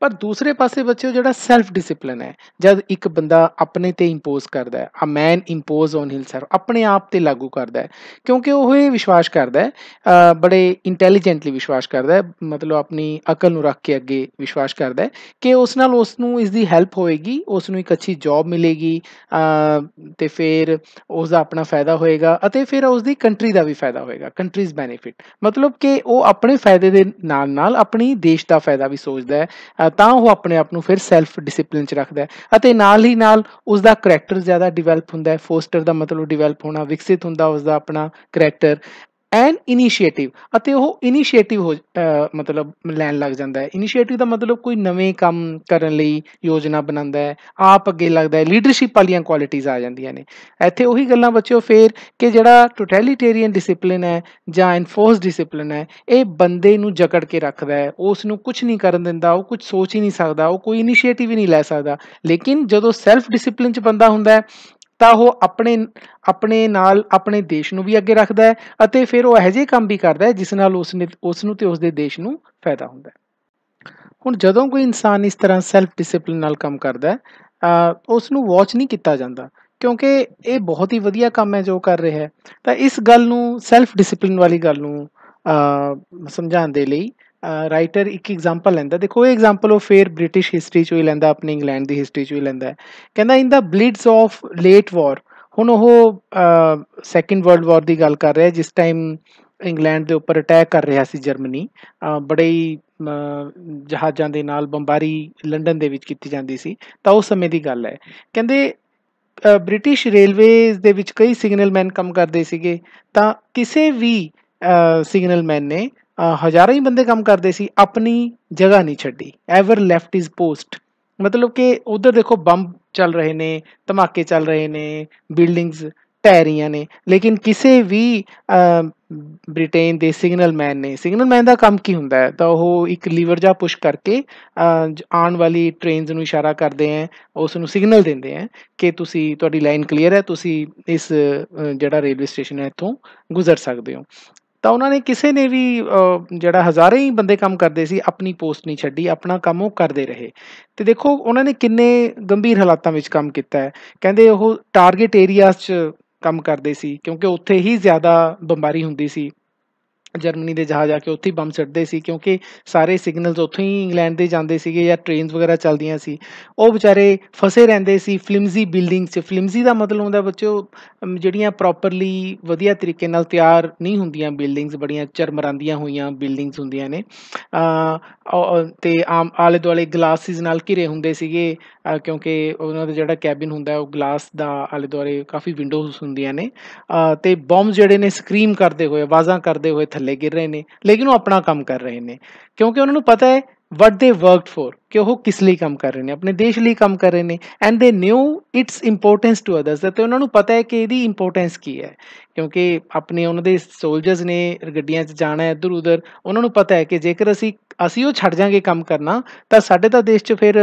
ਪਰ ਦੂਸਰੇ ਪਾਸੇ ਬੱਚਿਓ ਜਿਹੜਾ ਸੈਲਫ ਡਿਸਪਲਿਨ ਹੈ ਜਦ ਇੱਕ ਬੰਦਾ ਆਪਣੇ ਤੇ ਇੰਪੋਜ਼ ਕਰਦਾ ਹੈ ਆ ਮੈਨ ਇੰਪੋਜ਼ ਔਨ ਸਰ ਆਪਣੇ ਆਪ ਤੇ ਲਾਗੂ ਕਰਦਾ ਹੈ ਕਿਉਂਕਿ ਉਹ ਇਹ ਵਿਸ਼ਵਾਸ ਕਰਦਾ ਹੈ ਬੜੇ ਇੰਟੈਲੀਜੈਂਟਲੀ ਵਿਸ਼ਵਾਸ ਕਰਦਾ ਹੈ ਮਤਲਬ ਆਪਣੀ ਅਕਲ ਨੂੰ ਰੱਖ ਕੇ ਅੱਗੇ ਵਿਸ਼ਵਾਸ ਕਰਦਾ ਹੈ ਕਿ ਉਸ ਨਾਲ ਉਸ ਨੂੰ ਇਸ ਦੀ ਹੈਲਪ ਹੋਏਗੀ ਉਸ ਨੂੰ ਇੱਕ ਅੱਛੀ ਜੌਬ ਮਿਲੇਗੀ ਤੇ ਫਿਰ ਉਸ ਦਾ ਆਪਣਾ ਫਾਇਦਾ ਹੋਏਗਾ ਅਤੇ ਫਿਰ ਉਸ ਦੀ ਕੰਟਰੀ ਦਾ ਵੀ ਫਾਇਦਾ ਹੋਏਗਾ ਕੰਟਰੀਜ਼ ਬੈਨੀਫਿਟ ਮਤਲਬ ਕਿ ਉਹ ਆਪਣੇ ਫਾਇਦੇ ਦੇ ਨਾਲ ਨਾਲ ਆਪਣੀ ਦੇਸ਼ ਦਾ ਫਾਇਦਾ ਵੀ ਸੋਚਦਾ ਹੈ ਤਾਂ ਉਹ ਆਪਣੇ ਆਪ ਨੂੰ ਫਿਰ ਸੈਲਫ ਡਿਸਪਲਿਨ ਚ ਰੱਖਦਾ ਹੈ ਅਤੇ ਨਾਲ ਹੀ ਨਾਲ ਉਸ ਦਾ ਕੈਰੈਕਟਰ ਜ਼ਿਆਦਾ ਡਿਵੈਲਪ ਹੁੰਦਾ ਹੈ ਫੋਸਟਰ ਦਾ ਮਤਲਬ ਡਿਵੈਲਪ ਹੋਣਾ ਵਿਕਸਿਤ ਹੁੰਦਾ ਉਸ ਦਾ ਆਪਣਾ ਕੈਰੈਕਟਰ ਐਨ ਇਨੀਸ਼ੀਏਟਿਵ ਅਤੇ ਉਹ ਇਨੀਸ਼ੀਏਟਿਵ ਹੋ ਮਤਲਬ ਲੈਣ ਲੱਗ ਜਾਂਦਾ ਹੈ ਇਨੀਸ਼ੀਏਟਿਵ ਦਾ ਮਤਲਬ ਕੋਈ ਨਵੇਂ ਕੰਮ ਕਰਨ ਲਈ ਯੋਜਨਾ ਬਣਾਉਂਦਾ ਹੈ ਆਪ ਅੱਗੇ ਲੱਗਦਾ ਹੈ ਲੀਡਰਸ਼ਿਪ ਵਾਲੀਆਂ ਕੁਆਲਿਟੀਆਂ ਆ ਜਾਂਦੀਆਂ ਨੇ ਇੱਥੇ ਉਹੀ ਗੱਲਾਂ ਬੱਚਿਓ ਫੇਰ ਕਿ ਜਿਹੜਾ ਟੋਟੈਲੀਟੇਰੀਅਨ ਡਿਸਪਲਿਨ ਹੈ ਜਾਂ ਇਨਫੋਰਸ ਡਿਸਪਲਿਨ ਹੈ ਇਹ ਬੰਦੇ ਨੂੰ ਜਕੜ ਕੇ ਰੱਖਦਾ ਹੈ ਉਸ ਨੂੰ ਕੁਝ ਨਹੀਂ ਕਰਨ ਦਿੰਦਾ ਉਹ ਕੁਝ ਸੋਚ ਹੀ ਨਹੀਂ ਸਕਦਾ ਉਹ ਕੋਈ ਇਨੀਸ਼ੀਏਟਿਵ ਹੀ ਨਹੀਂ ਲੈ ਸਕਦਾ ਲੇਕਿਨ ਜਦੋਂ ਸੈਲਫ ਡਿਸਪਲਿਨ ਚ ਬੰਦਾ ਹੁੰਦਾ ਹੈ ਤਾਂ ਉਹ ਆਪਣੇ ਆਪਣੇ ਨਾਲ ਆਪਣੇ ਦੇਸ਼ ਨੂੰ ਵੀ ਅੱਗੇ ਰੱਖਦਾ ਹੈ ਅਤੇ ਫਿਰ ਉਹ ਇਹੋ ਜਿਹੇ ਕੰਮ ਵੀ ਕਰਦਾ ਹੈ ਜਿਸ ਨਾਲ ਉਸ ਨੇ ਉਸ ਨੂੰ ਤੇ ਉਸ ਦੇ ਦੇਸ਼ ਨੂੰ ਫਾਇਦਾ ਹੁੰਦਾ ਹੈ ਹੁਣ ਜਦੋਂ ਕੋਈ ਇਨਸਾਨ ਇਸ ਤਰ੍ਹਾਂ ਸੈਲਫ ਡਿਸਪਲਿਨ ਨਾਲ ਕੰਮ ਕਰਦਾ ਹੈ ਉਸ ਨੂੰ ਵਾਚ ਨਹੀਂ ਕੀਤਾ ਜਾਂਦਾ ਕਿਉਂਕਿ ਇਹ ਬਹੁਤ ਹੀ ਵਧੀਆ ਕੰਮ ਹੈ ਜੋ ਕਰ ਰਿਹਾ ਹੈ ਤਾਂ ਇਸ ਗੱਲ ਨੂੰ ਸੈਲਫ ਡਿਸਪਲਿਨ ਵਾਲੀ ਗੱਲ ਨੂੰ ਸਮਝਾਉਣ ਦੇ ਲਈ ਰਾਈਟਰ ਇੱਕ ਐਗਜ਼ਾਮਪਲ ਲੈਂਦਾ ਦੇਖੋ ਇਹ ਐਗਜ਼ਾਮਪਲ ਉਹ ਫੇਰ ਬ੍ਰਿਟਿਸ਼ ਹਿਸਟਰੀ ਚੋਂ ਹੀ ਲੈਂਦਾ ਆਪਣੀ ਇੰਗਲੈਂਡ ਦੀ ਹਿਸਟਰੀ ਚੋਂ ਹੀ ਲੈਂਦਾ ਕਹਿੰਦਾ ਇਨ ਦਾ ਬਲੀਡਸ ਆਫ ਲੇਟ ਵਾਰ ਹੁਣ ਉਹ ਸੈਕੰਡ ਵਰਲਡ ਵਾਰ ਦੀ ਗੱਲ ਕਰ ਰਿਹਾ ਜਿਸ ਟਾਈਮ ਇੰਗਲੈਂਡ ਦੇ ਉੱਪਰ ਅਟੈਕ ਕਰ ਰਿਹਾ ਸੀ ਜਰਮਨੀ ਬੜੇ ਹੀ ਜਹਾਜ਼ਾਂ ਦੇ ਨਾਲ ਬੰਬਾਰੀ ਲੰਡਨ ਦੇ ਵਿੱਚ ਕੀਤੀ ਜਾਂਦੀ ਸੀ ਤਾਂ ਉਸ ਸਮੇਂ ਦੀ ਗੱਲ ਹੈ ਕਹਿੰਦੇ ਬ੍ਰਿਟਿਸ਼ ਰੇਲਵੇਜ਼ ਦੇ ਵਿੱਚ ਕਈ ਸਿਗਨਲਮੈਨ ਕੰਮ ਕਰਦੇ ਸੀਗੇ ਤਾਂ ਕਿਸੇ ਵੀ ਸਿਗਨਲਮੈਨ ਨੇ ਹਜ਼ਾਰਾਂ ਹੀ ਬੰਦੇ ਕੰਮ ਕਰਦੇ ਸੀ ਆਪਣੀ ਜਗ੍ਹਾ ਨਹੀਂ ਛੱਡੀ ਐਵਰ ਲੈਫਟ ਇਜ਼ ਪੋਸਟ ਮਤਲਬ ਕਿ ਉਧਰ ਦੇਖੋ ਬੰਬ ਚੱਲ ਰਹੇ ਨੇ ਧਮਾਕੇ ਚੱਲ ਰਹੇ ਨੇ ਬਿਲਡਿੰਗਸ ਢਹਿ ਰਹੀਆਂ ਨੇ ਲੇਕਿਨ ਕਿਸੇ ਵੀ ਬ੍ਰਿਟੇਨ ਦੇ ਸਿਗਨਲ ਮੈਨ ਨੇ ਸਿਗਨਲ ਮੈਨ ਦਾ ਕੰਮ ਕੀ ਹੁੰਦਾ ਹੈ ਤਾਂ ਉਹ ਇੱਕ ਲੀਵਰ ਜਾਂ ਪੁਸ਼ ਕਰਕੇ ਆਉਣ ਵਾਲੀ ਟ੍ਰੇਨਸ ਨੂੰ ਇਸ਼ਾਰਾ ਕਰਦੇ ਆ ਉਸ ਨੂੰ ਸਿਗਨਲ ਦਿੰਦੇ ਆ ਕਿ ਤੁਸੀਂ ਤੁਹਾਡੀ ਲਾਈਨ ਕਲੀਅਰ ਹੈ ਤੁਸੀਂ ਇਸ ਜਿਹੜਾ ਰੇਲਵੇ ਸਟੇਸ਼ਨ ਹੈ ਇਥੋਂ ਗੁਜ਼ਰ ਸਕਦੇ ਹੋ ਤਾਂ ਉਹਨਾਂ ਨੇ ਕਿਸੇ ਨੇ ਵੀ ਜਿਹੜਾ ਹਜ਼ਾਰਾਂ ਹੀ ਬੰਦੇ ਕੰਮ ਕਰਦੇ ਸੀ ਆਪਣੀ ਪੋਸਟ ਨਹੀਂ ਛੱਡੀ ਆਪਣਾ ਕੰਮ ਉਹ ਕਰਦੇ ਰਹੇ ਤੇ ਦੇਖੋ ਉਹਨਾਂ ਨੇ ਕਿੰਨੇ ਗੰਭੀਰ ਹਾਲਾਤਾਂ ਵਿੱਚ ਕੰਮ ਕੀਤਾ ਹੈ ਕਹਿੰਦੇ ਉਹ ਟਾਰਗੇਟ ਏਰੀਆਜ਼ 'ਚ ਕੰਮ ਕਰਦੇ ਸੀ ਕਿਉਂਕਿ ਉੱਥੇ ਹੀ ਜ਼ਿਆਦਾ ਬੰਬਾਰੀ ਹੁੰਦੀ ਸੀ ਜਰਮਨੀ ਦੇ ਜਹਾਜ਼ ਆ ਕੇ ਉੱਥੇ ਹੀ ਬੰਬ ਸੱਟਦੇ ਸੀ ਕਿਉਂਕਿ ਸਾਰੇ ਸਿਗਨਲਸ ਉੱਥੋਂ ਹੀ ਇੰਗਲੈਂਡ ਦੇ ਜਾਂਦੇ ਸੀਗੇ ਜਾਂ ਟ੍ਰੇਨਸ ਵਗੈਰਾ ਚੱਲਦੀਆਂ ਸੀ ਉਹ ਵਿਚਾਰੇ ਫਸੇ ਰਹਿੰਦੇ ਸੀ ਫਲਿਮਜ਼ੀ ਬਿਲਡਿੰਗਸ 'ਚ ਫਲਿਮਜ਼ੀ ਦਾ ਮਤਲਬ ਹੁੰਦਾ ਬੱਚੋ ਜਿਹੜੀਆਂ ਪ੍ਰੋਪਰਲੀ ਵਧੀਆ ਤਰੀਕੇ ਨਾਲ ਤਿਆਰ ਨਹੀਂ ਹੁੰਦੀਆਂ ਬਿਲਡਿੰਗਸ ਬੜੀਆਂ ਚਰਮਰਾਂਦੀਆਂ ਹੋਈਆਂ ਬਿਲਡਿੰਗਸ ਹੁੰਦੀਆਂ ਨੇ ਤੇ ਆਮ ਆਲੇ ਦੁਆਲੇ ਗਲਾਸਿਸ ਨਾਲ ਘਿਰੇ ਹੁੰਦੇ ਸੀਗੇ ਕਿਉਂਕਿ ਉਹਨਾਂ ਦਾ ਜਿਹੜਾ ਕੈਬਿਨ ਹੁੰਦਾ ਉਹ ਗਲਾਸ ਦਾ ਆਲੇ ਦੁਆਲੇ ਕਾਫੀ ਵਿੰਡੋਜ਼ ਹੁੰਦੀਆਂ ਨੇ ਤੇ ਬੰਬਸ ਜਿਹੜੇ ਨੇ ਸਕਰੀਮ ਕਰਦੇ ਹੋਏ ਆਵਾਜ਼ਾਂ ਕਰਦੇ ਹੋਏ ਥੱਲੇ ਥੱਲੇ ਗਿਰ ਰਹੇ ਨੇ ਲੇਕਿਨ ਉਹ ਆਪਣਾ ਕੰਮ ਕਰ ਰਹੇ ਨੇ ਕਿਉਂਕਿ ਉਹਨਾਂ ਨੂੰ ਪਤਾ ਹੈ ਵਟ ਦੇ ਵਰਕਡ ਫੋਰ ਕਿ ਉਹ ਕਿਸ ਲਈ ਕੰਮ ਕਰ ਰਹੇ ਨੇ ਆਪਣੇ ਦੇਸ਼ ਲਈ ਕੰਮ ਕਰ ਰਹੇ ਨੇ and they knew its importance to others ਤੇ ਉਹਨਾਂ ਨੂੰ ਪਤਾ ਹੈ ਕਿ ਇਹਦੀ ਇੰਪੋਰਟੈਂਸ ਕੀ ਹੈ ਕਿਉਂਕਿ ਆਪਣੇ ਉਹਨਾਂ ਦੇ ਸੋਲਜਰਸ ਨੇ ਗੱਡੀਆਂ 'ਚ ਜਾਣਾ ਹੈ ਇੱਧਰ ਉੱਧਰ ਉਹਨਾਂ ਨੂੰ ਪਤਾ ਹੈ ਕਿ ਜੇਕਰ ਅਸੀਂ ਅਸੀਂ ਉਹ ਛੱਡ ਜਾਾਂਗੇ ਕੰਮ ਕਰਨਾ ਤਾਂ ਸਾਡੇ ਤਾਂ ਦੇਸ਼ 'ਚ ਫਿਰ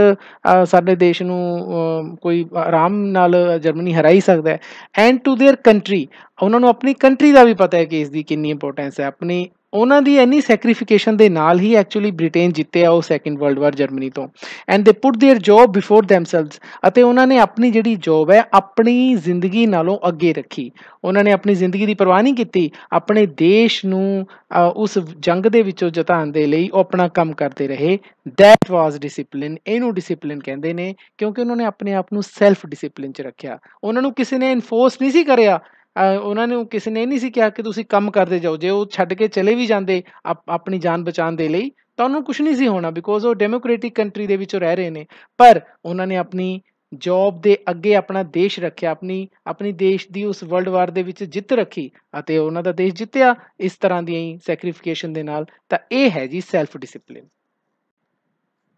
ਸਾਡੇ ਦੇਸ਼ ਨੂੰ ਕੋਈ ਆਰਾਮ ਨਾਲ ਜਰਮਨੀ ਹਰਾ ਹੀ ਸਕਦਾ ਹੈ ਐਂਡ ਟੂ देयर ਕੰਟਰੀ ਉਹਨਾਂ ਨੂੰ ਆਪਣੀ ਕੰਟਰੀ ਦਾ ਵੀ ਪਤਾ ਹੈ ਕਿ ਇਸ ਦੀ ਕਿੰਨੀ ਇੰਪੋਰਟੈਂਸ ਹੈ ਆਪਣੀ ਉਹਨਾਂ ਦੀ ਐਨੀ ਸੈਕਰੀਫਿਕੇਸ਼ਨ ਦੇ ਨਾਲ ਹੀ ਐਕਚੁਅਲੀ ਬ੍ਰਿਟੇਨ ਜਿੱਤਿਆ ਉਹ ਸੈਕੰਡ ਵਰਲਡ ਵਾਰ ਜਰਮਨੀ ਤੋਂ and they put their job before themselves ਅਤੇ ਉਹਨਾਂ ਨੇ ਆਪਣੀ ਜਿਹੜੀ ਜੌਬ ਹੈ ਆਪਣੀ ਜ਼ਿੰਦਗੀ ਨਾਲੋਂ ਅੱਗੇ ਰੱਖੀ ਉਹਨਾਂ ਨੇ ਆਪਣੀ ਜ਼ਿੰਦਗੀ ਦੀ ਪਰਵਾਹ ਨਹੀਂ ਕੀਤੀ ਆਪਣੇ ਦੇਸ਼ ਨੂੰ ਉਸ ਜੰਗ ਦੇ ਵਿੱਚੋਂ ਜਿਤਾਉਣ ਦੇ ਲਈ ਉਹ ਆਪਣਾ ਕੰਮ ਕਰਦੇ ਰਹੇ ਦੈਟ ਵਾਸ ਡਿਸਪਲਿਨ ਇਹਨੂੰ ਡਿਸਪਲਿਨ ਕਹਿੰਦੇ ਨੇ ਕਿਉਂਕਿ ਉਹਨਾਂ ਨੇ ਆਪਣੇ ਆਪ ਨੂੰ ਸੈਲਫ ਡਿਸਪਲਿਨ 'ਚ ਰੱਖਿਆ ਉਹਨਾਂ ਨੂੰ ਕਿਸੇ ਨੇ ਇਨਫੋਰਸ ਨਹੀਂ ਸੀ ਕਰਿਆ ਉਹਨਾਂ ਨੂੰ ਕਿਸੇ ਨੇ ਨਹੀਂ ਸੀ ਕਿਹਾ ਕਿ ਤੁਸੀਂ ਕੰਮ ਕਰਦੇ ਜਾਓ ਜੇ ਉਹ ਛੱਡ ਕੇ ਚਲੇ ਵੀ ਜਾਂਦੇ ਆਪਣੀ ਜਾਨ ਬਚਾਉਣ ਦੇ ਲਈ ਤਾਂ ਉਹਨੂੰ ਕੁਝ ਨਹੀਂ ਸੀ ਹੋਣਾ ਬਿਕੋਜ਼ ਉਹ ਡੈਮੋਕ੍ਰੇਟਿਕ ਕੰਟਰੀ ਦੇ ਵਿੱਚ ਰਹਿ ਰਹੇ ਨੇ ਪਰ ਉਹਨਾਂ ਨੇ ਆਪਣੀ ਜੌਬ ਦੇ ਅੱਗੇ ਆਪਣਾ ਦੇਸ਼ ਰੱਖਿਆ ਆਪਣੀ ਆਪਣੀ ਦੇਸ਼ ਦੀ ਉਸ ਵਰਲਡ ਵਾਰ ਦੇ ਵਿੱਚ ਜਿੱਤ ਰੱਖੀ ਅਤੇ ਉਹਨਾਂ ਦਾ ਦੇਸ਼ ਜਿੱਤਿਆ ਇਸ ਤਰ੍ਹਾਂ ਦੀ ਹੀ ਸੈਕਰੀਫਿਕੇਸ਼ਨ ਦੇ ਨਾਲ ਤਾਂ ਇਹ ਹੈ ਜੀ ਸੈਲਫ ਡਿਸਪਲਿਨ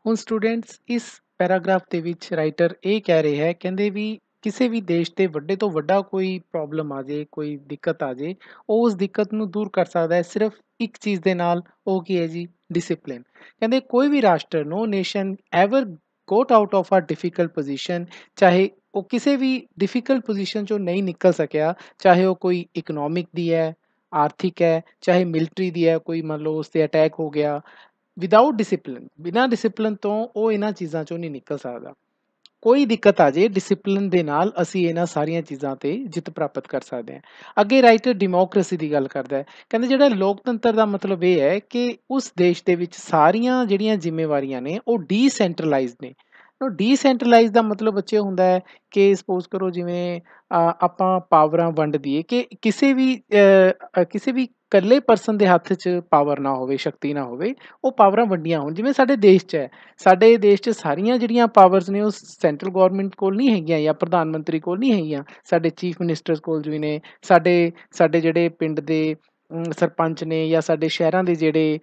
ਹੁਣ ਸਟੂਡੈਂਟਸ ਇਸ ਪੈਰਾਗ੍ਰਾਫ ਦੇ ਵਿੱਚ ਰਾਈਟਰ ਇਹ ਕਹਿ ਰਿਹਾ ਹੈ ਕਹਿੰਦੇ ਵੀ ਕਿਸੇ ਵੀ ਦੇਸ਼ ਤੇ ਵੱਡੇ ਤੋਂ ਵੱਡਾ ਕੋਈ ਪ੍ਰੋਬਲਮ ਆ ਜੇ ਕੋਈ ਦਿੱਕਤ ਆ ਜੇ ਉਹ ਉਸ ਦਿੱਕਤ ਨੂੰ ਦੂਰ ਕਰ ਸਕਦਾ ਹੈ ਸਿਰਫ ਇੱਕ ਚੀਜ਼ ਦੇ ਨਾਲ ਉਹ ਕੀ ਹੈ ਜੀ ਡਿਸਪਲਿਨ ਕਹਿੰਦੇ ਕੋਈ ਵੀ ਰਾਸ਼ਟਰ no nation ever got out of a difficult position ਚਾਹੇ ਉਹ ਕਿਸੇ ਵੀ ਡਿਫਿਕਲਟ ਪੋਜੀਸ਼ਨ ਚੋਂ ਨਹੀਂ ਨਿਕਲ ਸਕਿਆ ਚਾਹੇ ਉਹ ਕੋਈ ਇਕਨੋਮਿਕ ਦੀ ਹੈ ਆਰਥਿਕ ਹੈ ਚਾਹੇ ਮਿਲਟਰੀ ਦੀ ਹੈ ਕੋਈ ਮੰਨ ਲਓ ਉਸ ਤੇ ਅਟੈਕ ਹੋ ਗਿਆ ਵਿਦਆਊਟ ਡਿਸਪਲਿਨ ਬਿਨਾ ਡਿਸਪਲਿਨ ਤੋਂ ਉਹ ਇਹਨਾਂ ਚੀਜ਼ਾਂ ਚੋਂ ਨਹੀਂ ਨਿਕਲ ਸਕਦਾ ਕੋਈ ਦਿੱਕਤ ਆ ਜੇ ਡਿਸਪਲਿਨ ਦੇ ਨਾਲ ਅਸੀਂ ਇਹਨਾਂ ਸਾਰੀਆਂ ਚੀਜ਼ਾਂ ਤੇ ਜਿੱਤ ਪ੍ਰਾਪਤ ਕਰ ਸਕਦੇ ਹਾਂ ਅੱਗੇ ਰਾਈਟਰ ਡੈਮੋਕ੍ਰੇਸੀ ਦੀ ਗੱਲ ਕਰਦਾ ਹੈ ਕਹਿੰਦੇ ਜਿਹੜਾ ਲੋਕਤੰਤਰ ਦਾ ਮਤਲਬ ਇਹ ਹੈ ਕਿ ਉਸ ਦੇਸ਼ ਦੇ ਵਿੱਚ ਸਾਰੀਆਂ ਜਿਹੜੀਆਂ ਜ਼ਿੰਮੇਵਾਰੀਆਂ ਨੇ ਉਹ ਡੀਸੈਂਟਰਲਾਈਜ਼ਡ ਨੇ ਨੋ ਡੀਸੈਂਟਰਲਾਈਜ਼ ਦਾ ਮਤਲਬ ਬੱਚੇ ਹੁੰਦਾ ਹੈ ਕਿ ਸਪੋਜ਼ ਕਰੋ ਜਿਵੇਂ ਆਪਾਂ ਪਾਵਰਾਂ ਵੰਡ ਦਈਏ ਕਿ ਕਿਸੇ ਵੀ ਕਿਸੇ ਵੀ ਇਕੱਲੇ ਪਰਸਨ ਦੇ ਹੱਥ 'ਚ ਪਾਵਰ ਨਾ ਹੋਵੇ ਸ਼ਕਤੀ ਨਾ ਹੋਵੇ ਉਹ ਪਾਵਰਾਂ ਵੰਡੀਆਂ ਹੋਣ ਜਿਵੇਂ ਸਾਡੇ ਦੇਸ਼ 'ਚ ਹੈ ਸਾਡੇ ਦੇਸ਼ 'ਚ ਸਾਰੀਆਂ ਜਿਹੜੀਆਂ ਪਾਵਰਸ ਨੇ ਉਹ ਸੈਂਟਰਲ ਗਵਰਨਮੈਂਟ ਕੋਲ ਨਹੀਂ ਹੈਗੀਆਂ ਜਾਂ ਪ੍ਰਧਾਨ ਮੰਤਰੀ ਕੋਲ ਨਹੀਂ ਹੈਗੀਆਂ ਸਾਡੇ ਚੀਫ ਮਿਨਿਸਟਰਸ ਕੋਲ ਵੀ ਨੇ ਸਾਡੇ ਸਾਡੇ ਜਿਹੜੇ ਪਿੰਡ ਦੇ ਸਰਪੰਚ ਨੇ ਜਾਂ ਸਾਡੇ ਸ਼ਹਿਰਾਂ ਦੇ ਜਿਹੜੇ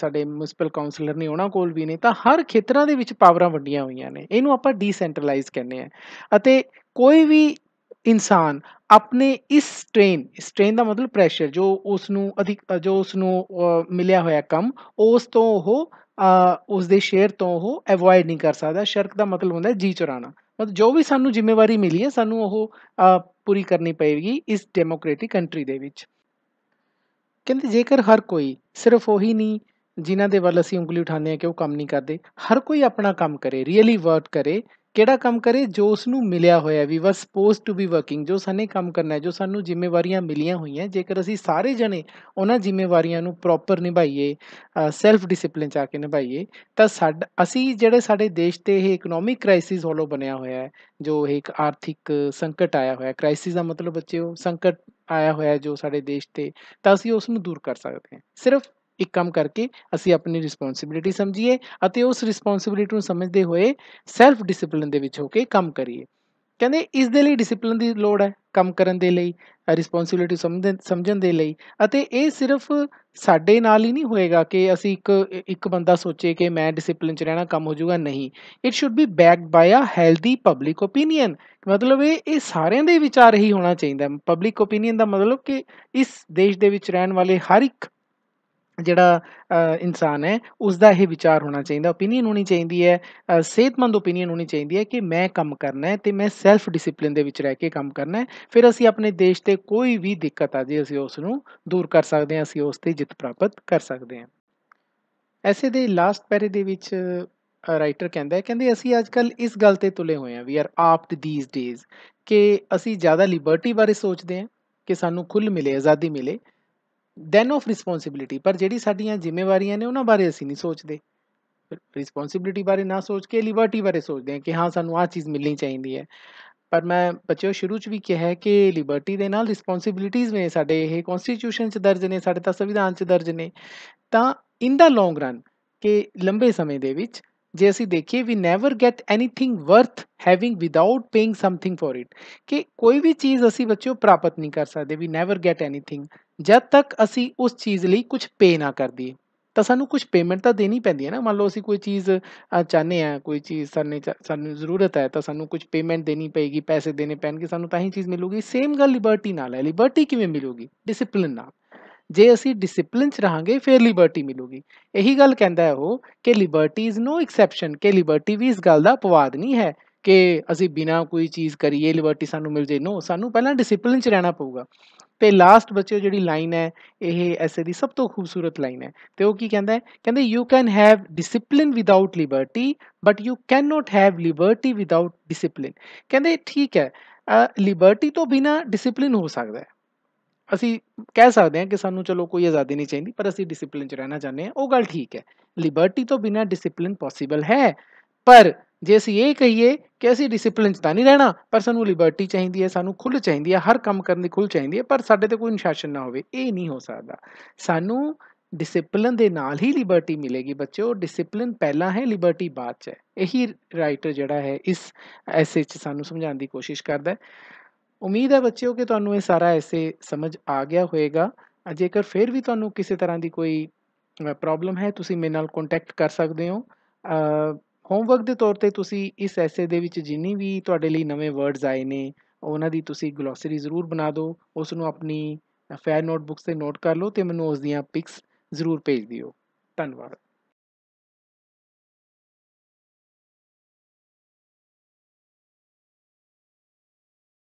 ਸਾਡੇ ਮਿਊਨਿਸਪਲ ਕਾਉਂਸਲਰ ਨੇ ਉਹਨਾਂ ਕੋਲ ਵੀ ਨੇ ਤਾਂ ਹਰ ਖੇਤਰਾਂ ਦੇ ਵਿੱਚ ਪਾਵਰਾਂ ਵੰਡੀਆਂ ਹੋਈਆਂ ਨੇ ਇਹਨੂੰ ਆਪਾਂ ਡੀਸੈਂਟਰਲਾਈਜ਼ ਕਹਿੰਦੇ ਆ ਅਤੇ ਕੋਈ ਵੀ ਇਨਸਾਨ ਆਪਣੇ ਇਸ ਸਟ੍ਰੇਨ ਸਟ੍ਰੇਨ ਦਾ ਮਤਲਬ ਪ੍ਰੈਸ਼ਰ ਜੋ ਉਸ ਨੂੰ ਅਧਿਕ ਜੋ ਉਸ ਨੂੰ ਮਿਲਿਆ ਹੋਇਆ ਕੰਮ ਉਸ ਤੋਂ ਉਹ ਉਸ ਦੇ ਸ਼ੇਅਰ ਤੋਂ ਉਹ ਅਵੋਇਡ ਨਹੀਂ ਕਰ ਸਕਦਾ ਸ਼ਰਕ ਦਾ ਮਤਲਬ ਹੁੰਦਾ ਜੀ ਚੁਰਾਣਾ ਮਤਲਬ ਜੋ ਵੀ ਸਾਨੂੰ ਜ਼ਿੰਮੇਵਾਰੀ ਮਿਲੀ ਹੈ ਸਾਨੂੰ ਉਹ ਪੂਰੀ ਕਰਨੀ ਪਏਗੀ ਇਸ ਡੈਮੋਕ੍ਰੈਟਿਕ ਕੰਟਰੀ ਦੇ ਵਿੱਚ ਕਹਿੰਦੇ ਜੇਕਰ ਹਰ ਕੋਈ ਸਿਰਫ ਉਹੀ ਨਹੀਂ ਜਿਨ੍ਹਾਂ ਦੇ ਵੱਲ ਅਸੀਂ ਉਂਗਲੀ ਉਠਾਉਂਦੇ ਹਾਂ ਕਿ ਉਹ ਕੰਮ ਨਹੀਂ ਕਰਦੇ ਹਰ ਕੋਈ ਆਪਣਾ ਕੰਮ ਕਰੇ ਰੀਅਲੀ ਵਰਕ ਕਰੇ ਕਿਹੜਾ ਕੰਮ ਕਰੇ ਜੋ ਉਸ ਨੂੰ ਮਿਲਿਆ ਹੋਇਆ ਵੀ was supposed to be working ਜੋ ਸਾਨੇ ਕੰਮ ਕਰਨਾ ਹੈ ਜੋ ਸਾਨੂੰ ਜ਼ਿੰਮੇਵਾਰੀਆਂ ਮਿਲੀਆਂ ਹੋਈਆਂ ਜੇਕਰ ਅਸੀਂ ਸਾਰੇ ਜਣੇ ਉਹਨਾਂ ਜ਼ਿੰਮੇਵਾਰੀਆਂ ਨੂੰ ਪ੍ਰੋਪਰ ਨਿਭਾਈਏ ਸੈਲਫ ਡਿਸਪਲਿਨ ਚ ਆ ਕੇ ਨਿਭਾਈਏ ਤਾਂ ਸਾਡ ਅਸੀਂ ਜਿਹੜੇ ਸਾਡੇ ਦੇਸ਼ ਤੇ ਇਹ ਇਕਨੋਮਿਕ ਕ੍ਰਾਈਸਿਸ ਹੋਲੋ ਬਣਿਆ ਹੋਇਆ ਹੈ ਜੋ ਇੱਕ ਆਰਥਿਕ ਸੰਕਟ ਆਇਆ ਹੋਇਆ ਕ੍ਰਾਈਸਿਸ ਦਾ ਮਤਲਬ ਬੱਚਿਓ ਸੰਕਟ ਆਇਆ ਹੋਇਆ ਜੋ ਸਾਡੇ ਦੇਸ਼ ਤੇ ਤਾਂ ਅਸੀਂ ਉਸ ਨੂੰ ਦੂਰ ਕਰ ਸਕਦੇ ਹਾਂ ਸਿਰਫ ਇੱਕ ਕੰਮ ਕਰਕੇ ਅਸੀਂ ਆਪਣੀ ਰਿਸਪੌਂਸਿਬਿਲਟੀ ਸਮਝੀਏ ਅਤੇ ਉਸ ਰਿਸਪੌਂਸਿਬਿਲਟੀ ਨੂੰ ਸਮਝਦੇ ਹੋਏ ਸੈਲਫ ਡਿਸਪਲਿਨ ਦੇ ਵਿੱਚ ਹੋ ਕੇ ਕੰਮ ਕਰੀਏ ਕਹਿੰਦੇ ਇਸ ਦੇ ਲਈ ਡਿਸਪਲਿਨ ਦੀ ਲੋੜ ਹੈ ਕੰਮ ਕਰਨ ਦੇ ਲਈ ਰਿਸਪੌਂਸਿਬਿਲਟੀ ਸਮਝਣ ਦੇ ਲਈ ਅਤੇ ਇਹ ਸਿਰਫ ਸਾਡੇ ਨਾਲ ਹੀ ਨਹੀਂ ਹੋਏਗਾ ਕਿ ਅਸੀਂ ਇੱਕ ਇੱਕ ਬੰਦਾ ਸੋਚੇ ਕਿ ਮੈਂ ਡਿਸਪਲਿਨ ਚ ਰਹਿਣਾ ਕੰਮ ਹੋ ਜਾਊਗਾ ਨਹੀਂ it should be backed by a healthy public opinion ਮਤਲਬ ਇਹ ਇਹ ਸਾਰਿਆਂ ਦੇ ਵਿਚਾਰ ਹੀ ਹੋਣਾ ਚਾਹੀਦਾ ਪਬਲਿਕ ਓਪੀਨੀਅਨ ਦਾ ਮਤਲਬ ਕਿ ਇਸ ਦੇਸ਼ ਦੇ ਵਿੱਚ ਰਹਿਣ ਵਾਲੇ ਹਰ ਇੱਕ ਜਿਹੜਾ ਇਨਸਾਨ ਹੈ ਉਸ ਦਾ ਇਹ ਵਿਚਾਰ ਹੋਣਾ ਚਾਹੀਦਾ opinion ਹੋਣੀ ਚਾਹੀਦੀ ਹੈ ਸਿਹਤਮੰਦ opinion ਹੋਣੀ ਚਾਹੀਦੀ ਹੈ ਕਿ ਮੈਂ ਕੰਮ ਕਰਨਾ ਹੈ ਤੇ ਮੈਂ ਸੈਲਫ ਡਿਸਪਲਿਨ ਦੇ ਵਿੱਚ ਰਹਿ ਕੇ ਕੰਮ ਕਰਨਾ ਹੈ ਫਿਰ ਅਸੀਂ ਆਪਣੇ ਦੇਸ਼ ਤੇ ਕੋਈ ਵੀ ਦਿੱਕਤ ਆ ਜੇ ਅਸੀਂ ਉਸ ਨੂੰ ਦੂਰ ਕਰ ਸਕਦੇ ਹਾਂ ਅਸੀਂ ਉਸ ਤੇ ਜਿੱਤ ਪ੍ਰਾਪਤ ਕਰ ਸਕਦੇ ਹਾਂ ਐਸੇ ਦੇ ਲਾਸਟ ਪੈਰੇ ਦੇ ਵਿੱਚ ਰਾਈਟਰ ਕਹਿੰਦਾ ਹੈ ਕਹਿੰਦੇ ਅਸੀਂ ਅੱਜਕੱਲ ਇਸ ਗੱਲ ਤੇ ਤੁਲੇ ਹੋਏ ਹਾਂ we are apt these days ਕਿ ਅਸੀਂ ਜ਼ਿਆਦਾ ਲਿਬਰਟੀ ਬਾਰੇ ਸੋਚਦੇ ਹਾਂ ਕਿ ਸਾਨੂੰ ਖੁੱਲ ਮਿਲੇ ਆਜ਼ਾਦੀ ਮਿਲੇ ਦੈਨ ਆਫ ਰਿਸਪੌਂਸਿਬਿਲਟੀ ਪਰ ਜਿਹੜੀ ਸਾਡੀਆਂ ਜ਼ਿੰਮੇਵਾਰੀਆਂ ਨੇ ਉਹਨਾਂ ਬਾਰੇ ਅਸੀਂ ਨਹੀਂ ਸੋਚਦੇ ਰਿਸਪੌਂਸਿਬਿਲਟੀ ਬਾਰੇ ਨਾ ਸੋਚ ਕੇ ਲਿਬਰਟੀ ਬਾਰੇ ਸੋਚਦੇ ਹਾਂ ਕਿ ਹਾਂ ਸਾਨੂੰ ਆਹ ਚੀਜ਼ ਮਿਲਣੀ ਚਾਹੀਦੀ ਹੈ ਪਰ ਮੈਂ ਬੱਚਿਓ ਸ਼ੁਰੂ ਚ ਵੀ ਕਿਹਾ ਹੈ ਕਿ ਲਿਬਰਟੀ ਦੇ ਨਾਲ ਰਿਸਪੌਂਸਿਬਿਲਟੀਆਂ ਨੇ ਸਾਡੇ ਇਹ ਕਨਸਟੀਟਿਊਸ਼ਨ ਚ ਦਰਜ ਨੇ ਸਾਡੇ ਤਾਂ ਸੰਵਿਧਾਨ ਚ ਦਰਜ ਨੇ ਤਾਂ ਇਨ ਦਾ ਲੌਂਗ ਰਨ ਕਿ ਲੰਬੇ ਸਮੇਂ ਦੇ ਵਿੱਚ ਜੇ ਅਸੀਂ ਦੇਖੀਏ we never get anything worth having without paying something for it ਕਿ ਕੋਈ ਵੀ ਚੀਜ਼ ਅਸੀਂ ਬੱਚਿਓ ਪ੍ਰਾਪਤ ਨਹੀਂ ਕਰ ਸਕਦੇ ਵੀ ਨੈਵਰ ਗੈਟ ਐਨੀਥਿੰਗ ਜਦ ਤੱਕ ਅਸੀਂ ਉਸ ਚੀਜ਼ ਲਈ ਕੁਝ ਪੇ ਨਾ ਕਰ ਦਈਏ ਤਾਂ ਸਾਨੂੰ ਕੁਝ ਪੇਮੈਂਟ ਤਾਂ ਦੇਣੀ ਪੈਂਦੀ ਹੈ ਨਾ ਮੰਨ ਲਓ ਅਸੀਂ ਕੋਈ ਚੀਜ਼ ਚਾਹਨੇ ਆ ਕੋਈ ਚੀਜ਼ ਸਾਨੂੰ ਸਾਨੂੰ ਜ਼ਰੂਰਤ ਹੈ ਤਾਂ ਸਾਨੂੰ ਕੁਝ ਪੇਮੈਂਟ ਦੇਣੀ ਪਏਗੀ ਪੈਸੇ ਦੇਣੇ ਪੈਣਗੇ ਸਾਨੂੰ ਤਾਂ ਹੀ ਚੀਜ਼ ਮਿਲੂਗੀ ਸੇਮ ਗੱਲ ਲਿਬਰਟੀ ਨਾਲ ਹੈ ਲਿਬਰਟੀ ਕਿਵੇਂ ਮਿਲੂਗੀ ਡਿਸਪਲਿਨ ਨਾਲ ਜੇ ਅਸੀਂ ਡਿਸਪਲਿਨ 'ਚ ਰਹਾਂਗੇ ਫਿਰ ਲਿਬਰਟੀ ਮਿਲੂਗੀ ਇਹੀ ਗੱਲ ਕਹਿੰਦਾ ਹੈ ਉਹ ਕਿ ਲਿਬਰਟੀ ਇਜ਼ ਨੋ ਐਕਸੈਪਸ਼ਨ ਕਿ ਲਿਬਰਟੀ ਵੀ ਇਸ ਗੱਲ ਦਾ ਪਵਾਦ ਨਹੀਂ ਹੈ ਕਿ ਅਸੀਂ ਬਿਨਾ ਕੋਈ ਚੀਜ਼ ਕਰੀਏ ਲਿਬਰਟੀ ਸਾਨੂੰ ਮਿਲ ਜੇ ਨੋ ਸਾਨੂੰ ਪਹਿਲਾਂ ਡਿਸਪਲਿਨ 'ਚ ਰਹਿਣਾ ਪਊਗਾ ਤੇ ਲਾਸਟ ਬੱਚਿਓ ਜਿਹੜੀ ਲਾਈਨ ਹੈ ਇਹ ਐਸੇ ਦੀ ਸਭ ਤੋਂ ਖੂਬਸੂਰਤ ਲਾਈਨ ਹੈ ਤੇ ਉਹ ਕੀ ਕਹਿੰਦਾ ਹੈ ਕਹਿੰਦਾ you can have discipline without liberty but you can not have liberty without discipline ਕਹਿੰਦੇ ਠੀਕ ਹੈ ਲਿਬਰਟੀ ਤੋਂ ਬਿਨਾ ਡਿਸਪਲਿਨ ਹੋ ਸਕਦਾ ਹੈ ਅਸੀਂ ਕਹਿ ਸਕਦੇ ਹਾਂ ਕਿ ਸਾਨੂੰ ਚਲੋ ਕੋਈ ਆਜ਼ਾਦੀ ਨਹੀਂ ਚਾਹੀਦੀ ਪਰ ਅਸੀਂ ਡਿਸਪਲਿਨ 'ਚ ਰਹਿਣਾ ਚਾਹੁੰਦੇ ਹਾਂ ਉਹ ਗੱਲ ਠੀਕ ਹੈ ਲਿਬਰਟੀ ਤੋਂ ਬਿਨਾ ਡਿਸਪਲਿਨ ਪੋਸੀਬਲ ਹੈ ਪਰ ਜੇ ਅਸੀਂ ਇਹ ਕਹੀਏ ਕਿ ਅਸੀਂ ਡਿਸਪਲਿਨ 'ਚ ਤਾਂ ਨਹੀਂ ਰਹਿਣਾ ਪਰ ਸਾਨੂੰ ਲਿਬਰਟੀ ਚਾਹੀਦੀ ਹੈ ਸਾਨੂੰ ਖੁੱਲ ਚਾਹੀਦੀ ਹੈ ਹਰ ਕੰਮ ਕਰਨ ਦੀ ਖੁੱਲ ਚਾਹੀਦੀ ਹੈ ਪਰ ਸਾਡੇ ਤੇ ਕੋਈ ਅਨੁਸ਼ਾਸਨ ਨਾ ਹੋਵੇ ਇਹ ਨਹੀਂ ਹੋ ਸਕਦਾ ਸਾਨੂੰ ਡਿਸਪਲਿਨ ਦੇ ਨਾਲ ਹੀ ਲਿਬਰਟੀ ਮਿਲੇਗੀ ਬੱਚਿਓ ਡਿਸਪਲਿਨ ਪਹਿਲਾਂ ਹੈ ਲਿਬਰਟੀ ਬਾਅਦ ਚ ਹੈ ਇਹੀ ਰਾਈਟਰ ਜਿਹੜਾ ਹੈ ਇਸ ਐਸੇ ਚ ਸਾਨੂੰ ਸਮਝਾਉਣ ਦੀ ਕੋਸ਼ਿਸ਼ ਕਰਦਾ ਹੈ ਉਮੀਦ ਹੈ ਬੱਚਿਓ ਕਿ ਤੁਹਾਨੂੰ ਇਹ ਸਾਰਾ ਐਸੇ ਸਮਝ ਆ ਗਿਆ ਹੋਵੇਗਾ ਜੇਕਰ ਫਿਰ ਵੀ ਤੁਹਾਨੂੰ ਕਿਸੇ ਤਰ੍ਹਾਂ ਦੀ ਕੋਈ ਪ੍ਰੋਬਲਮ ਹੈ ਤੁਸੀਂ ਮੇਰੇ ਨਾਲ ਕੰਟੈਕਟ ਕਰ ਸਕਦੇ ਹੋ ਹੋਮਵਰਕ ਦੇ ਤੌਰ ਤੇ ਤੁਸੀਂ ਇਸ ਐਸੇ ਦੇ ਵਿੱਚ ਜਿੰਨੀ ਵੀ ਤੁਹਾਡੇ ਲਈ ਨਵੇਂ ਵਰਡਸ ਆਏ ਨੇ ਉਹਨਾਂ ਦੀ ਤੁਸੀਂ ਗਲੋਸਰੀ ਜ਼ਰੂਰ ਬਣਾ ਦਿਓ ਉਸ ਨੂੰ ਆਪਣੀ ਫੇਅਰ ਨੋਟਬੁੱਕਸ ਤੇ ਨੋਟ ਕਰ ਲਓ ਤੇ ਮੈਨੂੰ ਉਸ ਦੀਆਂ ਪਿਕਸ ਜ਼ਰੂਰ ਭੇਜ ਦਿਓ ਧੰਨਵਾਦ